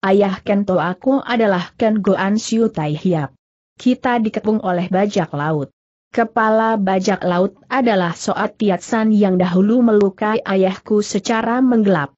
Ayah Kento aku adalah Ken Goan Siu Tai Hiap. Kita dikepung oleh bajak laut. Kepala bajak laut adalah Soat Tiat San yang dahulu melukai ayahku secara menggelap.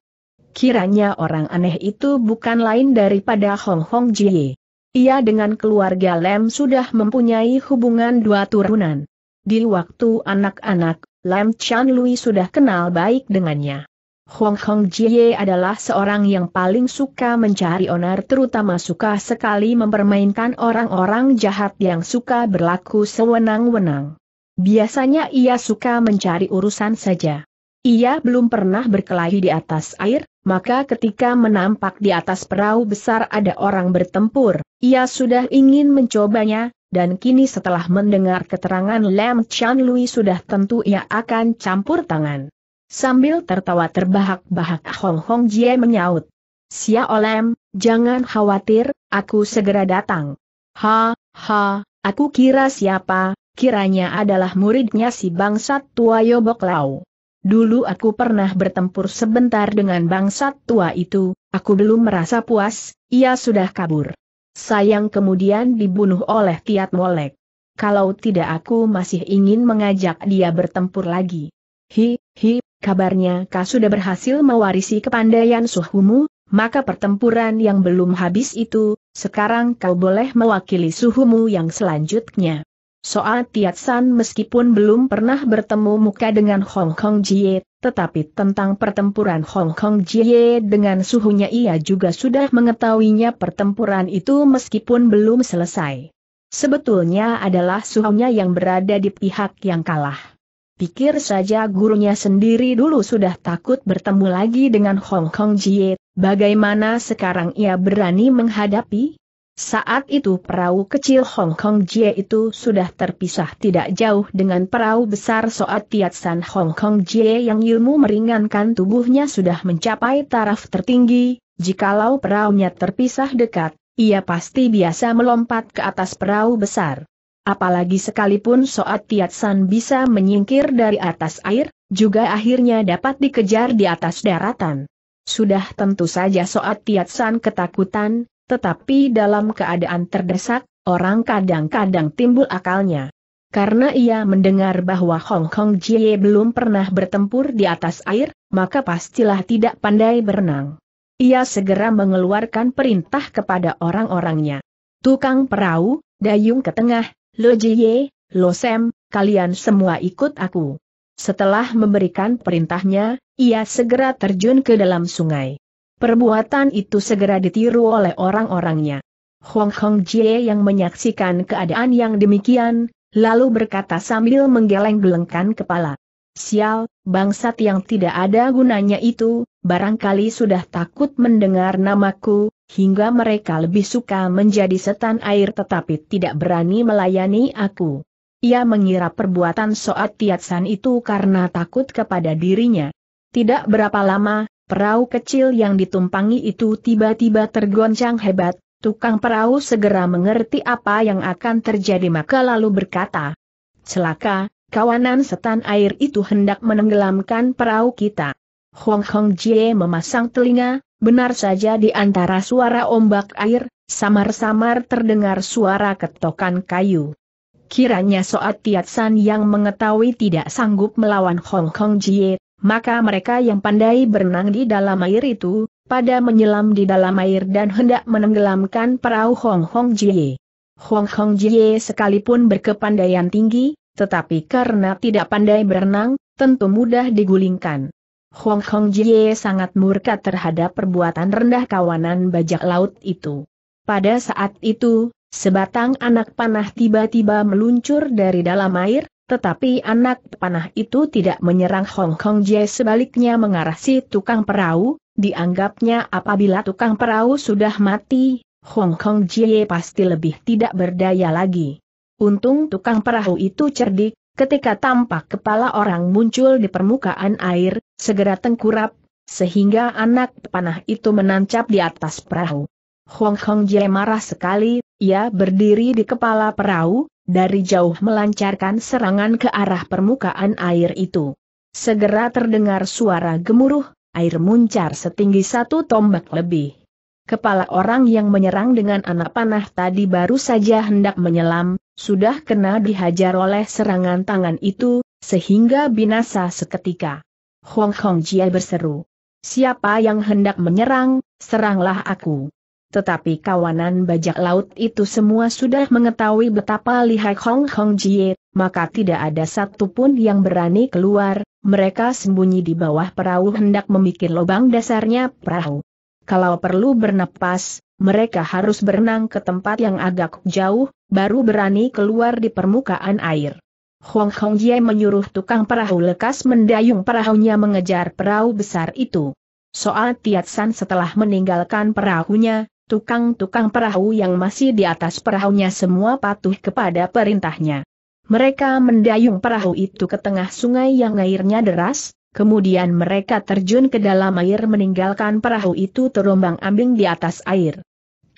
Kiranya orang aneh itu bukan lain daripada Hong Hong Jie. Ia dengan keluarga Lem sudah mempunyai hubungan dua turunan. Di waktu anak-anak, Lem Chan Lui sudah kenal baik dengannya. Hong Hong Jie adalah seorang yang paling suka mencari onar terutama suka sekali mempermainkan orang-orang jahat yang suka berlaku sewenang-wenang. Biasanya ia suka mencari urusan saja. Ia belum pernah berkelahi di atas air, maka ketika menampak di atas perahu besar ada orang bertempur, ia sudah ingin mencobanya, dan kini setelah mendengar keterangan Lam Chan Lui sudah tentu ia akan campur tangan. Sambil tertawa terbahak-bahak Hong Hong Jie menyaut. Sia Olem, jangan khawatir, aku segera datang. Ha, ha, aku kira siapa, kiranya adalah muridnya si bangsat tua Yobok Lau. Dulu aku pernah bertempur sebentar dengan bangsat tua itu, aku belum merasa puas, ia sudah kabur. Sayang kemudian dibunuh oleh Tiat Molek. Kalau tidak aku masih ingin mengajak dia bertempur lagi. Hi, hi, kabarnya kau sudah berhasil mewarisi kepandaian suhumu, maka pertempuran yang belum habis itu, sekarang kau boleh mewakili suhumu yang selanjutnya. Soal San meskipun belum pernah bertemu muka dengan Hong Kong Jie, tetapi tentang pertempuran Hong Kong Jie dengan suhunya ia juga sudah mengetahuinya pertempuran itu meskipun belum selesai. Sebetulnya adalah suhunya yang berada di pihak yang kalah. Pikir saja gurunya sendiri dulu sudah takut bertemu lagi dengan Hong Kong Jie, bagaimana sekarang ia berani menghadapi? Saat itu perahu kecil Hong Kong Jie itu sudah terpisah tidak jauh dengan perahu besar Soat Tiat San Hong Kong Jie yang ilmu meringankan tubuhnya sudah mencapai taraf tertinggi, jikalau perahunya terpisah dekat, ia pasti biasa melompat ke atas perahu besar. Apalagi sekalipun Soat Tiat San bisa menyingkir dari atas air, juga akhirnya dapat dikejar di atas daratan. Sudah tentu saja Soat Tiat San ketakutan, tetapi dalam keadaan terdesak, orang kadang-kadang timbul akalnya. Karena ia mendengar bahwa Hong Kong Jie belum pernah bertempur di atas air, maka pastilah tidak pandai berenang. Ia segera mengeluarkan perintah kepada orang-orangnya. Tukang perahu, dayung ke tengah, Lo Jie, Lo Sam, kalian semua ikut aku. Setelah memberikan perintahnya, ia segera terjun ke dalam sungai. Perbuatan itu segera ditiru oleh orang-orangnya. Hong Hong Jie yang menyaksikan keadaan yang demikian, lalu berkata sambil menggeleng-gelengkan kepala. Sial, bangsat yang tidak ada gunanya itu, barangkali sudah takut mendengar namaku, hingga mereka lebih suka menjadi setan air tetapi tidak berani melayani aku. Ia mengira perbuatan Soat Tiatsan itu karena takut kepada dirinya. Tidak berapa lama, Perahu kecil yang ditumpangi itu tiba-tiba tergoncang hebat, tukang perahu segera mengerti apa yang akan terjadi maka lalu berkata, Celaka, kawanan setan air itu hendak menenggelamkan perahu kita. Hong Hong Jie memasang telinga, benar saja di antara suara ombak air, samar-samar terdengar suara ketokan kayu. Kiranya Soat tiat san yang mengetahui tidak sanggup melawan Hong Kong Jie, maka mereka yang pandai berenang di dalam air itu, pada menyelam di dalam air dan hendak menenggelamkan perahu Hong Hong Jie. Hong Hong Jie sekalipun berkepandaian tinggi, tetapi karena tidak pandai berenang, tentu mudah digulingkan. Hong Hong Jie sangat murka terhadap perbuatan rendah kawanan bajak laut itu. Pada saat itu, sebatang anak panah tiba-tiba meluncur dari dalam air, tetapi anak panah itu tidak menyerang Hong Kong Jie sebaliknya mengarah si tukang perahu, dianggapnya apabila tukang perahu sudah mati, Hong Kong Jie pasti lebih tidak berdaya lagi. Untung tukang perahu itu cerdik, ketika tampak kepala orang muncul di permukaan air, segera tengkurap, sehingga anak panah itu menancap di atas perahu. Hong Kong Jie marah sekali, ia berdiri di kepala perahu, dari jauh melancarkan serangan ke arah permukaan air itu. Segera terdengar suara gemuruh, air muncar setinggi satu tombak lebih. Kepala orang yang menyerang dengan anak panah tadi baru saja hendak menyelam, sudah kena dihajar oleh serangan tangan itu, sehingga binasa seketika. Hong Hong Jia berseru. Siapa yang hendak menyerang, seranglah aku. Tetapi kawanan bajak laut itu semua sudah mengetahui betapa lihai Hong Hong Jie, maka tidak ada satupun yang berani keluar, mereka sembunyi di bawah perahu hendak memikir lubang dasarnya perahu. Kalau perlu bernapas, mereka harus berenang ke tempat yang agak jauh, baru berani keluar di permukaan air. Hong Hong Jie menyuruh tukang perahu lekas mendayung perahunya mengejar perahu besar itu. Soal Tiat San setelah meninggalkan perahunya, Tukang-tukang perahu yang masih di atas perahunya semua patuh kepada perintahnya. Mereka mendayung perahu itu ke tengah sungai yang airnya deras, kemudian mereka terjun ke dalam air meninggalkan perahu itu terombang-ambing di atas air.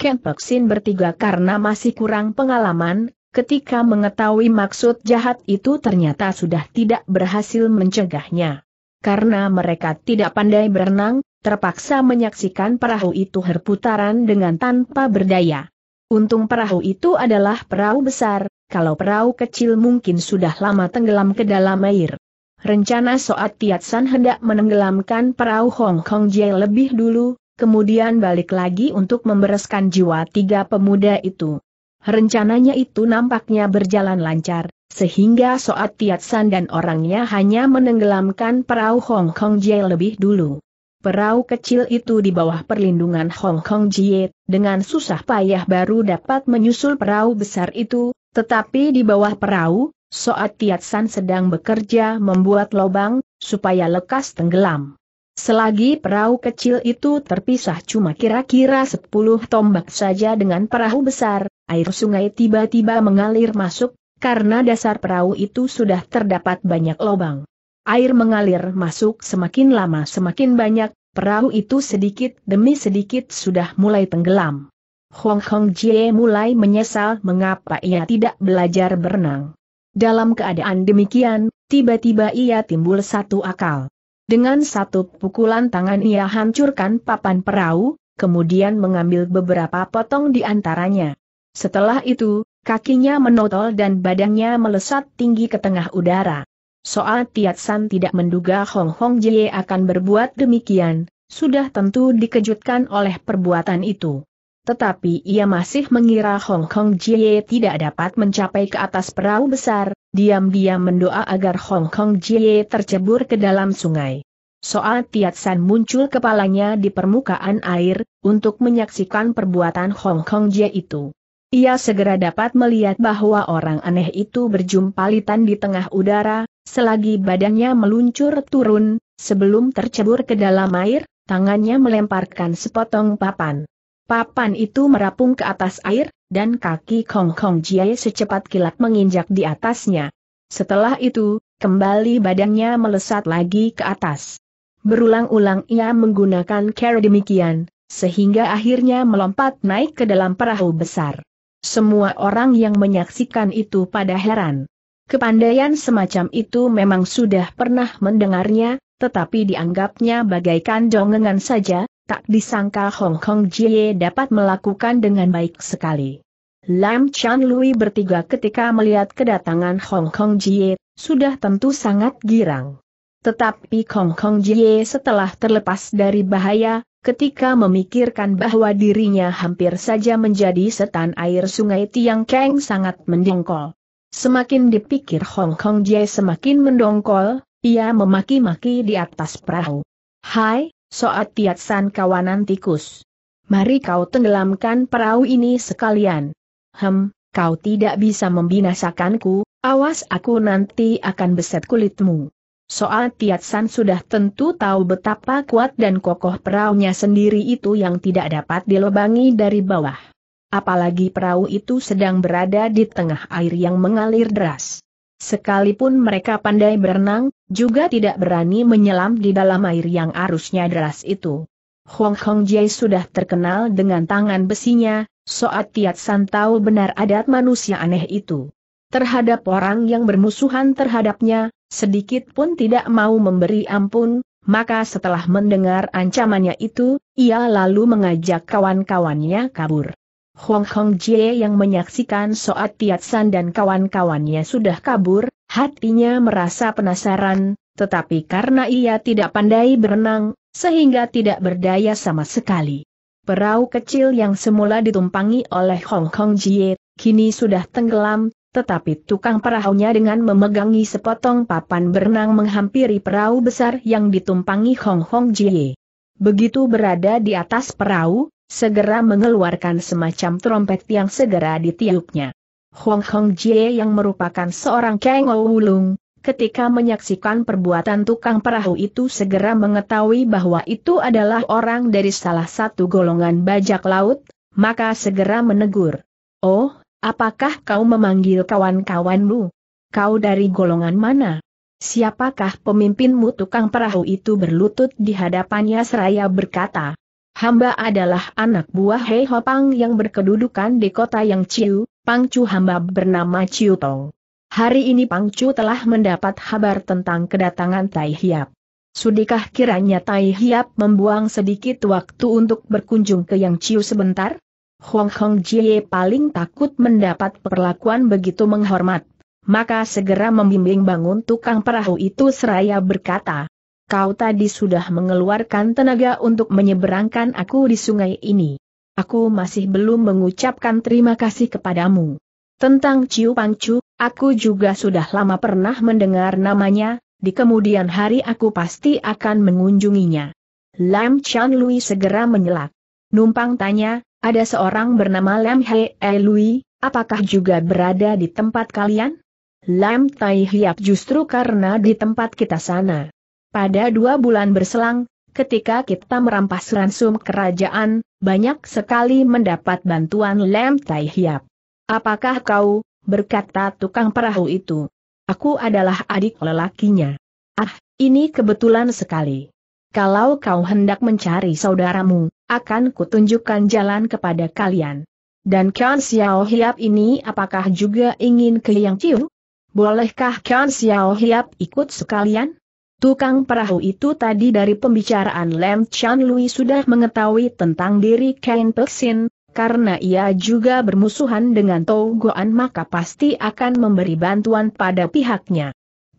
Kempeksin bertiga karena masih kurang pengalaman, ketika mengetahui maksud jahat itu ternyata sudah tidak berhasil mencegahnya. Karena mereka tidak pandai berenang, terpaksa menyaksikan perahu itu herputaran dengan tanpa berdaya. Untung perahu itu adalah perahu besar, kalau perahu kecil mungkin sudah lama tenggelam ke dalam air. Rencana Soat Tiat San hendak menenggelamkan perahu Hong Kong Jie lebih dulu, kemudian balik lagi untuk membereskan jiwa tiga pemuda itu. Rencananya itu nampaknya berjalan lancar, sehingga Soat Tiat San dan orangnya hanya menenggelamkan perahu Hong Kong Jie lebih dulu. Perahu kecil itu di bawah perlindungan Hong Kong Jie, dengan susah payah baru dapat menyusul perahu besar itu, tetapi di bawah perahu, Soat Tiat San sedang bekerja membuat lobang, supaya lekas tenggelam. Selagi perahu kecil itu terpisah cuma kira-kira 10 tombak saja dengan perahu besar, air sungai tiba-tiba mengalir masuk, karena dasar perahu itu sudah terdapat banyak lobang. Air mengalir masuk semakin lama semakin banyak, perahu itu sedikit demi sedikit sudah mulai tenggelam. Hong Hong Jie mulai menyesal mengapa ia tidak belajar berenang. Dalam keadaan demikian, tiba-tiba ia timbul satu akal. Dengan satu pukulan tangan ia hancurkan papan perahu, kemudian mengambil beberapa potong di antaranya. Setelah itu, kakinya menotol dan badannya melesat tinggi ke tengah udara. Soal Tiat San tidak menduga Hong Hong Jie akan berbuat demikian, sudah tentu dikejutkan oleh perbuatan itu. Tetapi ia masih mengira Hong Hong Jie tidak dapat mencapai ke atas perahu besar, diam-diam mendoa agar Hong Hong Jie tercebur ke dalam sungai. Soal Tiat San muncul kepalanya di permukaan air, untuk menyaksikan perbuatan Hong Hong Jie itu. Ia segera dapat melihat bahwa orang aneh itu berjumpalitan di tengah udara, Selagi badannya meluncur turun, sebelum tercebur ke dalam air, tangannya melemparkan sepotong papan. Papan itu merapung ke atas air, dan kaki Kong Kong Jiai secepat kilat menginjak di atasnya. Setelah itu, kembali badannya melesat lagi ke atas. Berulang-ulang ia menggunakan cara demikian, sehingga akhirnya melompat naik ke dalam perahu besar. Semua orang yang menyaksikan itu pada heran. Kepandaian semacam itu memang sudah pernah mendengarnya, tetapi dianggapnya bagaikan jongengan saja, tak disangka Hong Kong Jie dapat melakukan dengan baik sekali. Lam Chan Lui bertiga ketika melihat kedatangan Hong Kong Jie, sudah tentu sangat girang. Tetapi Hong Kong Jie setelah terlepas dari bahaya, ketika memikirkan bahwa dirinya hampir saja menjadi setan air sungai Tiang Keng sangat mendengkol. Semakin dipikir Hong Kong Jie semakin mendongkol, ia memaki-maki di atas perahu. Hai, soat tiatsan kawanan tikus. Mari kau tenggelamkan perahu ini sekalian. Hem, kau tidak bisa membinasakanku, awas aku nanti akan beset kulitmu. Soal tiat san sudah tentu tahu betapa kuat dan kokoh perahunya sendiri itu yang tidak dapat dilobangi dari bawah apalagi perahu itu sedang berada di tengah air yang mengalir deras. Sekalipun mereka pandai berenang, juga tidak berani menyelam di dalam air yang arusnya deras itu. Hong Kong Jai sudah terkenal dengan tangan besinya, Soat Tiat San tahu benar adat manusia aneh itu. Terhadap orang yang bermusuhan terhadapnya, sedikit pun tidak mau memberi ampun, maka setelah mendengar ancamannya itu, ia lalu mengajak kawan-kawannya kabur. Hong Hong Jie yang menyaksikan Soat San dan kawan-kawannya sudah kabur, hatinya merasa penasaran, tetapi karena ia tidak pandai berenang, sehingga tidak berdaya sama sekali. Perahu kecil yang semula ditumpangi oleh Hong Kong Jie, kini sudah tenggelam, tetapi tukang perahunya dengan memegangi sepotong papan berenang menghampiri perahu besar yang ditumpangi Hong Hong Jie. Begitu berada di atas perahu, segera mengeluarkan semacam trompet yang segera ditiupnya. Hong Hong Jie yang merupakan seorang Kang Wulung, ketika menyaksikan perbuatan tukang perahu itu segera mengetahui bahwa itu adalah orang dari salah satu golongan bajak laut, maka segera menegur. Oh, apakah kau memanggil kawan-kawanmu? Kau dari golongan mana? Siapakah pemimpinmu tukang perahu itu berlutut di hadapannya seraya berkata, hamba adalah anak buah Hei Hopang yang berkedudukan di kota yang Ciu, Pangcu hamba bernama Ciu Tong. Hari ini Pangcu telah mendapat kabar tentang kedatangan Tai Hiap. Sudikah kiranya Tai Hiap membuang sedikit waktu untuk berkunjung ke Yang Ciu sebentar? Hong Hong Jie paling takut mendapat perlakuan begitu menghormat. Maka segera membimbing bangun tukang perahu itu seraya berkata, kau tadi sudah mengeluarkan tenaga untuk menyeberangkan aku di sungai ini. Aku masih belum mengucapkan terima kasih kepadamu. Tentang Ciu Pangcu, aku juga sudah lama pernah mendengar namanya, di kemudian hari aku pasti akan mengunjunginya. Lam Chan Lui segera menyelak. Numpang tanya, ada seorang bernama Lam Hei e Lui, apakah juga berada di tempat kalian? Lam Tai Hiap justru karena di tempat kita sana. Pada dua bulan berselang, ketika kita merampas ransum kerajaan, banyak sekali mendapat bantuan Lem Tai Hiap. Apakah kau, berkata tukang perahu itu, aku adalah adik lelakinya. Ah, ini kebetulan sekali. Kalau kau hendak mencari saudaramu, akan kutunjukkan jalan kepada kalian. Dan Kian Xiao Hiap ini apakah juga ingin ke Yang Ciu? Bolehkah Kian Xiao Hiap ikut sekalian? Tukang perahu itu tadi dari pembicaraan Lem Chan Lui sudah mengetahui tentang diri Ken Peksin, karena ia juga bermusuhan dengan Tou Goan maka pasti akan memberi bantuan pada pihaknya.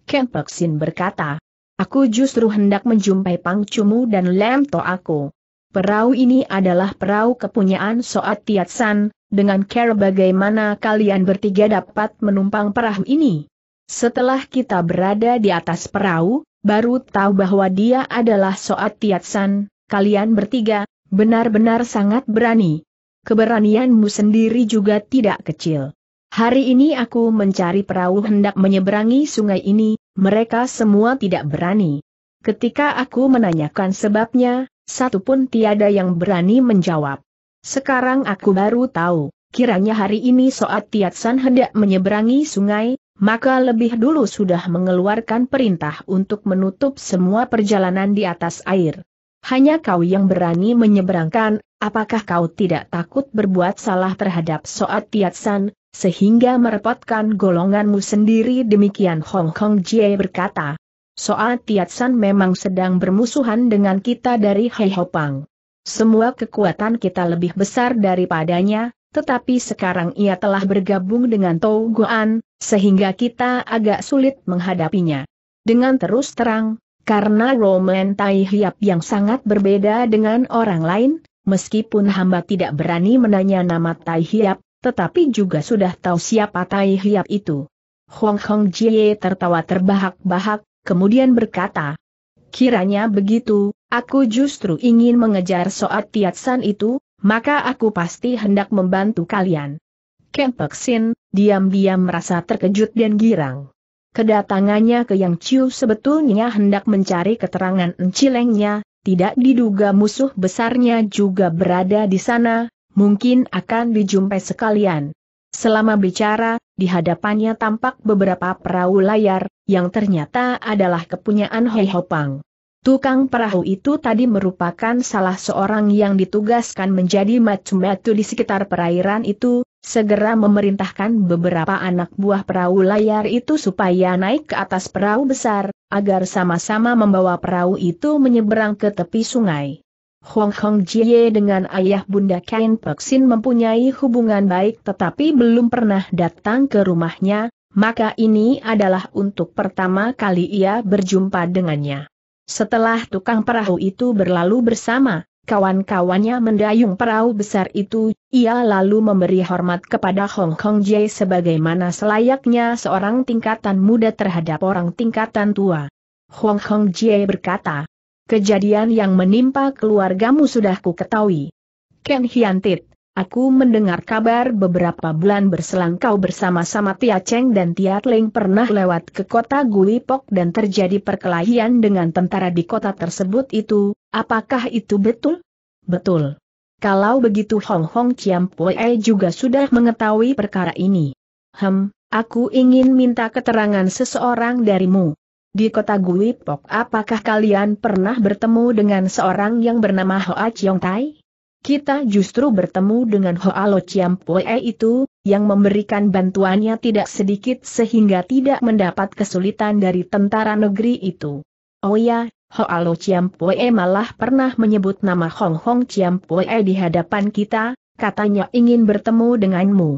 Ken Peksin berkata, Aku justru hendak menjumpai Pang Cumu dan Lem To aku. Perahu ini adalah perahu kepunyaan Soat Tiat San, dengan care bagaimana kalian bertiga dapat menumpang perahu ini. Setelah kita berada di atas perahu, baru tahu bahwa dia adalah Soat Tiatsan, kalian bertiga, benar-benar sangat berani. Keberanianmu sendiri juga tidak kecil. Hari ini aku mencari perahu hendak menyeberangi sungai ini, mereka semua tidak berani. Ketika aku menanyakan sebabnya, satu pun tiada yang berani menjawab. Sekarang aku baru tahu, kiranya hari ini Soat Tiatsan hendak menyeberangi sungai, maka lebih dulu sudah mengeluarkan perintah untuk menutup semua perjalanan di atas air. Hanya kau yang berani menyeberangkan, apakah kau tidak takut berbuat salah terhadap Soat Tiatsan, sehingga merepotkan golonganmu sendiri demikian Hong Kong Jie berkata. Soat Tiatsan memang sedang bermusuhan dengan kita dari Hei Hopang. Semua kekuatan kita lebih besar daripadanya, tetapi sekarang ia telah bergabung dengan Tou Guan, sehingga kita agak sulit menghadapinya. Dengan terus terang, karena Roman Tai Hiap yang sangat berbeda dengan orang lain, meskipun hamba tidak berani menanya nama Tai Hiap, tetapi juga sudah tahu siapa Tai Hiap itu. Hong Hong Jie tertawa terbahak-bahak, kemudian berkata, Kiranya begitu, aku justru ingin mengejar Soat Tiatsan itu, maka aku pasti hendak membantu kalian. Sin, diam-diam merasa terkejut dan girang. Kedatangannya ke Yang Chiu sebetulnya hendak mencari keterangan encilengnya, tidak diduga musuh besarnya juga berada di sana, mungkin akan dijumpai sekalian. Selama bicara, di hadapannya tampak beberapa perahu layar, yang ternyata adalah kepunyaan Hei Hopang. Tukang perahu itu tadi merupakan salah seorang yang ditugaskan menjadi matu-matu di sekitar perairan itu, segera memerintahkan beberapa anak buah perahu layar itu supaya naik ke atas perahu besar, agar sama-sama membawa perahu itu menyeberang ke tepi sungai. Hong Hong Jie dengan ayah bunda Kain Peksin mempunyai hubungan baik tetapi belum pernah datang ke rumahnya, maka ini adalah untuk pertama kali ia berjumpa dengannya. Setelah tukang perahu itu berlalu bersama, kawan-kawannya mendayung perahu besar itu, ia lalu memberi hormat kepada Hong Kong Jae sebagaimana selayaknya seorang tingkatan muda terhadap orang tingkatan tua. Hong Kong Jae berkata, kejadian yang menimpa keluargamu sudah ku ketahui. Ken Hiantit Aku mendengar kabar beberapa bulan berselang kau bersama-sama Tia Cheng dan Tia Tling pernah lewat ke kota Guipok dan terjadi perkelahian dengan tentara di kota tersebut itu, apakah itu betul? Betul. Kalau begitu Hong Hong Chiam Pue juga sudah mengetahui perkara ini. Hem, aku ingin minta keterangan seseorang darimu. Di kota Guipok apakah kalian pernah bertemu dengan seorang yang bernama Hoa Chiong Tai? Kita justru bertemu dengan Hoalo Pue itu, yang memberikan bantuannya tidak sedikit sehingga tidak mendapat kesulitan dari tentara negeri itu. Oh ya, Hoalo Pue malah pernah menyebut nama Hong Hong Pue di hadapan kita, katanya ingin bertemu denganmu.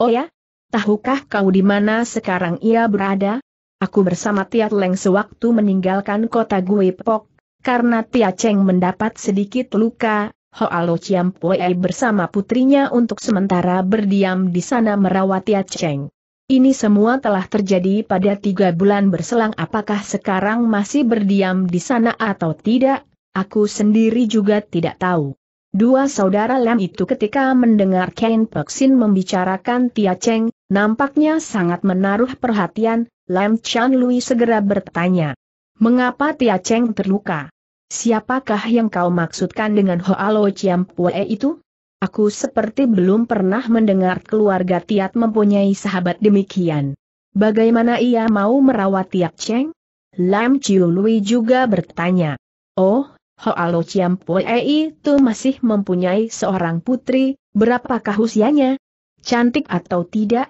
Oh ya? Tahukah kau di mana sekarang ia berada? Aku bersama Tia Leng sewaktu meninggalkan kota Guipok, karena Tia Cheng mendapat sedikit luka, Hoalo Chiam Pue bersama putrinya untuk sementara berdiam di sana merawat Tia Cheng. Ini semua telah terjadi pada tiga bulan berselang apakah sekarang masih berdiam di sana atau tidak, aku sendiri juga tidak tahu. Dua saudara Lam itu ketika mendengar Ken Peksin membicarakan Tia Cheng, nampaknya sangat menaruh perhatian, Lam Chan Lui segera bertanya. Mengapa Tia Cheng terluka? Siapakah yang kau maksudkan dengan Hoalo Chiampue itu? Aku seperti belum pernah mendengar keluarga Tiat mempunyai sahabat demikian. Bagaimana ia mau merawat Tiat Cheng? Lam Chiu Lui juga bertanya. Oh, Hoalo Chiampue itu masih mempunyai seorang putri, berapakah usianya? Cantik atau tidak?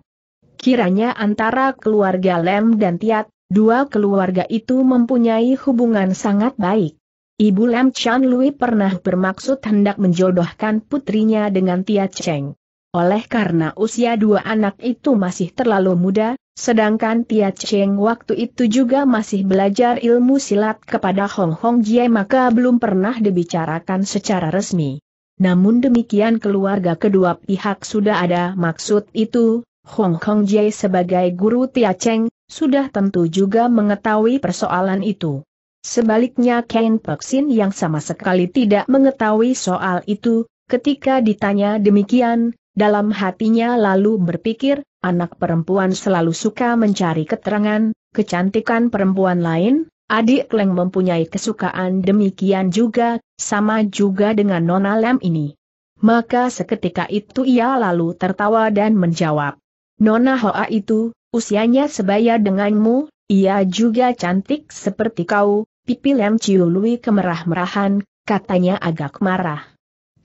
Kiranya antara keluarga Lam dan Tiat, dua keluarga itu mempunyai hubungan sangat baik. Ibu Lam Chan Lui pernah bermaksud hendak menjodohkan putrinya dengan Tia Cheng. Oleh karena usia dua anak itu masih terlalu muda, sedangkan Tia Cheng waktu itu juga masih belajar ilmu silat kepada Hong Hong Jie maka belum pernah dibicarakan secara resmi. Namun demikian keluarga kedua pihak sudah ada maksud itu, Hong Kong Jie sebagai guru Tia Cheng, sudah tentu juga mengetahui persoalan itu. Sebaliknya Ken Peksin yang sama sekali tidak mengetahui soal itu, ketika ditanya demikian, dalam hatinya lalu berpikir, anak perempuan selalu suka mencari keterangan, kecantikan perempuan lain, adik Leng mempunyai kesukaan demikian juga, sama juga dengan Nona Lem ini. Maka seketika itu ia lalu tertawa dan menjawab, Nona Hoa itu, usianya sebaya denganmu, ia juga cantik seperti kau, Pipi Lem Chiu Lui kemerah-merahan, katanya agak marah.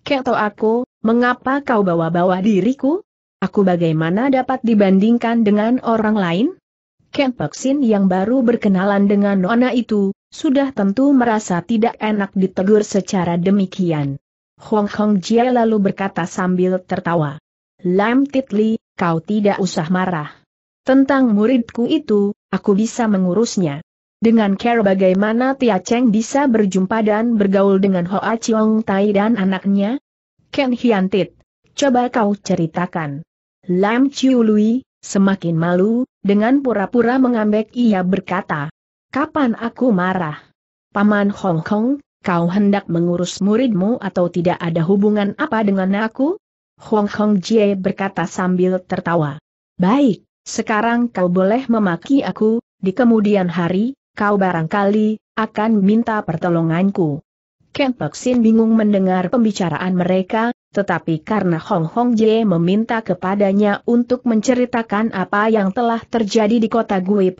Keto aku, mengapa kau bawa-bawa diriku? Aku bagaimana dapat dibandingkan dengan orang lain? Sin yang baru berkenalan dengan Nona itu, sudah tentu merasa tidak enak ditegur secara demikian. Hong Hong Jie lalu berkata sambil tertawa. Lam Titli, kau tidak usah marah. Tentang muridku itu, aku bisa mengurusnya. Dengan care bagaimana Tia Cheng bisa berjumpa dan bergaul dengan Hoa Chiong Tai dan anaknya? Ken Tit. coba kau ceritakan. Lam Chiu Lui, semakin malu, dengan pura-pura mengambek ia berkata. Kapan aku marah? Paman Hong Kong, kau hendak mengurus muridmu atau tidak ada hubungan apa dengan aku? Hong Kong Jie berkata sambil tertawa. Baik, sekarang kau boleh memaki aku, di kemudian hari, kau barangkali, akan minta pertolonganku. Kenpek Sin bingung mendengar pembicaraan mereka, tetapi karena Hong Hong Jie meminta kepadanya untuk menceritakan apa yang telah terjadi di kota Gui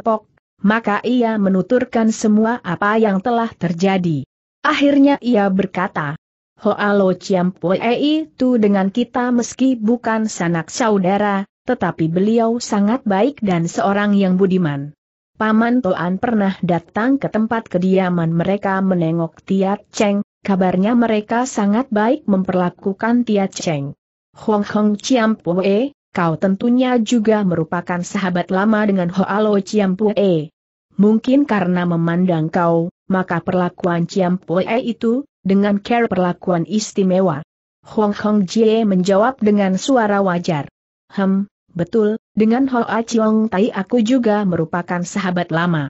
maka ia menuturkan semua apa yang telah terjadi. Akhirnya ia berkata, Hoalo Chiampue itu dengan kita meski bukan sanak saudara, tetapi beliau sangat baik dan seorang yang budiman. Paman Toan pernah datang ke tempat kediaman mereka menengok Tia Cheng, kabarnya mereka sangat baik memperlakukan Tia Cheng. Hong Hong Pue, kau tentunya juga merupakan sahabat lama dengan Hoalo Pue. Mungkin karena memandang kau, maka perlakuan Pue itu, dengan care perlakuan istimewa. Hong Hong Jie menjawab dengan suara wajar. Hem, betul, dengan Hoa Chiong Tai aku juga merupakan sahabat lama.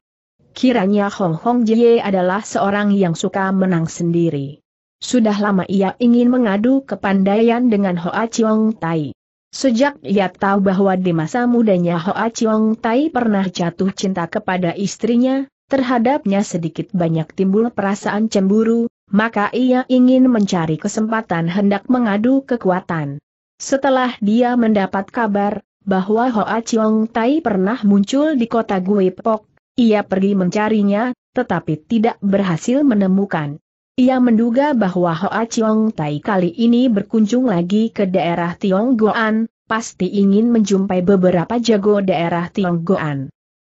Kiranya Hong Hong Jie adalah seorang yang suka menang sendiri. Sudah lama ia ingin mengadu kepandaian dengan Hoa Chiong Tai. Sejak ia tahu bahwa di masa mudanya Hoa Chiong Tai pernah jatuh cinta kepada istrinya, terhadapnya sedikit banyak timbul perasaan cemburu, maka ia ingin mencari kesempatan hendak mengadu kekuatan. Setelah dia mendapat kabar, bahwa Hoa Chiong Tai pernah muncul di kota Guipok, ia pergi mencarinya, tetapi tidak berhasil menemukan. Ia menduga bahwa Hoa Chiong Tai kali ini berkunjung lagi ke daerah Tiong Goan, pasti ingin menjumpai beberapa jago daerah Tiong Goan.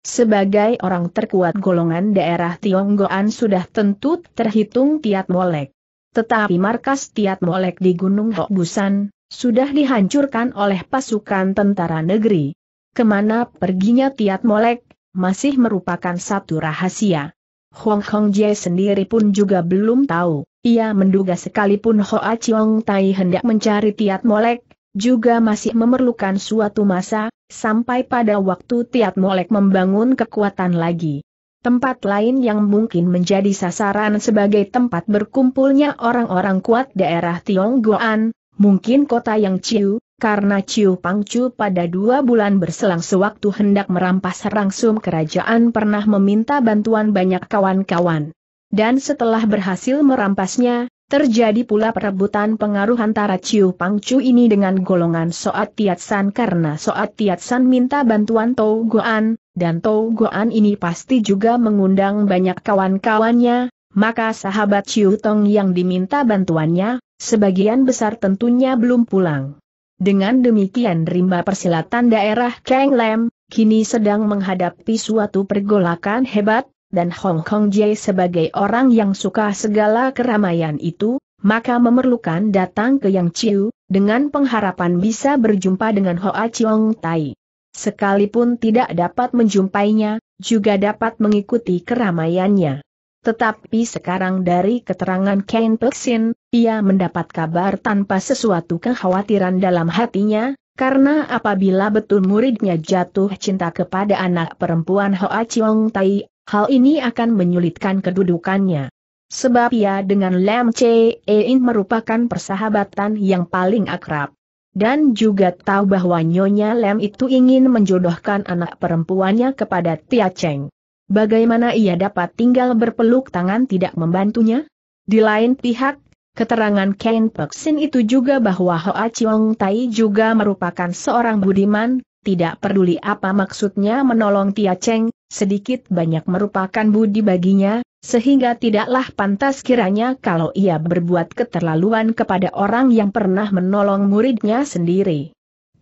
Sebagai orang terkuat golongan daerah Tiong Goan sudah tentu terhitung Tiat Molek. Tetapi markas Tiat Molek di Gunung Hok Busan, sudah dihancurkan oleh pasukan tentara negeri. Kemana perginya Tiat Molek, masih merupakan satu rahasia. Hong Hong Jie sendiri pun juga belum tahu, ia menduga sekalipun Hoa Chiong Tai hendak mencari Tiat Molek, juga masih memerlukan suatu masa, sampai pada waktu Tiat Molek membangun kekuatan lagi. Tempat lain yang mungkin menjadi sasaran sebagai tempat berkumpulnya orang-orang kuat daerah Tionggoan, Mungkin kota yang Ciu, karena Ciu Pangcu pada dua bulan berselang sewaktu hendak merampas rangsum kerajaan pernah meminta bantuan banyak kawan-kawan. Dan setelah berhasil merampasnya, terjadi pula perebutan pengaruh antara Ciu Pangcu ini dengan golongan Soat Tiatsan karena Soat Tiatsan minta bantuan Tou Goan, dan Tou Goan ini pasti juga mengundang banyak kawan-kawannya, maka sahabat Ciu Tong yang diminta bantuannya, Sebagian besar tentunya belum pulang. Dengan demikian rimba persilatan daerah Kang Lam, kini sedang menghadapi suatu pergolakan hebat, dan Hong Kong Jai sebagai orang yang suka segala keramaian itu, maka memerlukan datang ke Yang Chiu, dengan pengharapan bisa berjumpa dengan Hoa Chiong Tai. Sekalipun tidak dapat menjumpainya, juga dapat mengikuti keramaiannya. Tetapi sekarang dari keterangan Kane Peksin, ia mendapat kabar tanpa sesuatu kekhawatiran dalam hatinya, karena apabila betul muridnya jatuh cinta kepada anak perempuan Hoa Chiong Tai, hal ini akan menyulitkan kedudukannya. Sebab ia dengan Lam Che e In merupakan persahabatan yang paling akrab. Dan juga tahu bahwa Nyonya Lam itu ingin menjodohkan anak perempuannya kepada Tia Cheng. Bagaimana ia dapat tinggal berpeluk tangan tidak membantunya? Di lain pihak, keterangan Ken Peksin itu juga bahwa Hoa Chiong Tai juga merupakan seorang budiman, tidak peduli apa maksudnya menolong Tia Cheng, sedikit banyak merupakan budi baginya, sehingga tidaklah pantas kiranya kalau ia berbuat keterlaluan kepada orang yang pernah menolong muridnya sendiri.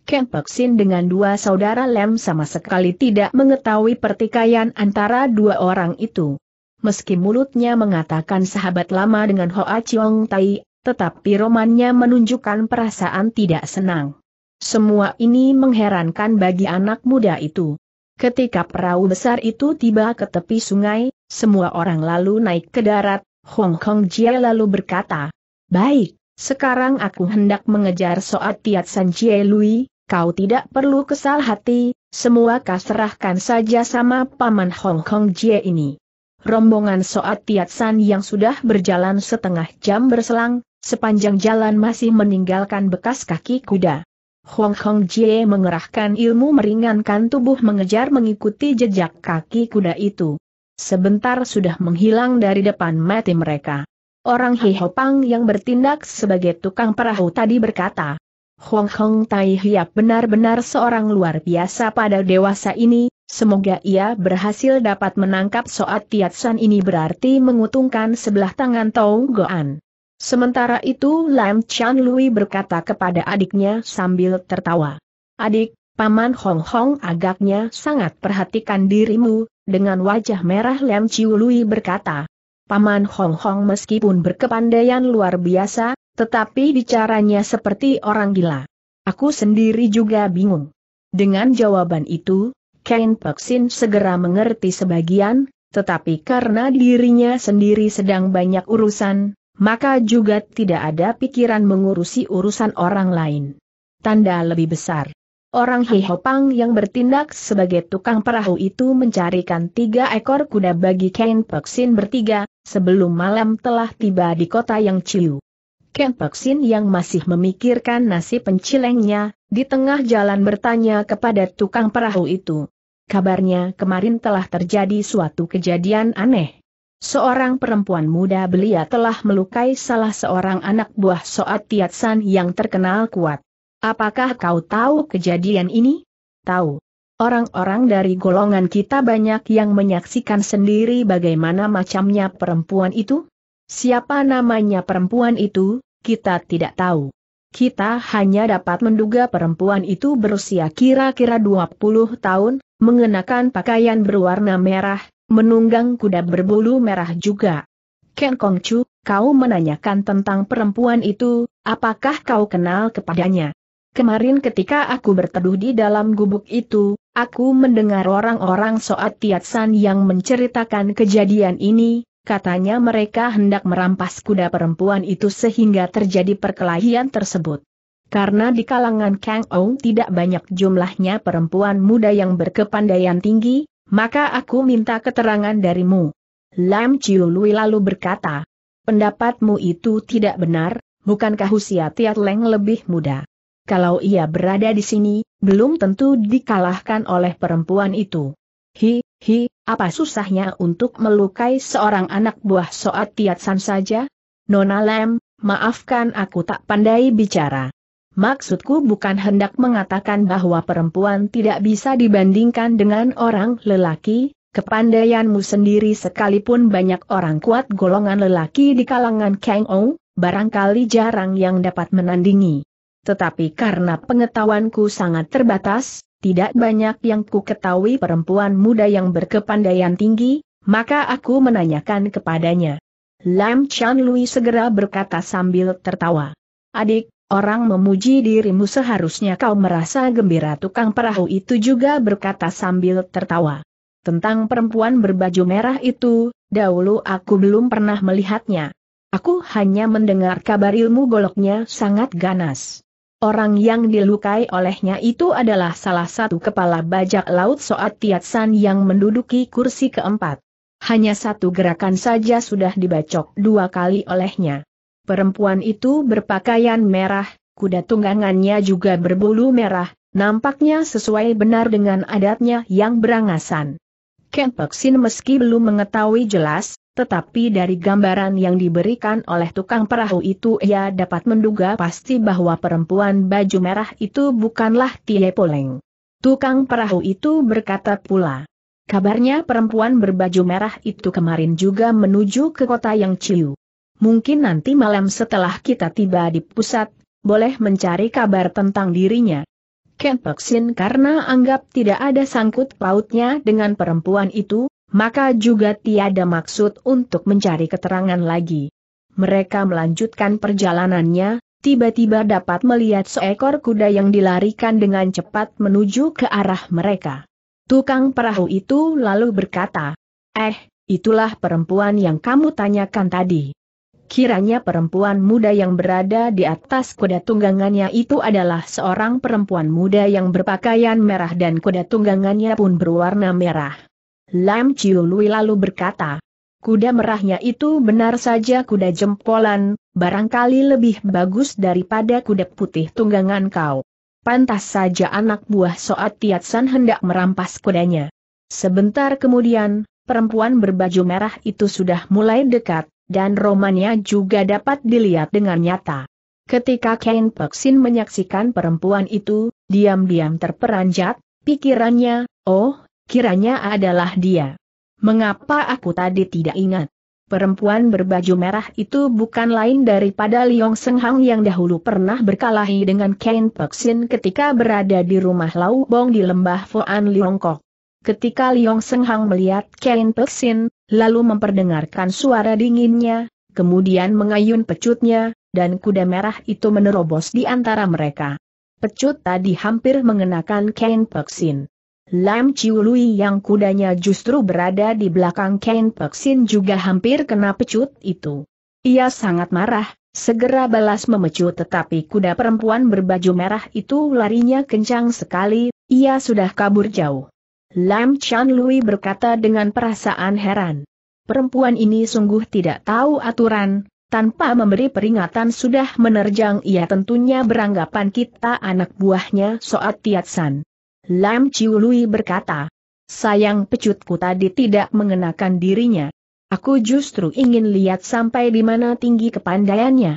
Ken Peksin dengan dua saudara Lem sama sekali tidak mengetahui pertikaian antara dua orang itu. Meski mulutnya mengatakan sahabat lama dengan Hoa Chiong Tai, tetapi romannya menunjukkan perasaan tidak senang. Semua ini mengherankan bagi anak muda itu. Ketika perahu besar itu tiba ke tepi sungai, semua orang lalu naik ke darat, Hong Kong Jie lalu berkata, Baik, sekarang aku hendak mengejar Soat Tiat San Jie Lui, kau tidak perlu kesal hati, semua kau serahkan saja sama Paman Hong Kong Jie ini. Rombongan Soat Tiat San yang sudah berjalan setengah jam berselang, sepanjang jalan masih meninggalkan bekas kaki kuda. Hong Kong Jie mengerahkan ilmu meringankan tubuh mengejar mengikuti jejak kaki kuda itu. Sebentar sudah menghilang dari depan mati mereka. Orang Hopang yang bertindak sebagai tukang perahu tadi berkata, Hong Hong Tai Hiap benar-benar seorang luar biasa pada dewasa ini, semoga ia berhasil dapat menangkap Soat san ini berarti menguntungkan sebelah tangan Tong Goan. Sementara itu Lam Chan Lui berkata kepada adiknya sambil tertawa. Adik, Paman Hong Hong agaknya sangat perhatikan dirimu, dengan wajah merah Lam Chiu Lui berkata. Paman Hong Hong meskipun berkepandaian luar biasa, tetapi bicaranya seperti orang gila. Aku sendiri juga bingung. Dengan jawaban itu, Ken Paksin segera mengerti sebagian, tetapi karena dirinya sendiri sedang banyak urusan, maka juga tidak ada pikiran mengurusi urusan orang lain. Tanda lebih besar. Orang Hihopang yang bertindak sebagai tukang perahu itu mencarikan tiga ekor kuda bagi Ken Paksin bertiga, sebelum malam telah tiba di kota yang Ciu. Ken Peksin yang masih memikirkan nasib pencilengnya, di tengah jalan bertanya kepada tukang perahu itu. Kabarnya kemarin telah terjadi suatu kejadian aneh. Seorang perempuan muda belia telah melukai salah seorang anak buah Soat Tiatsan yang terkenal kuat. Apakah kau tahu kejadian ini? Tahu. Orang-orang dari golongan kita banyak yang menyaksikan sendiri bagaimana macamnya perempuan itu? Siapa namanya perempuan itu, kita tidak tahu. Kita hanya dapat menduga perempuan itu berusia kira-kira 20 tahun, mengenakan pakaian berwarna merah, menunggang kuda berbulu merah juga. Ken Kong Chu, kau menanyakan tentang perempuan itu, apakah kau kenal kepadanya? Kemarin ketika aku berteduh di dalam gubuk itu, aku mendengar orang-orang Soat tiat san yang menceritakan kejadian ini, katanya mereka hendak merampas kuda perempuan itu sehingga terjadi perkelahian tersebut. Karena di kalangan Kang Ou tidak banyak jumlahnya perempuan muda yang berkepandaian tinggi, maka aku minta keterangan darimu. Lam Chiu Lui lalu berkata, pendapatmu itu tidak benar, bukankah usia Tiat Leng lebih muda? Kalau ia berada di sini, belum tentu dikalahkan oleh perempuan itu. Hi, Hi, apa susahnya untuk melukai seorang anak buah Soat San saja? Nona Lem, maafkan aku tak pandai bicara. Maksudku bukan hendak mengatakan bahwa perempuan tidak bisa dibandingkan dengan orang lelaki, kepandaianmu sendiri sekalipun banyak orang kuat golongan lelaki di kalangan Kang Ou, barangkali jarang yang dapat menandingi. Tetapi karena pengetahuanku sangat terbatas, tidak banyak yang ku ketahui perempuan muda yang berkepandaian tinggi, maka aku menanyakan kepadanya. Lam Chan Lui segera berkata sambil tertawa. Adik, orang memuji dirimu seharusnya kau merasa gembira tukang perahu itu juga berkata sambil tertawa. Tentang perempuan berbaju merah itu, dahulu aku belum pernah melihatnya. Aku hanya mendengar kabar ilmu goloknya sangat ganas. Orang yang dilukai olehnya itu adalah salah satu kepala bajak laut Soat Tiatsan yang menduduki kursi keempat. Hanya satu gerakan saja sudah dibacok dua kali olehnya. Perempuan itu berpakaian merah, kuda tunggangannya juga berbulu merah, nampaknya sesuai benar dengan adatnya yang berangasan. Ken Peksin meski belum mengetahui jelas, tetapi dari gambaran yang diberikan oleh tukang perahu itu ia dapat menduga pasti bahwa perempuan baju merah itu bukanlah Tie Poleng. Tukang perahu itu berkata pula, kabarnya perempuan berbaju merah itu kemarin juga menuju ke kota yang Ciu. Mungkin nanti malam setelah kita tiba di pusat, boleh mencari kabar tentang dirinya. Ken Peksin karena anggap tidak ada sangkut pautnya dengan perempuan itu, maka juga tiada maksud untuk mencari keterangan lagi. Mereka melanjutkan perjalanannya, tiba-tiba dapat melihat seekor kuda yang dilarikan dengan cepat menuju ke arah mereka. Tukang perahu itu lalu berkata, Eh, itulah perempuan yang kamu tanyakan tadi. Kiranya perempuan muda yang berada di atas kuda tunggangannya itu adalah seorang perempuan muda yang berpakaian merah dan kuda tunggangannya pun berwarna merah. Lam Chiu Lui lalu berkata, kuda merahnya itu benar saja kuda jempolan, barangkali lebih bagus daripada kuda putih tunggangan kau. Pantas saja anak buah Soat Tiat San hendak merampas kudanya. Sebentar kemudian, perempuan berbaju merah itu sudah mulai dekat, dan romannya juga dapat dilihat dengan nyata. Ketika Ken Peksin menyaksikan perempuan itu, diam-diam terperanjat, pikirannya, oh, kiranya adalah dia. Mengapa aku tadi tidak ingat? Perempuan berbaju merah itu bukan lain daripada Liong Senghang yang dahulu pernah berkelahi dengan Ken Peksin ketika berada di rumah Lau Bong di lembah Foan Kok. Ketika Liong Senghang melihat Ken Peksin, lalu memperdengarkan suara dinginnya, kemudian mengayun pecutnya, dan kuda merah itu menerobos di antara mereka. Pecut tadi hampir mengenakan Ken Peksin. Lam Chiului yang kudanya justru berada di belakang Ken Peksin juga hampir kena pecut itu. Ia sangat marah, segera balas memecut tetapi kuda perempuan berbaju merah itu larinya kencang sekali, ia sudah kabur jauh. Lam Chan Lui berkata dengan perasaan heran. Perempuan ini sungguh tidak tahu aturan, tanpa memberi peringatan sudah menerjang ia tentunya beranggapan kita anak buahnya Soat Tiat San. Lam Chiu Lui berkata, sayang pecutku tadi tidak mengenakan dirinya. Aku justru ingin lihat sampai di mana tinggi kepandaiannya.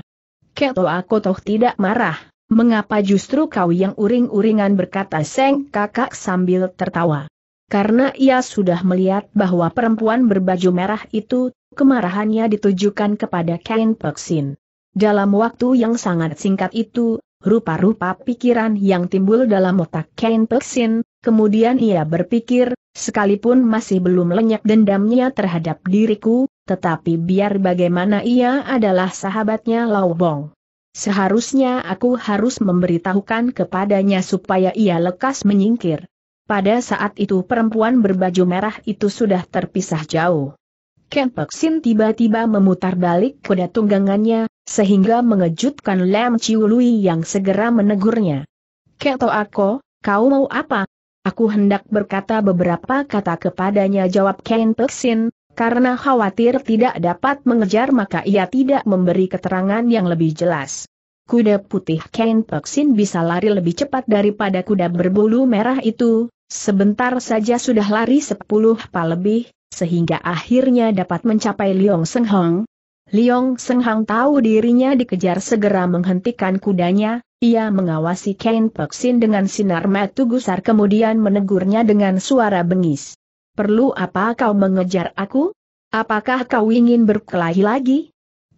Keto aku toh tidak marah, mengapa justru kau yang uring-uringan berkata Seng kakak sambil tertawa. Karena ia sudah melihat bahwa perempuan berbaju merah itu, kemarahannya ditujukan kepada Kain Peksin. Dalam waktu yang sangat singkat itu, rupa-rupa pikiran yang timbul dalam otak Kain Peksin, kemudian ia berpikir, sekalipun masih belum lenyap dendamnya terhadap diriku, tetapi biar bagaimana ia adalah sahabatnya Bong. Seharusnya aku harus memberitahukan kepadanya supaya ia lekas menyingkir. Pada saat itu perempuan berbaju merah itu sudah terpisah jauh. Ken Peksin tiba-tiba memutar balik kuda tunggangannya, sehingga mengejutkan Lam Chiu Lui yang segera menegurnya. Keto Ako, kau mau apa? Aku hendak berkata beberapa kata kepadanya jawab Ken Peksin, karena khawatir tidak dapat mengejar maka ia tidak memberi keterangan yang lebih jelas. Kuda putih Ken Peksin bisa lari lebih cepat daripada kuda berbulu merah itu, Sebentar saja sudah lari sepuluh pa lebih, sehingga akhirnya dapat mencapai Liong Seng Hong. Liong Seng tahu dirinya dikejar segera menghentikan kudanya, ia mengawasi Ken Peksin dengan sinar mata gusar kemudian menegurnya dengan suara bengis. Perlu apa kau mengejar aku? Apakah kau ingin berkelahi lagi?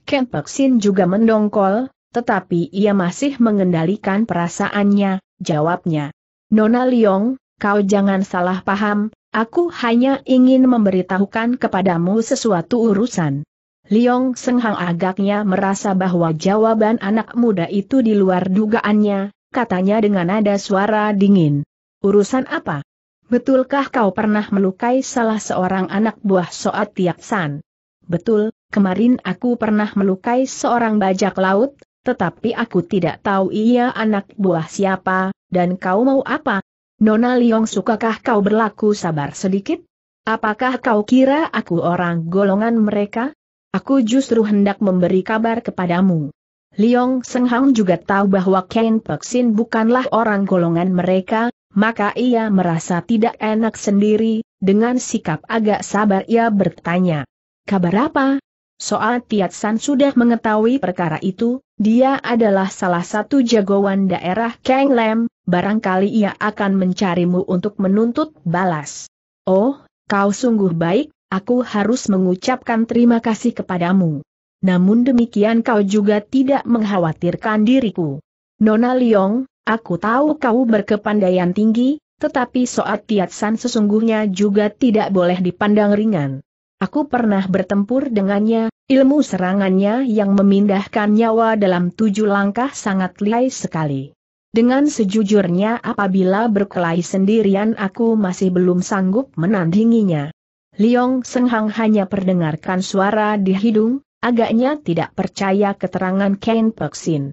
Ken Peksin juga mendongkol, tetapi ia masih mengendalikan perasaannya, jawabnya. Nona Liong, kau jangan salah paham, aku hanya ingin memberitahukan kepadamu sesuatu urusan. Liong Senghang agaknya merasa bahwa jawaban anak muda itu di luar dugaannya, katanya dengan nada suara dingin. Urusan apa? Betulkah kau pernah melukai salah seorang anak buah Soat Tiap San? Betul, kemarin aku pernah melukai seorang bajak laut, tetapi aku tidak tahu ia anak buah siapa, dan kau mau apa, Nona Liong sukakah kau berlaku sabar sedikit? Apakah kau kira aku orang golongan mereka? Aku justru hendak memberi kabar kepadamu. Liong Senghang juga tahu bahwa Ken Peksin bukanlah orang golongan mereka, maka ia merasa tidak enak sendiri, dengan sikap agak sabar ia bertanya. Kabar apa, Soal Tiat San sudah mengetahui perkara itu, dia adalah salah satu jagoan daerah Kang Lem, barangkali ia akan mencarimu untuk menuntut balas. Oh, kau sungguh baik, aku harus mengucapkan terima kasih kepadamu. Namun demikian kau juga tidak mengkhawatirkan diriku. Nona Liong, aku tahu kau berkepandaian tinggi, tetapi soal Tiat San sesungguhnya juga tidak boleh dipandang ringan. Aku pernah bertempur dengannya, ilmu serangannya yang memindahkan nyawa dalam tujuh langkah sangat lihai sekali. Dengan sejujurnya apabila berkelahi sendirian aku masih belum sanggup menandinginya. Liong Senghang hanya perdengarkan suara di hidung, agaknya tidak percaya keterangan Ken Peksin.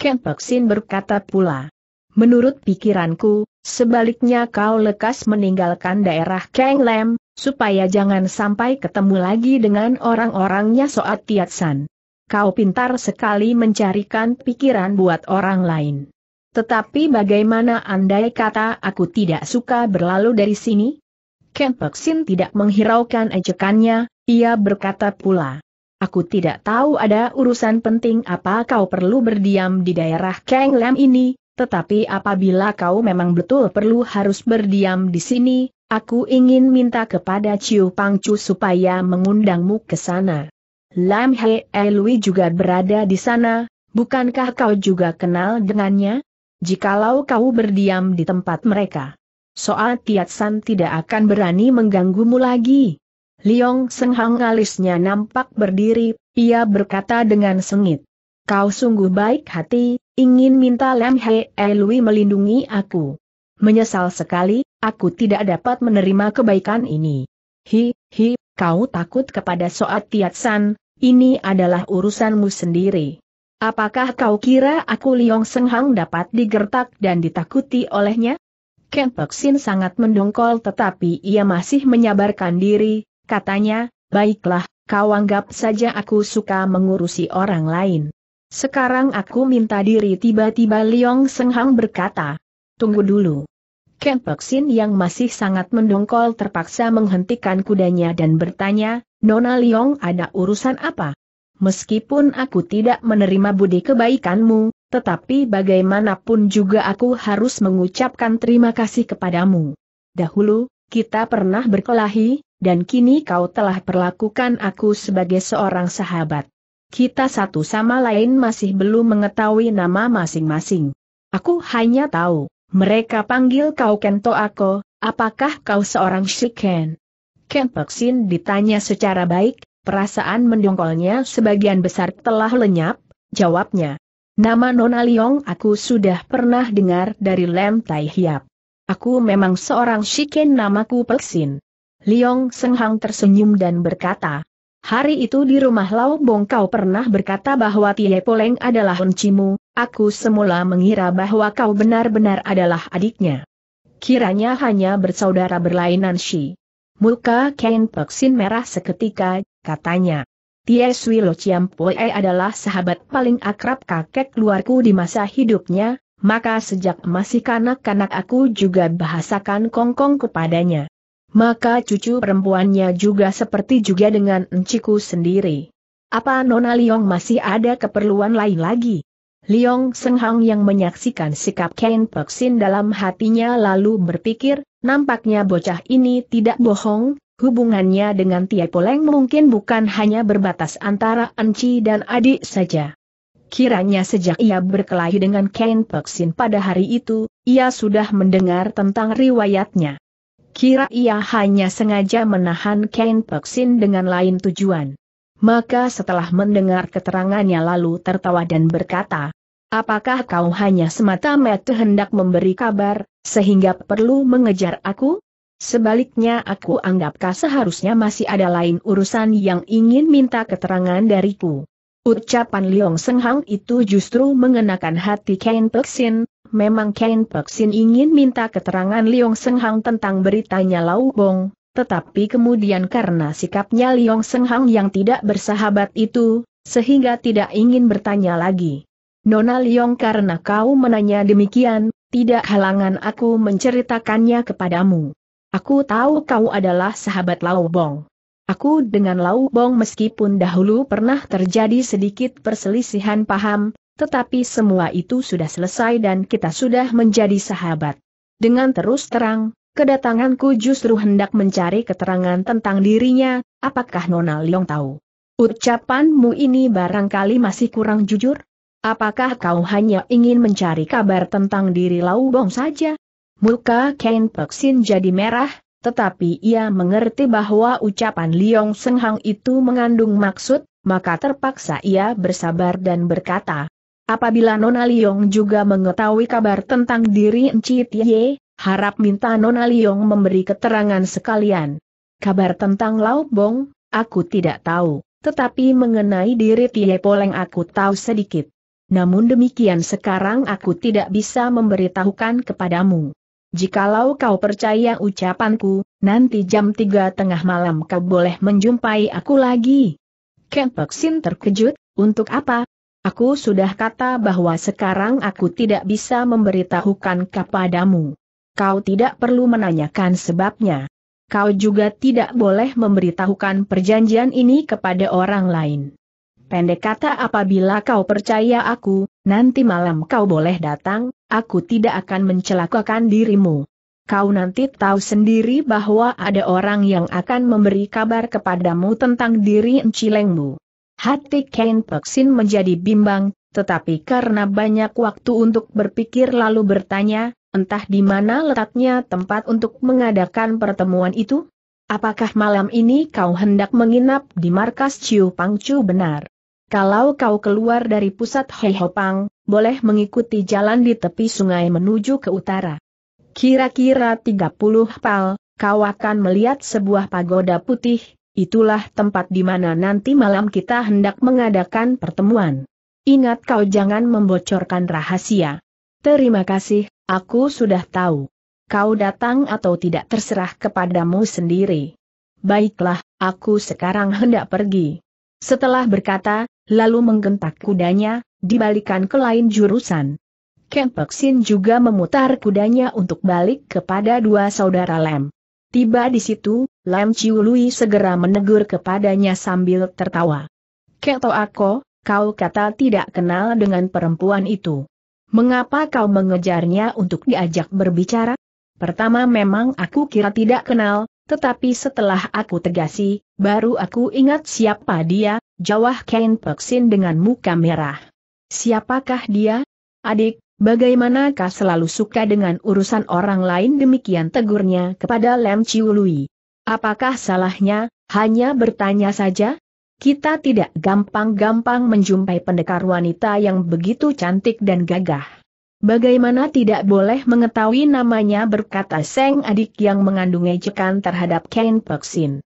Ken Peksin berkata pula, Menurut pikiranku, sebaliknya kau lekas meninggalkan daerah Kang Lem, supaya jangan sampai ketemu lagi dengan orang-orangnya Soat Tiatsan. Kau pintar sekali mencarikan pikiran buat orang lain. Tetapi bagaimana andai kata aku tidak suka berlalu dari sini? Ken Peksin tidak menghiraukan ejekannya, ia berkata pula. Aku tidak tahu ada urusan penting apa kau perlu berdiam di daerah Kang Lam ini, tetapi apabila kau memang betul perlu harus berdiam di sini, Aku ingin minta kepada Ciu Pangcu supaya mengundangmu ke sana. Lam He Elwi eh, juga berada di sana, bukankah kau juga kenal dengannya? Jikalau kau berdiam di tempat mereka, soal Tiat San tidak akan berani mengganggumu lagi. Liong Senghang alisnya nampak berdiri, ia berkata dengan sengit. Kau sungguh baik hati, ingin minta Lam He Elwi eh, melindungi aku. Menyesal sekali, Aku tidak dapat menerima kebaikan ini. Hi, hi, kau takut kepada Soat Tiatsan, ini adalah urusanmu sendiri. Apakah kau kira aku Liong Senghang dapat digertak dan ditakuti olehnya? Ken Peksin sangat mendongkol tetapi ia masih menyabarkan diri, katanya, baiklah, kau anggap saja aku suka mengurusi orang lain. Sekarang aku minta diri tiba-tiba Liong Senghang berkata. Tunggu dulu. Ken Peksin yang masih sangat mendongkol terpaksa menghentikan kudanya dan bertanya, Nona Liong ada urusan apa? Meskipun aku tidak menerima budi kebaikanmu, tetapi bagaimanapun juga aku harus mengucapkan terima kasih kepadamu. Dahulu, kita pernah berkelahi, dan kini kau telah perlakukan aku sebagai seorang sahabat. Kita satu sama lain masih belum mengetahui nama masing-masing. Aku hanya tahu, mereka panggil kau Kento Ako, apakah kau seorang Shiken? Ken Peksin ditanya secara baik, perasaan mendongkolnya sebagian besar telah lenyap, jawabnya. Nama Nona Liong aku sudah pernah dengar dari Lem Tai Hiap. Aku memang seorang Shiken namaku Peksin. Liong Senghang tersenyum dan berkata, Hari itu di rumah Lau Bong, kau pernah berkata bahwa Tie Poleng adalah uncimu, aku semula mengira bahwa kau benar-benar adalah adiknya. Kiranya hanya bersaudara berlainan Shi. Muka Ken Peksin merah seketika, katanya. Tie Sui Lo Chiam Poe adalah sahabat paling akrab kakek luarku di masa hidupnya, maka sejak masih kanak-kanak aku juga bahasakan kongkong -kong kepadanya maka cucu perempuannya juga seperti juga dengan enciku sendiri. Apa Nona Liong masih ada keperluan lain lagi? Liong Senghang yang menyaksikan sikap Ken Peksin dalam hatinya lalu berpikir, nampaknya bocah ini tidak bohong, hubungannya dengan Tia Poleng mungkin bukan hanya berbatas antara Enci dan adik saja. Kiranya sejak ia berkelahi dengan Ken Peksin pada hari itu, ia sudah mendengar tentang riwayatnya. Kira ia hanya sengaja menahan Ken Peksin dengan lain tujuan. Maka setelah mendengar keterangannya lalu tertawa dan berkata, Apakah kau hanya semata-mata hendak memberi kabar, sehingga perlu mengejar aku? Sebaliknya aku anggapkah seharusnya masih ada lain urusan yang ingin minta keterangan dariku. Ucapan Liong Senghang itu justru mengenakan hati Ken Peksin, Memang Ken Peksin ingin minta keterangan Liong Senghang tentang beritanya Lau Bong, tetapi kemudian karena sikapnya Liong Senghang yang tidak bersahabat itu, sehingga tidak ingin bertanya lagi. Nona Liong karena kau menanya demikian, tidak halangan aku menceritakannya kepadamu. Aku tahu kau adalah sahabat Lau Bong. Aku dengan Lau Bong meskipun dahulu pernah terjadi sedikit perselisihan paham, tetapi semua itu sudah selesai dan kita sudah menjadi sahabat. Dengan terus terang, kedatanganku justru hendak mencari keterangan tentang dirinya, apakah Nona Leong tahu? Ucapanmu ini barangkali masih kurang jujur? Apakah kau hanya ingin mencari kabar tentang diri Lau Bong saja? Muka Ken Peksin jadi merah, tetapi ia mengerti bahwa ucapan Liong Senghang itu mengandung maksud, maka terpaksa ia bersabar dan berkata, Apabila Nona Liong juga mengetahui kabar tentang diri Enci Tie, harap minta Nona Liong memberi keterangan sekalian. Kabar tentang Lau Bong, aku tidak tahu, tetapi mengenai diri Tie Poleng aku tahu sedikit. Namun demikian sekarang aku tidak bisa memberitahukan kepadamu. Jikalau kau percaya ucapanku, nanti jam tiga tengah malam kau boleh menjumpai aku lagi. Ken Sin terkejut, untuk apa, Aku sudah kata bahwa sekarang aku tidak bisa memberitahukan kepadamu. Kau tidak perlu menanyakan sebabnya. Kau juga tidak boleh memberitahukan perjanjian ini kepada orang lain. Pendek kata apabila kau percaya aku, nanti malam kau boleh datang, aku tidak akan mencelakakan dirimu. Kau nanti tahu sendiri bahwa ada orang yang akan memberi kabar kepadamu tentang diri encilengmu. Hati Ken Peksin menjadi bimbang, tetapi karena banyak waktu untuk berpikir lalu bertanya, entah di mana letaknya tempat untuk mengadakan pertemuan itu? Apakah malam ini kau hendak menginap di markas Ciu Pangcu benar? Kalau kau keluar dari pusat Heihopang, boleh mengikuti jalan di tepi sungai menuju ke utara. Kira-kira 30 pal, kau akan melihat sebuah pagoda putih, itulah tempat di mana nanti malam kita hendak mengadakan pertemuan. Ingat kau jangan membocorkan rahasia. Terima kasih, aku sudah tahu. Kau datang atau tidak terserah kepadamu sendiri. Baiklah, aku sekarang hendak pergi. Setelah berkata, lalu menggentak kudanya, dibalikan ke lain jurusan. Kempeksin juga memutar kudanya untuk balik kepada dua saudara Lem. Tiba di situ, Lam Chiu Lui segera menegur kepadanya sambil tertawa. Keto Ako, kau kata tidak kenal dengan perempuan itu. Mengapa kau mengejarnya untuk diajak berbicara? Pertama memang aku kira tidak kenal, tetapi setelah aku tegasi, baru aku ingat siapa dia, jawab Kain Peksin dengan muka merah. Siapakah dia? Adik, Bagaimanakah selalu suka dengan urusan orang lain demikian tegurnya kepada Lem Lui. Apakah salahnya, hanya bertanya saja? Kita tidak gampang-gampang menjumpai pendekar wanita yang begitu cantik dan gagah. Bagaimana tidak boleh mengetahui namanya berkata Seng adik yang mengandung ejekan terhadap Ken Peksin.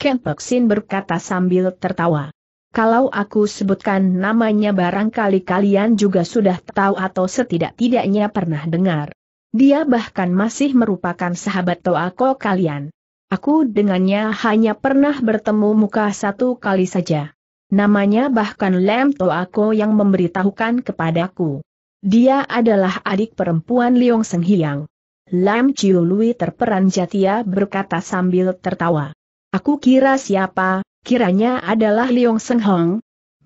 Ken Peksin berkata sambil tertawa. Kalau aku sebutkan namanya barangkali kalian juga sudah tahu atau setidak-tidaknya pernah dengar. Dia bahkan masih merupakan sahabat Toako kalian. Aku dengannya hanya pernah bertemu muka satu kali saja. Namanya bahkan Lem Toako yang memberitahukan kepadaku. Dia adalah adik perempuan Liong Seng Hiang. Lam Chiu Lui terperanjat ia berkata sambil tertawa. Aku kira siapa, Kiranya adalah Liong Seng Hong.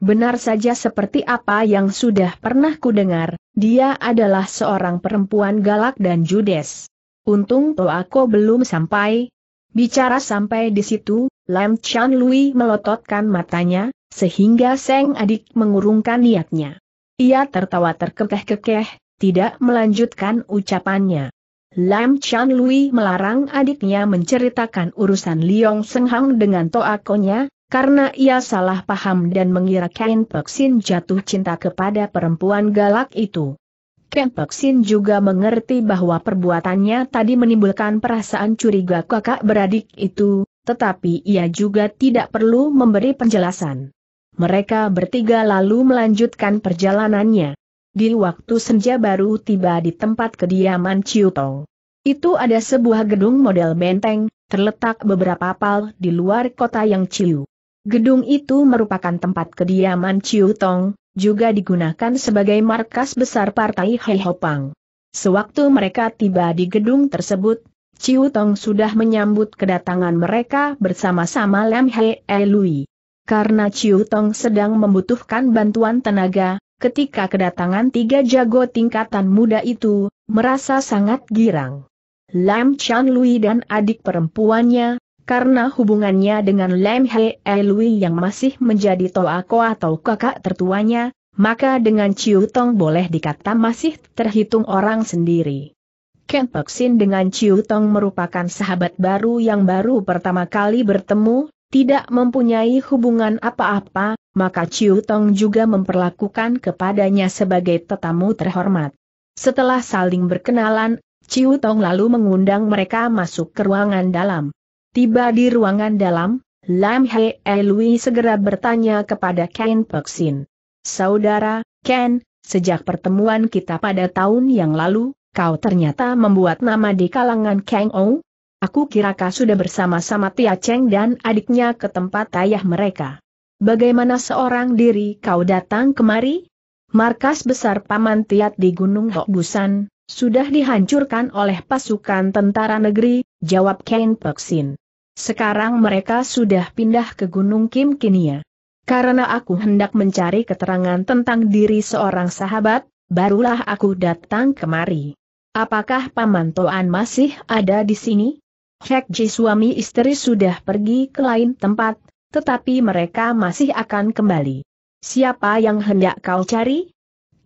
Benar saja seperti apa yang sudah pernah kudengar, dia adalah seorang perempuan galak dan judes. Untung aku belum sampai. Bicara sampai di situ, Lam Chan Lui melototkan matanya, sehingga Seng adik mengurungkan niatnya. Ia tertawa terkekeh-kekeh, tidak melanjutkan ucapannya. Lam Chan Lui melarang adiknya menceritakan urusan Liong Hang dengan toakonya, karena ia salah paham dan mengira Ken Sin jatuh cinta kepada perempuan galak itu. Ken Sin juga mengerti bahwa perbuatannya tadi menimbulkan perasaan curiga kakak beradik itu, tetapi ia juga tidak perlu memberi penjelasan. Mereka bertiga lalu melanjutkan perjalanannya di waktu senja baru tiba di tempat kediaman Ciutong. Itu ada sebuah gedung model benteng, terletak beberapa pal di luar kota yang Chiu. Gedung itu merupakan tempat kediaman Ciutong, juga digunakan sebagai markas besar partai Hopang. Sewaktu mereka tiba di gedung tersebut, Ciutong Tong sudah menyambut kedatangan mereka bersama-sama Lam Hei Lui. Karena Ciutong Tong sedang membutuhkan bantuan tenaga, ketika kedatangan tiga jago tingkatan muda itu, merasa sangat girang. Lam Chan Lui dan adik perempuannya, karena hubungannya dengan Lam He Lui yang masih menjadi Toako atau kakak tertuanya, maka dengan Chiu Tong boleh dikata masih terhitung orang sendiri. Ken Sin dengan Chiu Tong merupakan sahabat baru yang baru pertama kali bertemu, tidak mempunyai hubungan apa-apa, maka Ciu Tong juga memperlakukan kepadanya sebagai tetamu terhormat. Setelah saling berkenalan, Ciu Tong lalu mengundang mereka masuk ke ruangan dalam. Tiba di ruangan dalam, Lam Hei e Lui segera bertanya kepada Ken Peksin. Saudara, Ken, sejak pertemuan kita pada tahun yang lalu, kau ternyata membuat nama di kalangan Kang Ou? Aku kira kau sudah bersama-sama Tia Cheng dan adiknya ke tempat ayah mereka bagaimana seorang diri kau datang kemari? Markas besar Paman Tiat di Gunung Hokbusan, sudah dihancurkan oleh pasukan tentara negeri, jawab Ken Peksin. Sekarang mereka sudah pindah ke Gunung Kim Kinia. Karena aku hendak mencari keterangan tentang diri seorang sahabat, barulah aku datang kemari. Apakah Paman Toan masih ada di sini? Hek Ji suami istri sudah pergi ke lain tempat, tetapi mereka masih akan kembali. Siapa yang hendak kau cari?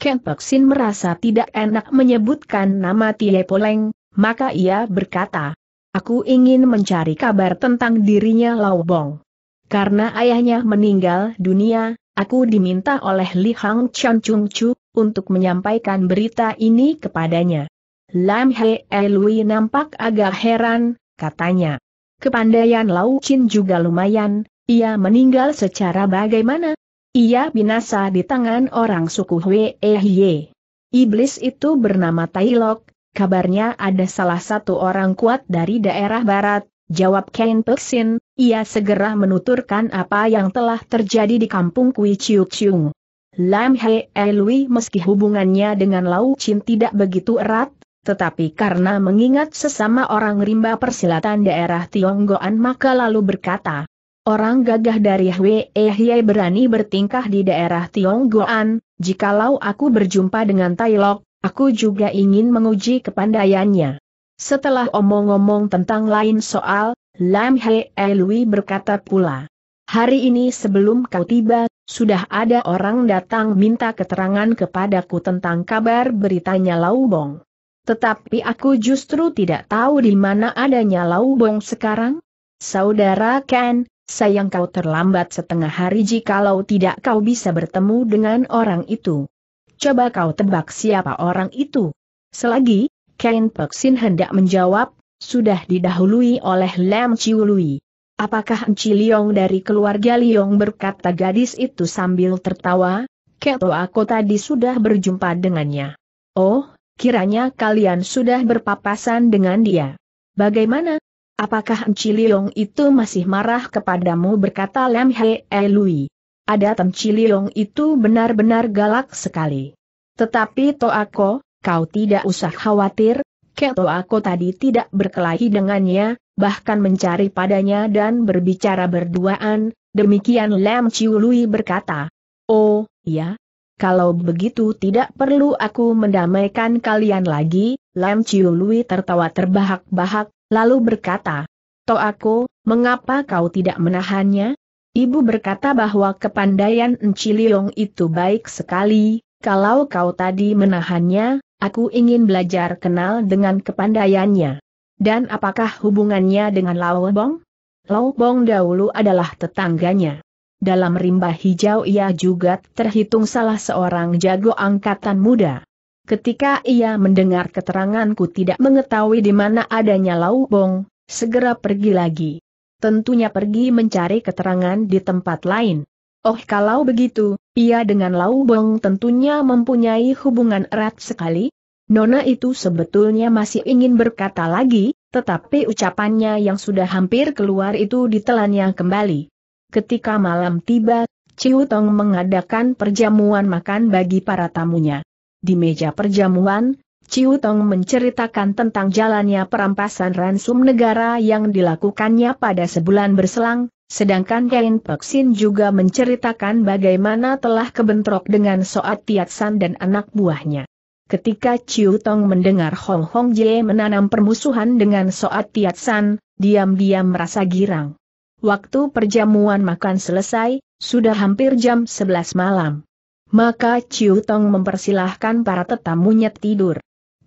Ken Peksin merasa tidak enak menyebutkan nama Tie Poleng, maka ia berkata, Aku ingin mencari kabar tentang dirinya Bong. Karena ayahnya meninggal dunia, aku diminta oleh Li Hang Chon Chung Chu untuk menyampaikan berita ini kepadanya. Lam He e Lui nampak agak heran, katanya. Kepandaian Lau Chin juga lumayan, ia meninggal secara bagaimana? Ia binasa di tangan orang suku Hwee Hie. Iblis itu bernama Tailok, kabarnya ada salah satu orang kuat dari daerah barat, jawab Ken Peksin, ia segera menuturkan apa yang telah terjadi di kampung Kui Chiu Chiung. Lam He Elui meski hubungannya dengan Lau Chin tidak begitu erat, tetapi karena mengingat sesama orang rimba persilatan daerah Tionggoan maka lalu berkata, Orang gagah dari Hwee eh, Hye berani bertingkah di daerah Tionggoan, jikalau aku berjumpa dengan Tailok, aku juga ingin menguji kepandaiannya. Setelah omong-omong tentang lain soal, Lam Hee eh, Lui berkata pula. Hari ini sebelum kau tiba, sudah ada orang datang minta keterangan kepadaku tentang kabar beritanya Bong. Tetapi aku justru tidak tahu di mana adanya Bong sekarang. Saudara Ken, sayang kau terlambat setengah hari jikalau tidak kau bisa bertemu dengan orang itu. Coba kau tebak siapa orang itu. Selagi, Ken Peksin hendak menjawab, sudah didahului oleh Lam Chiu Lui. Apakah Enci Liong dari keluarga Liong berkata gadis itu sambil tertawa, Keto aku tadi sudah berjumpa dengannya. Oh, kiranya kalian sudah berpapasan dengan dia. Bagaimana, Apakah Enci Liong itu masih marah kepadamu berkata Lam He Lui. Ada Enci Liong itu benar-benar galak sekali. Tetapi Toako, kau tidak usah khawatir, ke Toako tadi tidak berkelahi dengannya, bahkan mencari padanya dan berbicara berduaan, demikian Lam Chiu Lui berkata. Oh, ya, kalau begitu tidak perlu aku mendamaikan kalian lagi, Lam Chiu Lui tertawa terbahak-bahak, lalu berkata, aku, mengapa kau tidak menahannya? Ibu berkata bahwa kepandaian Enci itu baik sekali, kalau kau tadi menahannya, aku ingin belajar kenal dengan kepandaiannya. Dan apakah hubungannya dengan Lao Bong? Lao Bong dahulu adalah tetangganya. Dalam rimba hijau ia juga terhitung salah seorang jago angkatan muda. Ketika ia mendengar keteranganku tidak mengetahui di mana adanya Lau Bong, segera pergi lagi. Tentunya pergi mencari keterangan di tempat lain. Oh kalau begitu, ia dengan Lau Bong tentunya mempunyai hubungan erat sekali. Nona itu sebetulnya masih ingin berkata lagi, tetapi ucapannya yang sudah hampir keluar itu ditelannya kembali. Ketika malam tiba, Ciu Tong mengadakan perjamuan makan bagi para tamunya. Di meja perjamuan, Ciu Tong menceritakan tentang jalannya perampasan ransum negara yang dilakukannya pada sebulan berselang, sedangkan Kain Peksin juga menceritakan bagaimana telah kebentrok dengan Soat Tiat San dan anak buahnya. Ketika Ciu Tong mendengar Hong Hong Jie menanam permusuhan dengan Soat Tiat San, diam-diam merasa girang. Waktu perjamuan makan selesai, sudah hampir jam 11 malam maka Chiu Tong mempersilahkan para tetamunya tidur.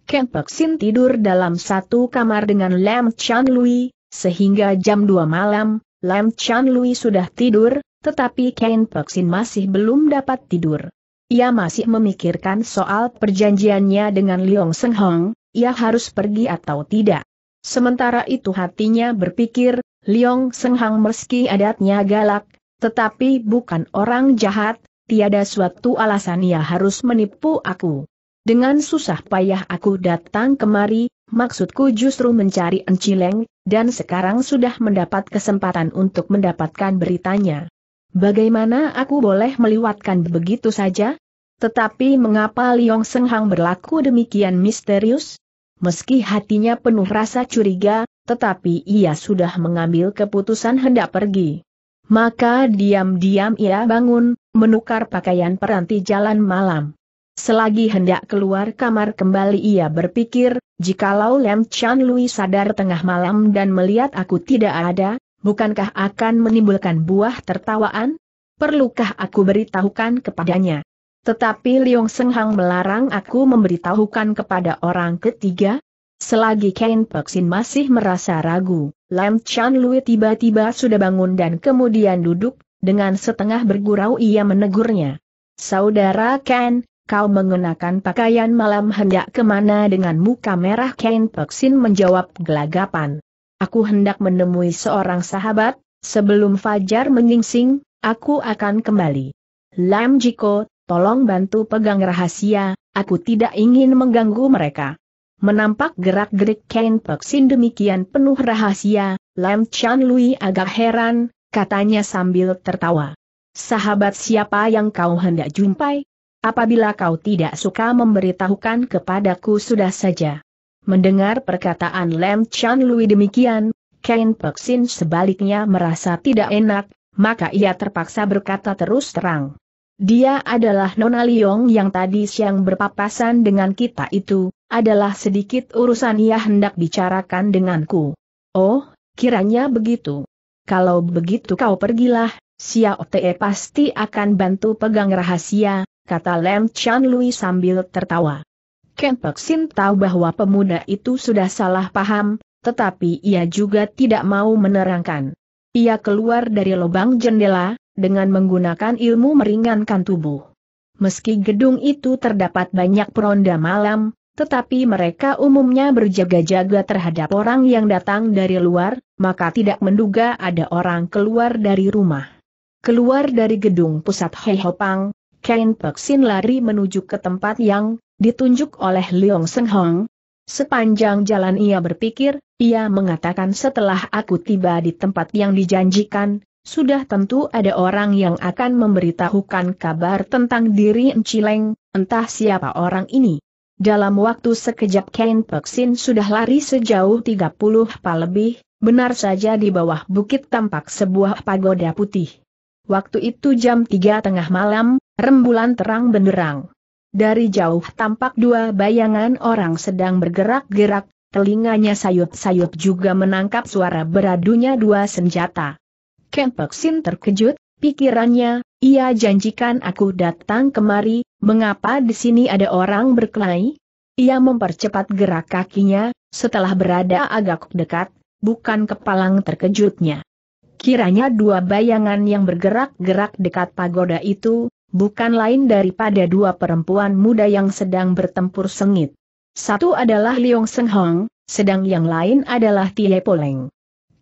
Ken Sin tidur dalam satu kamar dengan Lam Chan Lui, sehingga jam 2 malam, Lam Chan Lui sudah tidur, tetapi Ken Sin masih belum dapat tidur. Ia masih memikirkan soal perjanjiannya dengan Liong Seng Hong, ia harus pergi atau tidak. Sementara itu hatinya berpikir, Liong Seng Hong meski adatnya galak, tetapi bukan orang jahat, tiada suatu alasan ia harus menipu aku. Dengan susah payah aku datang kemari, maksudku justru mencari Encileng, dan sekarang sudah mendapat kesempatan untuk mendapatkan beritanya. Bagaimana aku boleh meliwatkan begitu saja? Tetapi mengapa Liong Senghang berlaku demikian misterius? Meski hatinya penuh rasa curiga, tetapi ia sudah mengambil keputusan hendak pergi. Maka diam-diam ia bangun, menukar pakaian peranti jalan malam. Selagi hendak keluar kamar kembali ia berpikir, jikalau Lem Chan Lui sadar tengah malam dan melihat aku tidak ada, bukankah akan menimbulkan buah tertawaan? Perlukah aku beritahukan kepadanya? Tetapi Liong Hang melarang aku memberitahukan kepada orang ketiga? Selagi Kain Peksin masih merasa ragu, Lam Chan Lui tiba-tiba sudah bangun dan kemudian duduk, dengan setengah bergurau ia menegurnya. Saudara Ken, kau mengenakan pakaian malam hendak kemana dengan muka merah Ken Peksin menjawab gelagapan. Aku hendak menemui seorang sahabat, sebelum Fajar menyingsing, aku akan kembali. Lam Jiko, tolong bantu pegang rahasia, aku tidak ingin mengganggu mereka. Menampak gerak-gerik Ken Sin demikian penuh rahasia, Lam Chan Lui agak heran, katanya sambil tertawa. Sahabat siapa yang kau hendak jumpai? Apabila kau tidak suka memberitahukan kepadaku sudah saja. Mendengar perkataan Lam Chan Lui demikian, Ken Sin sebaliknya merasa tidak enak, maka ia terpaksa berkata terus terang. Dia adalah Nona Liong yang tadi siang berpapasan dengan kita itu, adalah sedikit urusan ia hendak bicarakan denganku. Oh, kiranya begitu. Kalau begitu kau pergilah, Xiao Te pasti akan bantu pegang rahasia, kata Lam Chan Lui sambil tertawa. Ken Pek Sin tahu bahwa pemuda itu sudah salah paham, tetapi ia juga tidak mau menerangkan. Ia keluar dari lubang jendela, dengan menggunakan ilmu meringankan tubuh. Meski gedung itu terdapat banyak peronda malam, tetapi mereka umumnya berjaga-jaga terhadap orang yang datang dari luar, maka tidak menduga ada orang keluar dari rumah. Keluar dari gedung pusat Hei Hopang, Kain Peksin lari menuju ke tempat yang ditunjuk oleh Leong Seng Hong. Sepanjang jalan ia berpikir, ia mengatakan setelah aku tiba di tempat yang dijanjikan, sudah tentu ada orang yang akan memberitahukan kabar tentang diri Encileng, entah siapa orang ini. Dalam waktu sekejap Ken Peksin sudah lari sejauh 30 pa lebih, benar saja di bawah bukit tampak sebuah pagoda putih. Waktu itu jam 3 tengah malam, rembulan terang benderang. Dari jauh tampak dua bayangan orang sedang bergerak-gerak, telinganya sayup-sayup juga menangkap suara beradunya dua senjata. Ken Peksin terkejut, pikirannya, ia janjikan aku datang kemari, mengapa di sini ada orang berkelahi? Ia mempercepat gerak kakinya, setelah berada agak dekat, bukan kepalang terkejutnya. Kiranya dua bayangan yang bergerak-gerak dekat pagoda itu, bukan lain daripada dua perempuan muda yang sedang bertempur sengit. Satu adalah Liong Seng Hong, sedang yang lain adalah Tie Poleng.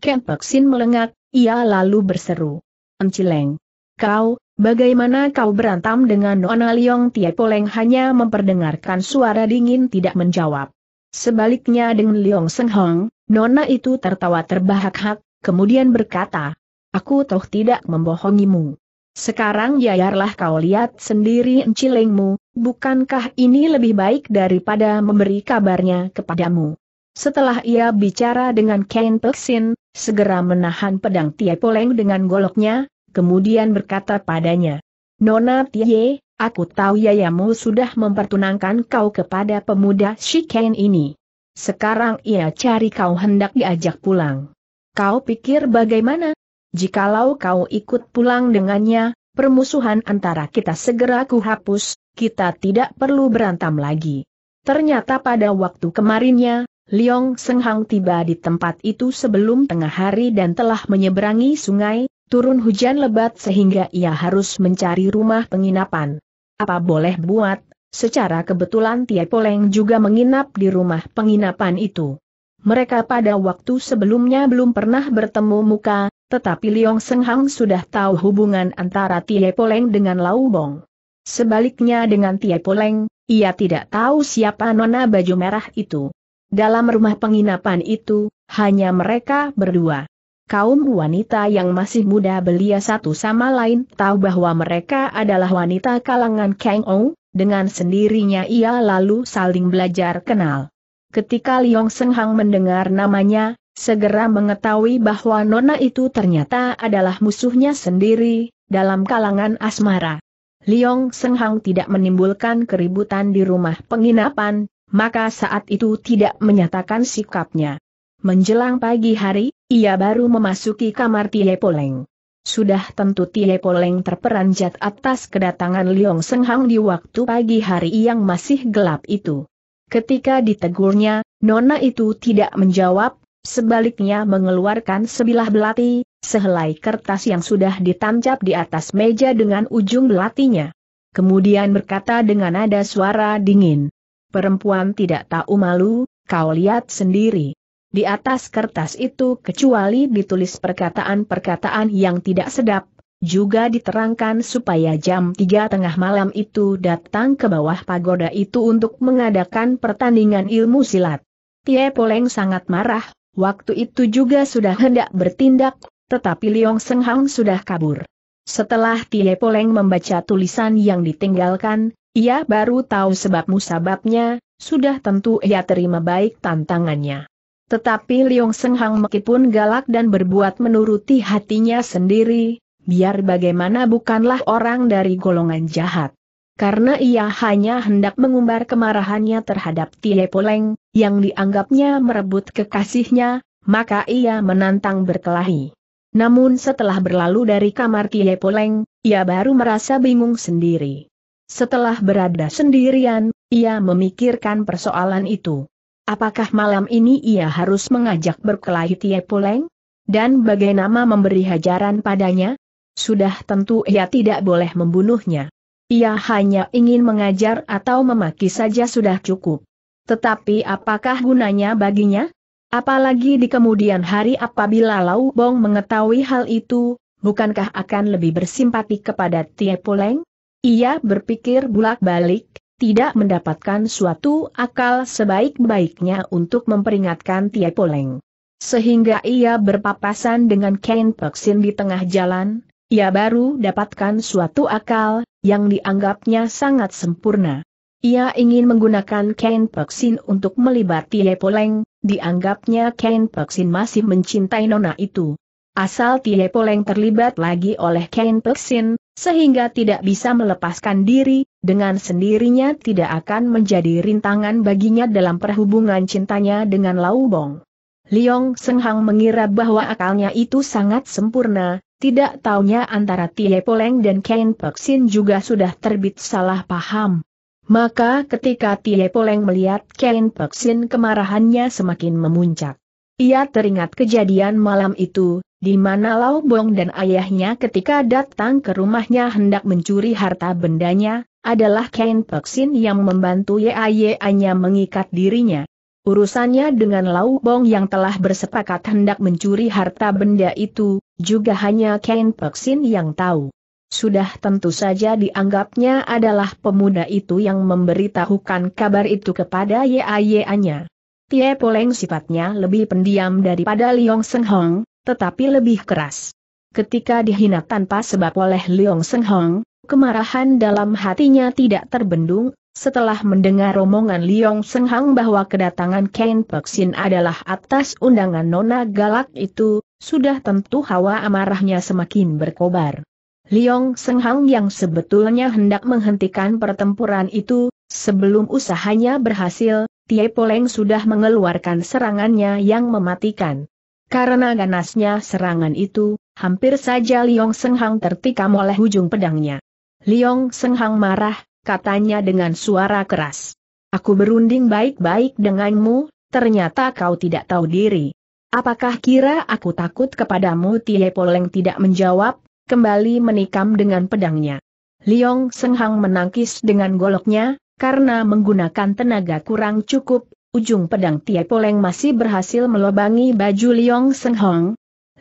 Ken Peksin melengak, ia lalu berseru. Encileng. Kau, bagaimana kau berantam dengan Nona Liong Tiepoleng hanya memperdengarkan suara dingin tidak menjawab. Sebaliknya dengan Liong Hong, Nona itu tertawa terbahak-hak, kemudian berkata, Aku toh tidak membohongimu. Sekarang yayarlah kau lihat sendiri encilengmu, bukankah ini lebih baik daripada memberi kabarnya kepadamu? Setelah ia bicara dengan Kain Peksin, segera menahan pedang Tie Poleng dengan goloknya, kemudian berkata padanya, Nona Tie, aku tahu yayamu sudah mempertunangkan kau kepada pemuda Shikain ini. Sekarang ia cari kau hendak diajak pulang. Kau pikir bagaimana? Jikalau kau ikut pulang dengannya, permusuhan antara kita segera kuhapus, kita tidak perlu berantam lagi. Ternyata pada waktu kemarinnya, Liong Senghang tiba di tempat itu sebelum tengah hari dan telah menyeberangi sungai, turun hujan lebat sehingga ia harus mencari rumah penginapan. Apa boleh buat, secara kebetulan Tia Poleng juga menginap di rumah penginapan itu. Mereka pada waktu sebelumnya belum pernah bertemu muka, tetapi Liong Senghang sudah tahu hubungan antara Tia Poleng dengan Lau Bong. Sebaliknya dengan Tia Poleng, ia tidak tahu siapa nona baju merah itu. Dalam rumah penginapan itu, hanya mereka berdua. Kaum wanita yang masih muda belia satu sama lain tahu bahwa mereka adalah wanita kalangan Kang Ou, dengan sendirinya ia lalu saling belajar kenal. Ketika Liong Seng Hang mendengar namanya, segera mengetahui bahwa Nona itu ternyata adalah musuhnya sendiri, dalam kalangan asmara. Liong Seng Hang tidak menimbulkan keributan di rumah penginapan, maka saat itu tidak menyatakan sikapnya. Menjelang pagi hari, ia baru memasuki kamar Tie Poleng. Sudah tentu Tie Poleng terperanjat atas kedatangan Liong Senghang di waktu pagi hari yang masih gelap itu. Ketika ditegurnya, Nona itu tidak menjawab, sebaliknya mengeluarkan sebilah belati, sehelai kertas yang sudah ditancap di atas meja dengan ujung belatinya. Kemudian berkata dengan nada suara dingin, Perempuan tidak tahu malu, kau lihat sendiri. Di atas kertas itu kecuali ditulis perkataan-perkataan yang tidak sedap, juga diterangkan supaya jam 3 tengah malam itu datang ke bawah pagoda itu untuk mengadakan pertandingan ilmu silat. Tie Poleng sangat marah, waktu itu juga sudah hendak bertindak, tetapi Liong Senghang sudah kabur. Setelah Tie Poleng membaca tulisan yang ditinggalkan, ia baru tahu sebab musababnya, sudah tentu ia terima baik tantangannya. Tetapi Liong Senghang meskipun galak dan berbuat menuruti hatinya sendiri, biar bagaimana bukanlah orang dari golongan jahat. Karena ia hanya hendak mengumbar kemarahannya terhadap Tie Poleng, yang dianggapnya merebut kekasihnya, maka ia menantang berkelahi. Namun setelah berlalu dari kamar Tie Poleng, ia baru merasa bingung sendiri. Setelah berada sendirian, ia memikirkan persoalan itu. Apakah malam ini ia harus mengajak berkelahi Tie Puleng? Dan bagaimana memberi hajaran padanya? Sudah tentu ia tidak boleh membunuhnya. Ia hanya ingin mengajar atau memaki saja sudah cukup. Tetapi apakah gunanya baginya? Apalagi di kemudian hari apabila Lau Bong mengetahui hal itu, bukankah akan lebih bersimpati kepada Tie Puleng? Ia berpikir bulak-balik, tidak mendapatkan suatu akal sebaik-baiknya untuk memperingatkan Tia Poleng. Sehingga ia berpapasan dengan Ken Peksin di tengah jalan, ia baru dapatkan suatu akal, yang dianggapnya sangat sempurna. Ia ingin menggunakan Ken Peksin untuk melibat Tia Poleng, dianggapnya Ken Peksin masih mencintai nona itu. Asal Tie Poleng terlibat lagi oleh Kain Peksin, sehingga tidak bisa melepaskan diri, dengan sendirinya tidak akan menjadi rintangan baginya dalam perhubungan cintanya dengan Lau Bong. Liong Senghang mengira bahwa akalnya itu sangat sempurna, tidak taunya antara Tie Poleng dan Kain Peksin juga sudah terbit salah paham. Maka ketika Tie Poleng melihat Kain Peksin kemarahannya semakin memuncak. Ia teringat kejadian malam itu, di mana Lau Bong dan ayahnya ketika datang ke rumahnya hendak mencuri harta bendanya, adalah Ken Peksin yang membantu YAYA-nya mengikat dirinya. Urusannya dengan Lau Bong yang telah bersepakat hendak mencuri harta benda itu, juga hanya Ken Peksin yang tahu. Sudah tentu saja dianggapnya adalah pemuda itu yang memberitahukan kabar itu kepada YAYA-nya. Tie Poleng sifatnya lebih pendiam daripada Liong Seng Hong, tetapi lebih keras. Ketika dihina tanpa sebab oleh Liong Seng Hong, kemarahan dalam hatinya tidak terbendung, setelah mendengar omongan Liong Seng Hong bahwa kedatangan Ken Sin adalah atas undangan Nona Galak itu, sudah tentu hawa amarahnya semakin berkobar. Liong Seng Hong yang sebetulnya hendak menghentikan pertempuran itu, sebelum usahanya berhasil, Tie Poleng sudah mengeluarkan serangannya yang mematikan. Karena ganasnya serangan itu, hampir saja Liong Senghang tertikam oleh ujung pedangnya. Liong Senghang marah, katanya dengan suara keras. Aku berunding baik-baik denganmu, ternyata kau tidak tahu diri. Apakah kira aku takut kepadamu Tie Poleng tidak menjawab, kembali menikam dengan pedangnya. Liong Senghang menangkis dengan goloknya, karena menggunakan tenaga kurang cukup, ujung pedang Tie Poleng masih berhasil melobangi baju Liong Seng Hong.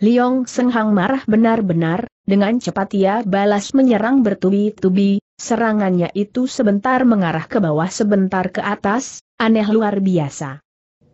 Liong Seng Hong marah benar-benar, dengan cepat ia balas menyerang bertubi-tubi, serangannya itu sebentar mengarah ke bawah sebentar ke atas, aneh luar biasa.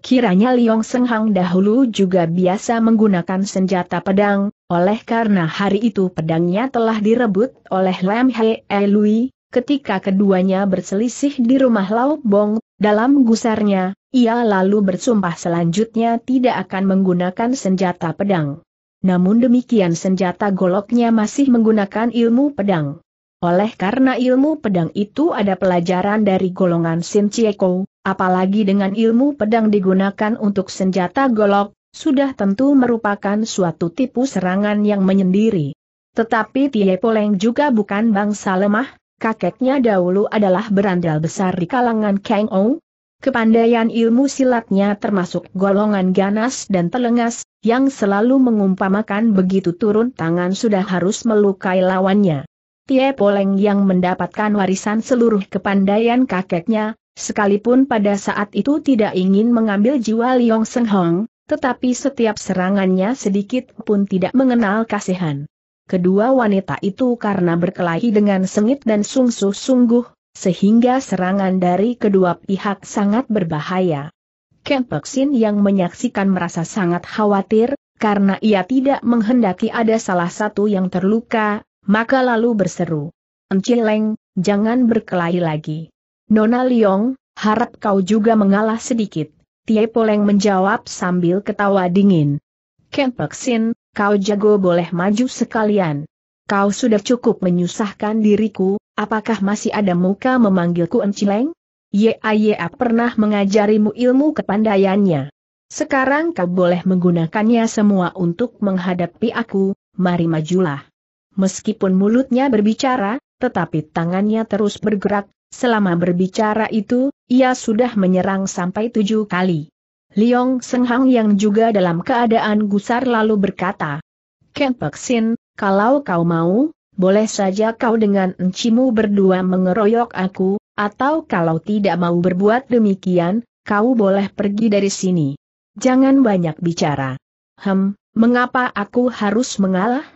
Kiranya Liong Seng Hong dahulu juga biasa menggunakan senjata pedang, oleh karena hari itu pedangnya telah direbut oleh Lam Hei Lui, Ketika keduanya berselisih di rumah Lau Bong, dalam gusarnya, ia lalu bersumpah selanjutnya tidak akan menggunakan senjata pedang. Namun demikian senjata goloknya masih menggunakan ilmu pedang. Oleh karena ilmu pedang itu ada pelajaran dari golongan Sin Chieko, apalagi dengan ilmu pedang digunakan untuk senjata golok, sudah tentu merupakan suatu tipu serangan yang menyendiri. Tetapi Tie Poleng juga bukan bangsa lemah, kakeknya dahulu adalah berandal besar di kalangan Kang Ong. Kepandaian ilmu silatnya termasuk golongan ganas dan telengas, yang selalu mengumpamakan begitu turun tangan sudah harus melukai lawannya. Tie Poleng yang mendapatkan warisan seluruh kepandaian kakeknya, sekalipun pada saat itu tidak ingin mengambil jiwa Liong Seng Hong, tetapi setiap serangannya sedikit pun tidak mengenal kasihan kedua wanita itu karena berkelahi dengan sengit dan sungguh sungguh, sehingga serangan dari kedua pihak sangat berbahaya. Kempeksin yang menyaksikan merasa sangat khawatir, karena ia tidak menghendaki ada salah satu yang terluka, maka lalu berseru. Encileng, jangan berkelahi lagi. Nona Liong, harap kau juga mengalah sedikit. Tie Poleng menjawab sambil ketawa dingin. Kempeksin, kau jago boleh maju sekalian. Kau sudah cukup menyusahkan diriku, apakah masih ada muka memanggilku Encileng? ya pernah mengajarimu ilmu kepandaiannya. Sekarang kau boleh menggunakannya semua untuk menghadapi aku, mari majulah. Meskipun mulutnya berbicara, tetapi tangannya terus bergerak, selama berbicara itu, ia sudah menyerang sampai tujuh kali. Liong Senghang yang juga dalam keadaan gusar lalu berkata, Ken Peksin, kalau kau mau, boleh saja kau dengan encimu berdua mengeroyok aku, atau kalau tidak mau berbuat demikian, kau boleh pergi dari sini. Jangan banyak bicara. Hem, mengapa aku harus mengalah?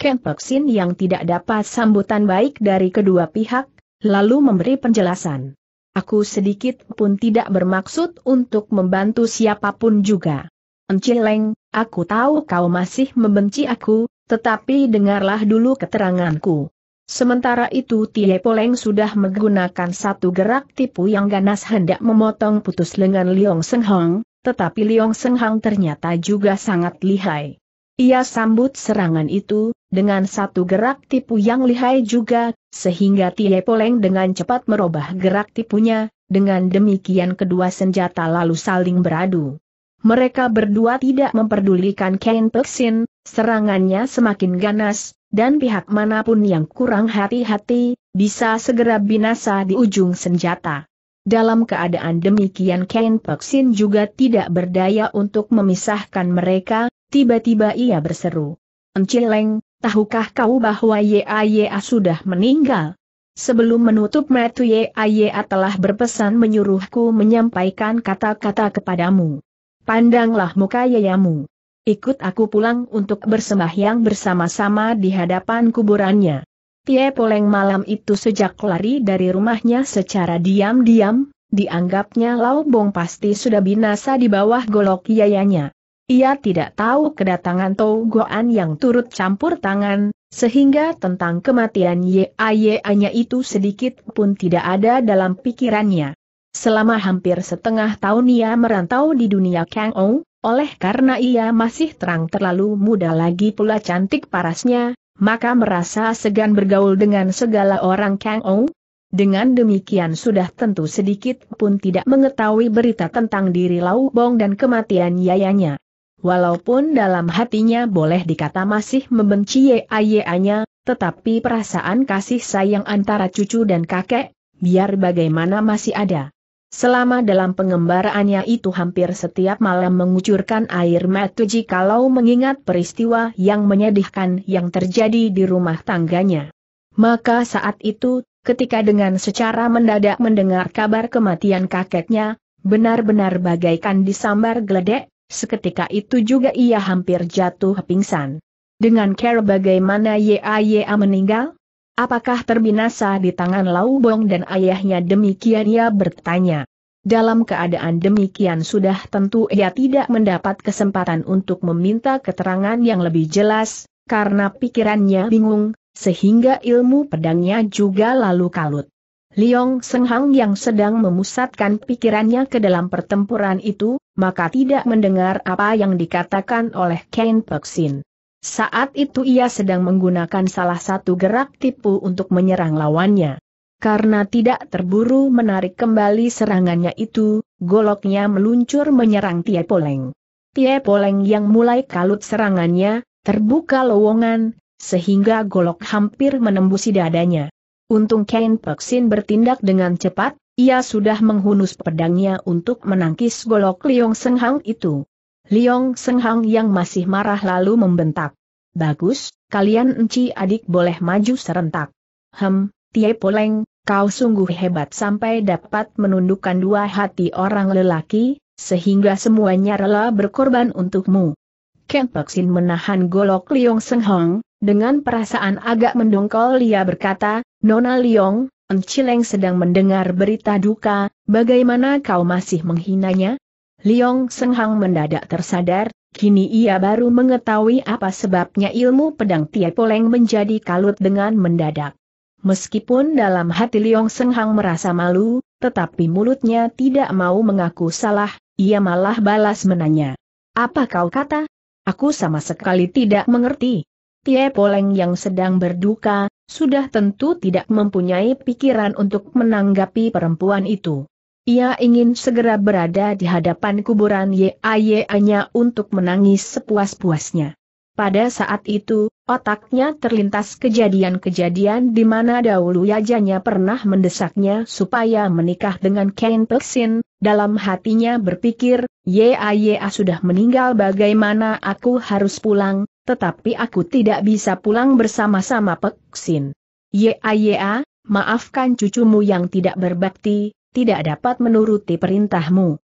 Ken Peksin yang tidak dapat sambutan baik dari kedua pihak, lalu memberi penjelasan. Aku sedikit pun tidak bermaksud untuk membantu siapapun juga. Encileng, aku tahu kau masih membenci aku, tetapi dengarlah dulu keteranganku. Sementara itu Tie Poleng sudah menggunakan satu gerak tipu yang ganas hendak memotong putus lengan Liong Senghong, tetapi Liong Senghang ternyata juga sangat lihai. Ia sambut serangan itu, dengan satu gerak tipu yang lihai juga, sehingga Tie Poleng dengan cepat merubah gerak tipunya, dengan demikian kedua senjata lalu saling beradu. Mereka berdua tidak memperdulikan Ken Peksin, serangannya semakin ganas, dan pihak manapun yang kurang hati-hati, bisa segera binasa di ujung senjata. Dalam keadaan demikian Ken Paksin juga tidak berdaya untuk memisahkan mereka, tiba-tiba ia berseru. Encileng, tahukah kau bahwa Yaya sudah meninggal? Sebelum menutup Ye Yaya telah berpesan menyuruhku menyampaikan kata-kata kepadamu. Pandanglah muka Yayamu. Ikut aku pulang untuk bersembahyang bersama-sama di hadapan kuburannya. Tie Poleng malam itu sejak lari dari rumahnya secara diam-diam, dianggapnya Lau Bong pasti sudah binasa di bawah golok yayanya. Ia tidak tahu kedatangan Tou Goan yang turut campur tangan, sehingga tentang kematian YAYA-nya itu sedikit pun tidak ada dalam pikirannya. Selama hampir setengah tahun ia merantau di dunia Kang Ou, oleh karena ia masih terang terlalu muda lagi pula cantik parasnya, maka merasa segan bergaul dengan segala orang Kang Ou. Dengan demikian sudah tentu sedikit pun tidak mengetahui berita tentang diri Lau Bong dan kematian yayanya. Walaupun dalam hatinya boleh dikata masih membenci yaya-nya, tetapi perasaan kasih sayang antara cucu dan kakek, biar bagaimana masih ada. Selama dalam pengembaraannya itu hampir setiap malam mengucurkan air mata kalau mengingat peristiwa yang menyedihkan yang terjadi di rumah tangganya. Maka saat itu, ketika dengan secara mendadak mendengar kabar kematian kakeknya, benar-benar bagaikan disambar geledek, seketika itu juga ia hampir jatuh pingsan. Dengan care bagaimana YAYA meninggal? Apakah terbinasa di tangan Lau Bong dan ayahnya demikian ia bertanya. Dalam keadaan demikian sudah tentu ia tidak mendapat kesempatan untuk meminta keterangan yang lebih jelas, karena pikirannya bingung, sehingga ilmu pedangnya juga lalu kalut. Liong Senghang yang sedang memusatkan pikirannya ke dalam pertempuran itu, maka tidak mendengar apa yang dikatakan oleh Ken Peksin. Saat itu ia sedang menggunakan salah satu gerak tipu untuk menyerang lawannya. Karena tidak terburu menarik kembali serangannya itu, goloknya meluncur menyerang Tie Poleng. Tie Poleng yang mulai kalut serangannya, terbuka lowongan, sehingga golok hampir menembusi dadanya. Untung Kain Peksin bertindak dengan cepat, ia sudah menghunus pedangnya untuk menangkis golok Liong Senghang itu. Liong Senghang yang masih marah lalu membentak. Bagus, kalian enci adik boleh maju serentak. Hem, Tie Poleng, kau sungguh hebat sampai dapat menundukkan dua hati orang lelaki, sehingga semuanya rela berkorban untukmu. Ken Peksin menahan golok Liong Senghang, dengan perasaan agak mendongkol Lia berkata, Nona Liong, Encileng sedang mendengar berita duka, bagaimana kau masih menghinanya? Liong Senghang mendadak tersadar, kini ia baru mengetahui apa sebabnya ilmu pedang Tiepoleng menjadi kalut dengan mendadak. Meskipun dalam hati Liong Senghang merasa malu, tetapi mulutnya tidak mau mengaku salah, ia malah balas menanya. Apa kau kata? Aku sama sekali tidak mengerti. Tie Poleng yang sedang berduka, sudah tentu tidak mempunyai pikiran untuk menanggapi perempuan itu. Ia ingin segera berada di hadapan kuburan yaya nya untuk menangis sepuas-puasnya. Pada saat itu, otaknya terlintas kejadian-kejadian di mana dahulu yajanya pernah mendesaknya supaya menikah dengan Ken Peksin, dalam hatinya berpikir, YAYA sudah meninggal bagaimana aku harus pulang, tetapi aku tidak bisa pulang bersama-sama Peksin. YAYA, maafkan cucumu yang tidak berbakti, tidak dapat menuruti perintahmu.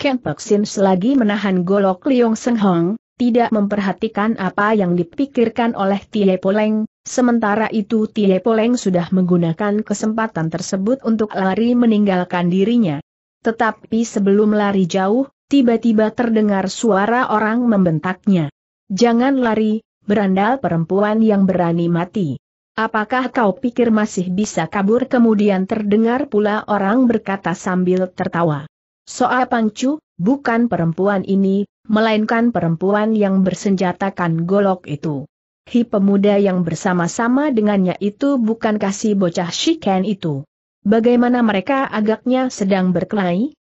Ken Peksin selagi menahan golok Liong Seng Hong, tidak memperhatikan apa yang dipikirkan oleh Tie Poleng, sementara itu Tie Poleng sudah menggunakan kesempatan tersebut untuk lari meninggalkan dirinya. Tetapi sebelum lari jauh, tiba-tiba terdengar suara orang membentaknya. Jangan lari, berandal perempuan yang berani mati. Apakah kau pikir masih bisa kabur kemudian terdengar pula orang berkata sambil tertawa. Soal Pangcu, bukan perempuan ini, melainkan perempuan yang bersenjatakan golok itu. Hi pemuda yang bersama-sama dengannya itu bukan kasih bocah Shiken itu. Bagaimana mereka agaknya sedang berkelahi?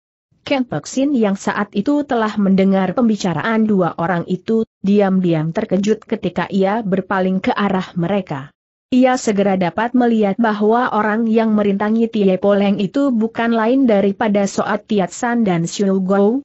Ken Peksin yang saat itu telah mendengar pembicaraan dua orang itu, diam-diam terkejut ketika ia berpaling ke arah mereka. Ia segera dapat melihat bahwa orang yang merintangi Tie Poleng itu bukan lain daripada Soat Tiat San dan Xiu Gou.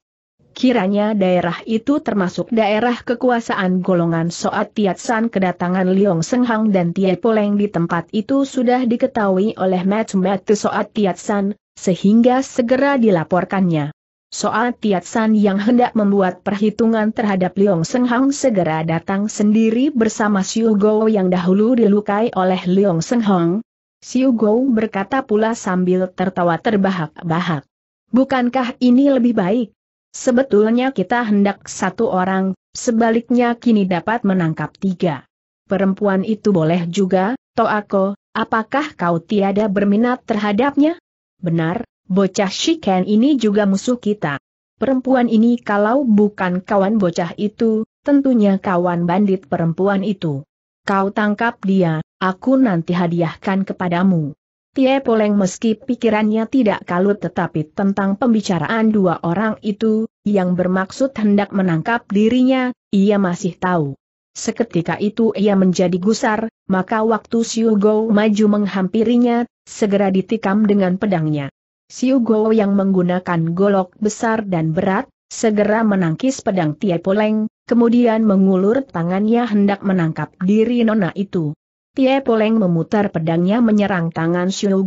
Kiranya daerah itu termasuk daerah kekuasaan golongan Soat Tiat San. kedatangan Liong Senghang dan Tie Poleng di tempat itu sudah diketahui oleh Matsumetu Soat Tiat San, sehingga segera dilaporkannya. Soal Tiat San yang hendak membuat perhitungan terhadap Liong Seng Hong segera datang sendiri bersama Siu Gou yang dahulu dilukai oleh Liong Seng Hong. Siu Gou berkata pula sambil tertawa terbahak-bahak. Bukankah ini lebih baik? Sebetulnya kita hendak satu orang, sebaliknya kini dapat menangkap tiga. Perempuan itu boleh juga, Toako, apakah kau tiada berminat terhadapnya? Benar, Bocah Shiken ini juga musuh kita. Perempuan ini kalau bukan kawan bocah itu, tentunya kawan bandit perempuan itu. Kau tangkap dia, aku nanti hadiahkan kepadamu. Tie Poleng meski pikirannya tidak kalut tetapi tentang pembicaraan dua orang itu, yang bermaksud hendak menangkap dirinya, ia masih tahu. Seketika itu ia menjadi gusar, maka waktu Siu Go maju menghampirinya, segera ditikam dengan pedangnya. Siugo yang menggunakan golok besar dan berat, segera menangkis pedang Tie Poleng, kemudian mengulur tangannya hendak menangkap diri nona itu. Tie Poleng memutar pedangnya menyerang tangan Siu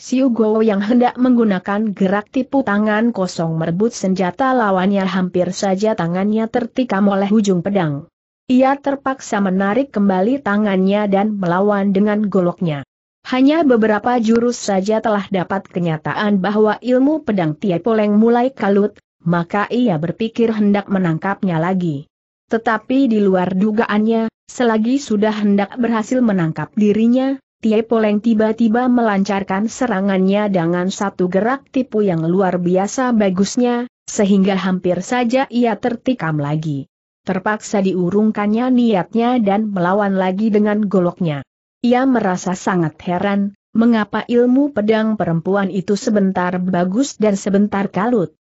Siugo yang hendak menggunakan gerak tipu tangan kosong merebut senjata lawannya hampir saja tangannya tertikam oleh ujung pedang. Ia terpaksa menarik kembali tangannya dan melawan dengan goloknya. Hanya beberapa jurus saja telah dapat kenyataan bahwa ilmu pedang Tiapoleng mulai kalut, maka ia berpikir hendak menangkapnya lagi. Tetapi di luar dugaannya, selagi sudah hendak berhasil menangkap dirinya, Tiapoleng tiba-tiba melancarkan serangannya dengan satu gerak tipu yang luar biasa bagusnya, sehingga hampir saja ia tertikam lagi. Terpaksa diurungkannya niatnya dan melawan lagi dengan goloknya. Ia merasa sangat heran, mengapa ilmu pedang perempuan itu sebentar bagus dan sebentar kalut.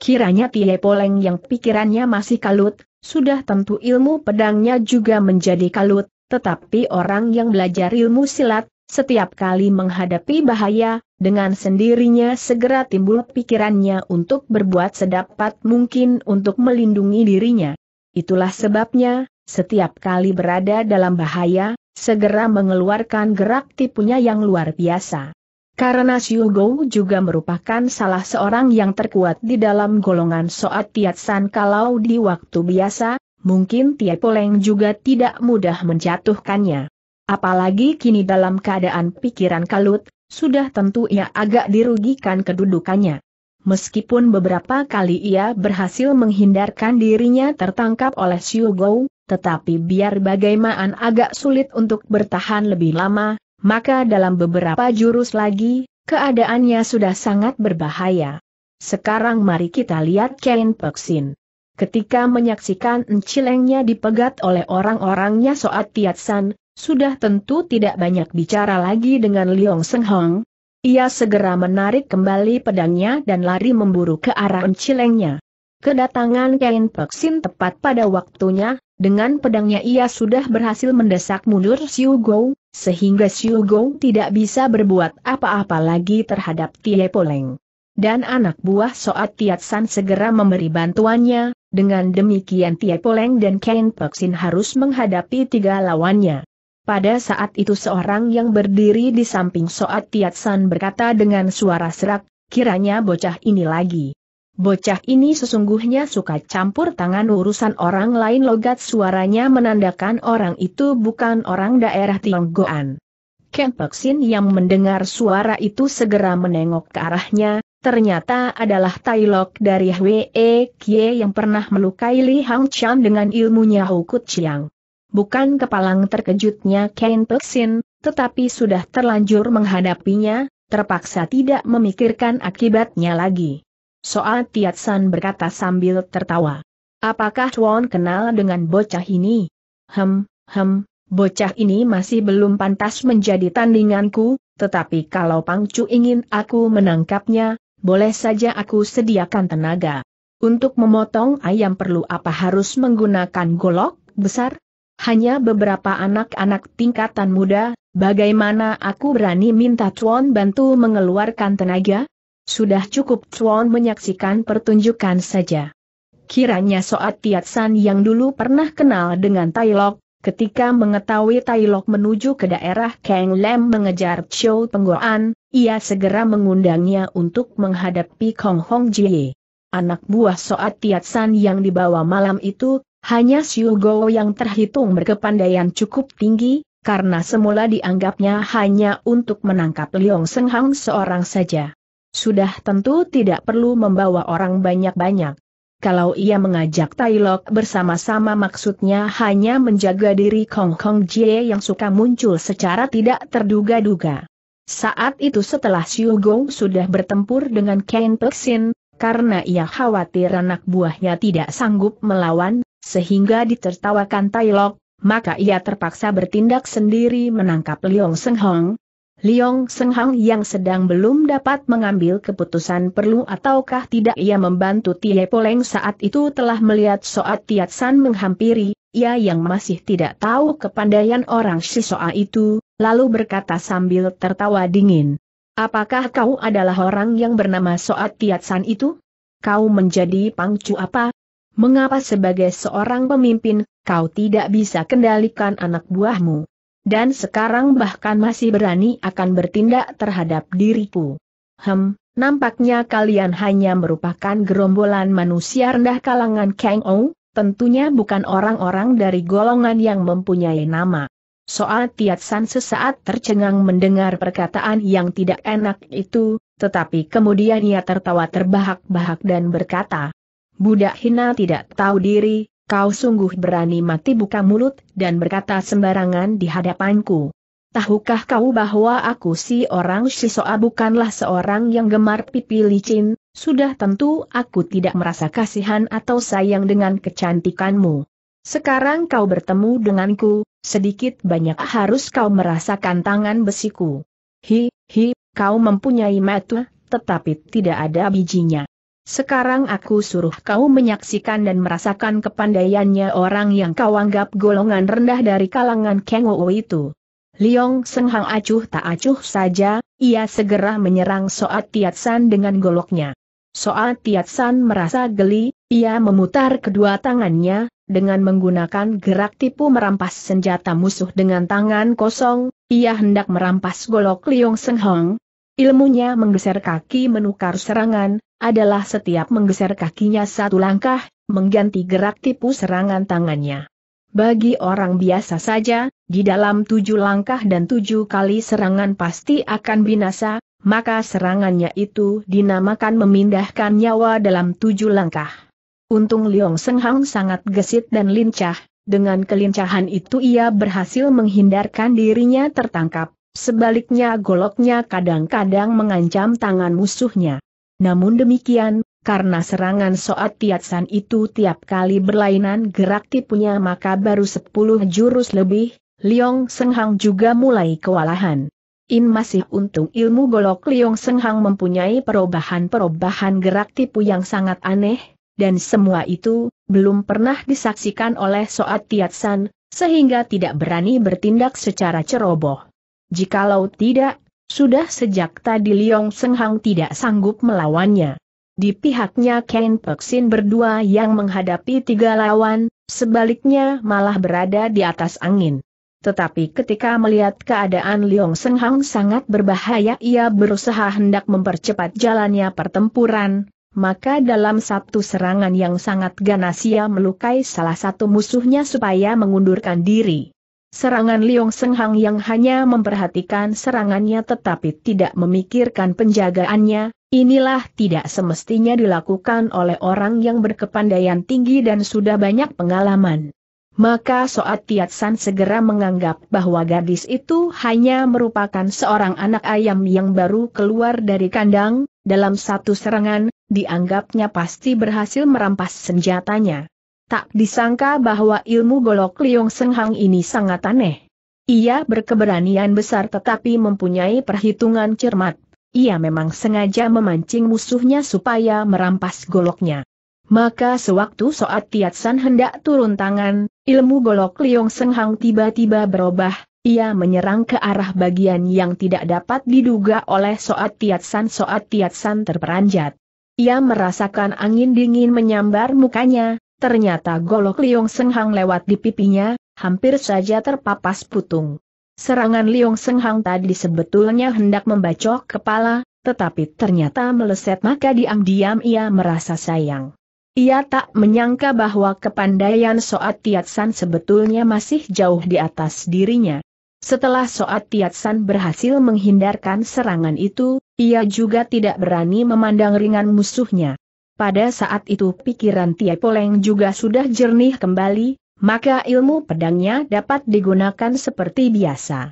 Kiranya Tie Poleng yang pikirannya masih kalut, sudah tentu ilmu pedangnya juga menjadi kalut, tetapi orang yang belajar ilmu silat, setiap kali menghadapi bahaya, dengan sendirinya segera timbul pikirannya untuk berbuat sedapat mungkin untuk melindungi dirinya. Itulah sebabnya, setiap kali berada dalam bahaya, segera mengeluarkan gerak tipunya yang luar biasa. Karena Gou juga merupakan salah seorang yang terkuat di dalam golongan Soat Tiatsan kalau di waktu biasa, mungkin Tia Poleng juga tidak mudah menjatuhkannya. Apalagi kini dalam keadaan pikiran kalut, sudah tentu ia agak dirugikan kedudukannya. Meskipun beberapa kali ia berhasil menghindarkan dirinya tertangkap oleh Xiu Gou, tetapi biar bagaimana agak sulit untuk bertahan lebih lama, maka dalam beberapa jurus lagi, keadaannya sudah sangat berbahaya. Sekarang mari kita lihat Ken Peksin. Ketika menyaksikan encilengnya dipegat oleh orang-orangnya Soat Tiatsan, sudah tentu tidak banyak bicara lagi dengan Liong Seng Hong, ia segera menarik kembali pedangnya dan lari memburu ke arah encilengnya. Kedatangan Kain Peksin tepat pada waktunya, dengan pedangnya ia sudah berhasil mendesak mundur Xiu Gou, sehingga Xiu Gou tidak bisa berbuat apa-apa lagi terhadap Tie Poleng. Dan anak buah Soat Tiat San segera memberi bantuannya, dengan demikian Tie Poleng dan Kain Peksin harus menghadapi tiga lawannya. Pada saat itu seorang yang berdiri di samping Soat Tiat San berkata dengan suara serak, kiranya bocah ini lagi. Bocah ini sesungguhnya suka campur tangan urusan orang lain logat suaranya menandakan orang itu bukan orang daerah Tionggoan. Ken Peksin yang mendengar suara itu segera menengok ke arahnya, ternyata adalah Tailok dari Hwee Kie yang pernah melukai Li Hang Chan dengan ilmunya Hukut Chiang. Bukan kepalang terkejutnya Ken Peksin, tetapi sudah terlanjur menghadapinya, terpaksa tidak memikirkan akibatnya lagi. Soal Tiat San berkata sambil tertawa. Apakah Chuan kenal dengan bocah ini? Hem, hem, bocah ini masih belum pantas menjadi tandinganku, tetapi kalau Pangcu ingin aku menangkapnya, boleh saja aku sediakan tenaga. Untuk memotong ayam perlu apa harus menggunakan golok besar? Hanya beberapa anak-anak tingkatan muda, bagaimana aku berani minta Chuan bantu mengeluarkan tenaga? Sudah cukup Chuan menyaksikan pertunjukan saja. Kiranya Soat Tiat San yang dulu pernah kenal dengan Tai Lok, ketika mengetahui Tai Lok menuju ke daerah Kang Lem mengejar Show Penggoan, ia segera mengundangnya untuk menghadapi Kong Hong Jie. Anak buah Soat Tiat San yang dibawa malam itu, hanya Siu Go yang terhitung berkepandaian cukup tinggi, karena semula dianggapnya hanya untuk menangkap Liong Senghang seorang saja. Sudah tentu tidak perlu membawa orang banyak-banyak. Kalau ia mengajak Tailok bersama-sama maksudnya hanya menjaga diri Kong Kong Jie yang suka muncul secara tidak terduga-duga. Saat itu setelah Xiu Gong sudah bertempur dengan Ken Peksin, karena ia khawatir anak buahnya tidak sanggup melawan, sehingga ditertawakan Tailok, maka ia terpaksa bertindak sendiri menangkap Liong Seng Hong, Liong Senghang yang sedang belum dapat mengambil keputusan perlu ataukah tidak ia membantu Tie Poleng saat itu telah melihat Soat Tiat San menghampiri, ia yang masih tidak tahu kepandaian orang si soa itu, lalu berkata sambil tertawa dingin. Apakah kau adalah orang yang bernama Soat Tiat San itu? Kau menjadi pangcu apa? Mengapa sebagai seorang pemimpin, kau tidak bisa kendalikan anak buahmu? dan sekarang bahkan masih berani akan bertindak terhadap diriku. Hem, nampaknya kalian hanya merupakan gerombolan manusia rendah kalangan Kang Ou, tentunya bukan orang-orang dari golongan yang mempunyai nama. Soal Tiat San sesaat tercengang mendengar perkataan yang tidak enak itu, tetapi kemudian ia tertawa terbahak-bahak dan berkata, Budak hina tidak tahu diri, kau sungguh berani mati buka mulut dan berkata sembarangan di hadapanku. Tahukah kau bahwa aku si orang Shisoa bukanlah seorang yang gemar pipi licin, sudah tentu aku tidak merasa kasihan atau sayang dengan kecantikanmu. Sekarang kau bertemu denganku, sedikit banyak harus kau merasakan tangan besiku. Hi, hi, kau mempunyai mata, tetapi tidak ada bijinya. Sekarang aku suruh kau menyaksikan dan merasakan kepandaiannya orang yang kau anggap golongan rendah dari kalangan Kengo itu. Liong Senghang acuh tak acuh saja, ia segera menyerang Soat Tiatsan dengan goloknya. Soat Tiatsan merasa geli, ia memutar kedua tangannya, dengan menggunakan gerak tipu merampas senjata musuh dengan tangan kosong, ia hendak merampas golok Liong Senghang, Ilmunya menggeser kaki menukar serangan, adalah setiap menggeser kakinya satu langkah, mengganti gerak tipu serangan tangannya. Bagi orang biasa saja, di dalam tujuh langkah dan tujuh kali serangan pasti akan binasa, maka serangannya itu dinamakan memindahkan nyawa dalam tujuh langkah. Untung Liong Senghang sangat gesit dan lincah, dengan kelincahan itu ia berhasil menghindarkan dirinya tertangkap, sebaliknya goloknya kadang-kadang mengancam tangan musuhnya. Namun demikian, karena serangan Soat Tiatsan itu tiap kali berlainan gerak tipunya maka baru 10 jurus lebih, Liong Senghang juga mulai kewalahan. In masih untung ilmu golok Liong Senghang mempunyai perubahan-perubahan gerak tipu yang sangat aneh, dan semua itu, belum pernah disaksikan oleh Soat Tiatsan, sehingga tidak berani bertindak secara ceroboh. Jikalau tidak, sudah sejak tadi Liong Senghang tidak sanggup melawannya. Di pihaknya Ken Peksin berdua yang menghadapi tiga lawan, sebaliknya malah berada di atas angin. Tetapi ketika melihat keadaan Liong Senghang sangat berbahaya ia berusaha hendak mempercepat jalannya pertempuran, maka dalam satu serangan yang sangat ganas ia melukai salah satu musuhnya supaya mengundurkan diri. Serangan Liong Senghang yang hanya memperhatikan serangannya tetapi tidak memikirkan penjagaannya, inilah tidak semestinya dilakukan oleh orang yang berkepandaian tinggi dan sudah banyak pengalaman. Maka Soat Tiat San segera menganggap bahwa gadis itu hanya merupakan seorang anak ayam yang baru keluar dari kandang, dalam satu serangan, dianggapnya pasti berhasil merampas senjatanya. Tak disangka bahwa ilmu golok Liong Senghang ini sangat aneh. Ia berkeberanian besar tetapi mempunyai perhitungan cermat. Ia memang sengaja memancing musuhnya supaya merampas goloknya. Maka sewaktu Soat Tiat San hendak turun tangan, ilmu golok Liong Senghang tiba-tiba berubah, ia menyerang ke arah bagian yang tidak dapat diduga oleh Soat Tiat San. Soat Tiat San terperanjat. Ia merasakan angin dingin menyambar mukanya, Ternyata golok Liong Senghang lewat di pipinya, hampir saja terpapas putung. Serangan Liong Senghang tadi sebetulnya hendak membacok kepala, tetapi ternyata meleset maka diam-diam ia merasa sayang. Ia tak menyangka bahwa kepandaian Soat Tiat San sebetulnya masih jauh di atas dirinya. Setelah Soat Tiat San berhasil menghindarkan serangan itu, ia juga tidak berani memandang ringan musuhnya. Pada saat itu pikiran Tia Poleng juga sudah jernih kembali, maka ilmu pedangnya dapat digunakan seperti biasa.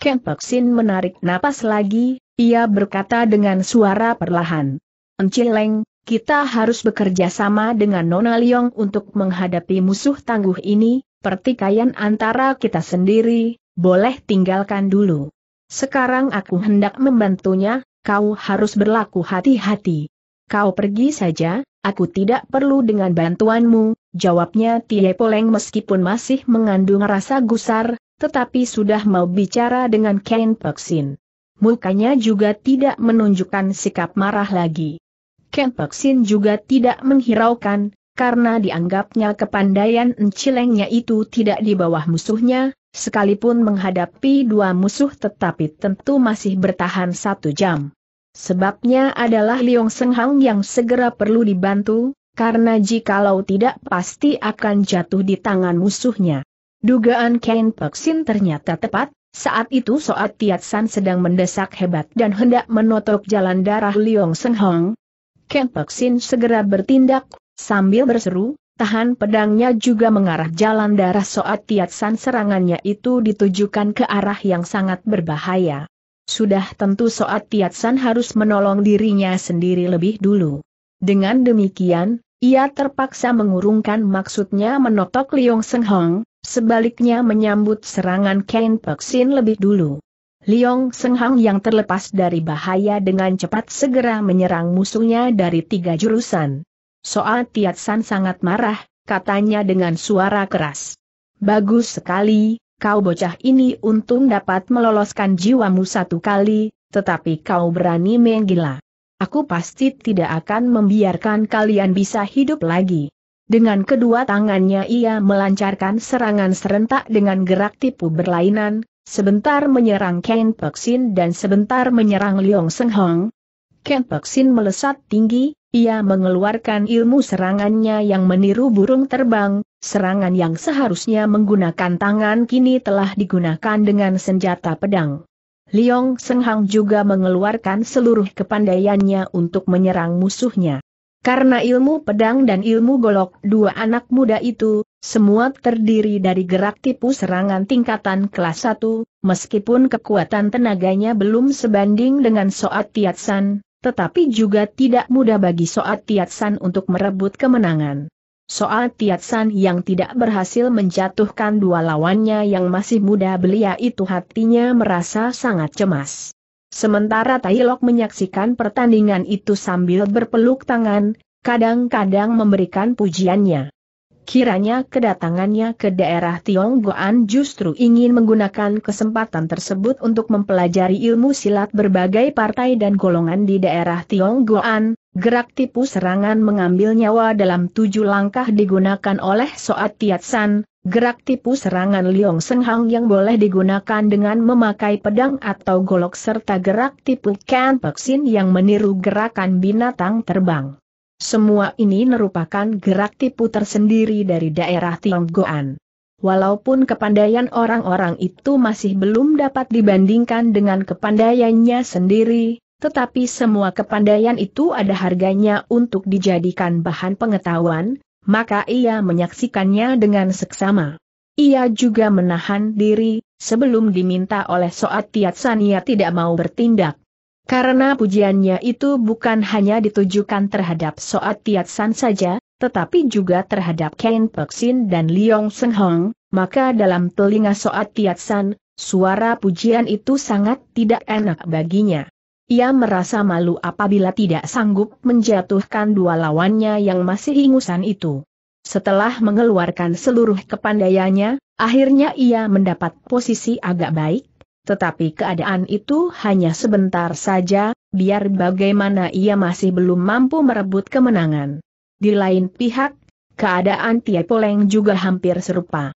Ken Kempeksin menarik napas lagi, ia berkata dengan suara perlahan. Encileng, kita harus bekerja sama dengan Nona Liong untuk menghadapi musuh tangguh ini, pertikaian antara kita sendiri, boleh tinggalkan dulu. Sekarang aku hendak membantunya, kau harus berlaku hati-hati. Kau pergi saja, aku tidak perlu dengan bantuanmu, jawabnya Tie Poleng meskipun masih mengandung rasa gusar, tetapi sudah mau bicara dengan Ken Paksin. Mukanya juga tidak menunjukkan sikap marah lagi. Ken Paksin juga tidak menghiraukan, karena dianggapnya kepandaian encilengnya itu tidak di bawah musuhnya, sekalipun menghadapi dua musuh tetapi tentu masih bertahan satu jam. Sebabnya adalah Liong Hang yang segera perlu dibantu, karena jikalau tidak pasti akan jatuh di tangan musuhnya. Dugaan Ken Sin ternyata tepat, saat itu Soat Tiatsan sedang mendesak hebat dan hendak menotok jalan darah Liong Hang. Ken Sin segera bertindak, sambil berseru, tahan pedangnya juga mengarah jalan darah Soat Tiatsan serangannya itu ditujukan ke arah yang sangat berbahaya sudah tentu Soat Tiatsan harus menolong dirinya sendiri lebih dulu. Dengan demikian, ia terpaksa mengurungkan maksudnya menotok Liong Seng Hong, sebaliknya menyambut serangan Ken Peksin lebih dulu. Liong Hong yang terlepas dari bahaya dengan cepat segera menyerang musuhnya dari tiga jurusan. Soal Tiatsan sangat marah, katanya dengan suara keras. Bagus sekali, kau bocah ini untung dapat meloloskan jiwamu satu kali, tetapi kau berani menggila. Aku pasti tidak akan membiarkan kalian bisa hidup lagi. Dengan kedua tangannya ia melancarkan serangan serentak dengan gerak tipu berlainan, sebentar menyerang Ken Peksin dan sebentar menyerang Leong Seng Hong. Ken Peksin melesat tinggi, ia mengeluarkan ilmu serangannya yang meniru burung terbang, serangan yang seharusnya menggunakan tangan kini telah digunakan dengan senjata pedang. Liong Senghang juga mengeluarkan seluruh kepandaiannya untuk menyerang musuhnya. Karena ilmu pedang dan ilmu golok dua anak muda itu, semua terdiri dari gerak tipu serangan tingkatan kelas 1, meskipun kekuatan tenaganya belum sebanding dengan Soat Tiatsan, tetapi juga tidak mudah bagi Soat Tiatsan untuk merebut kemenangan. Soal Tiatsan yang tidak berhasil menjatuhkan dua lawannya yang masih muda belia itu hatinya merasa sangat cemas. Sementara Tailok menyaksikan pertandingan itu sambil berpeluk tangan, kadang-kadang memberikan pujiannya. Kiranya kedatangannya ke daerah Tionggoan justru ingin menggunakan kesempatan tersebut untuk mempelajari ilmu silat berbagai partai dan golongan di daerah Tionggoan, Gerak tipu serangan mengambil nyawa dalam tujuh langkah digunakan oleh Soat Tiatsan, gerak tipu serangan Liong Senghang yang boleh digunakan dengan memakai pedang atau golok serta gerak tipu Ken Peksin yang meniru gerakan binatang terbang. Semua ini merupakan gerak tipu tersendiri dari daerah Tionggoan. Walaupun kepandaian orang-orang itu masih belum dapat dibandingkan dengan kepandaiannya sendiri, tetapi semua kepandaian itu ada harganya untuk dijadikan bahan pengetahuan, maka ia menyaksikannya dengan seksama. Ia juga menahan diri, sebelum diminta oleh Soat Tiat ia tidak mau bertindak. Karena pujiannya itu bukan hanya ditujukan terhadap Soat Tiat San saja, tetapi juga terhadap Ken Peksin dan Liong Seng Hong, maka dalam telinga Soat Tiat San, suara pujian itu sangat tidak enak baginya. Ia merasa malu apabila tidak sanggup menjatuhkan dua lawannya yang masih ingusan itu. Setelah mengeluarkan seluruh kepandaiannya, akhirnya ia mendapat posisi agak baik, tetapi keadaan itu hanya sebentar saja, biar bagaimana ia masih belum mampu merebut kemenangan. Di lain pihak, keadaan Poleng juga hampir serupa.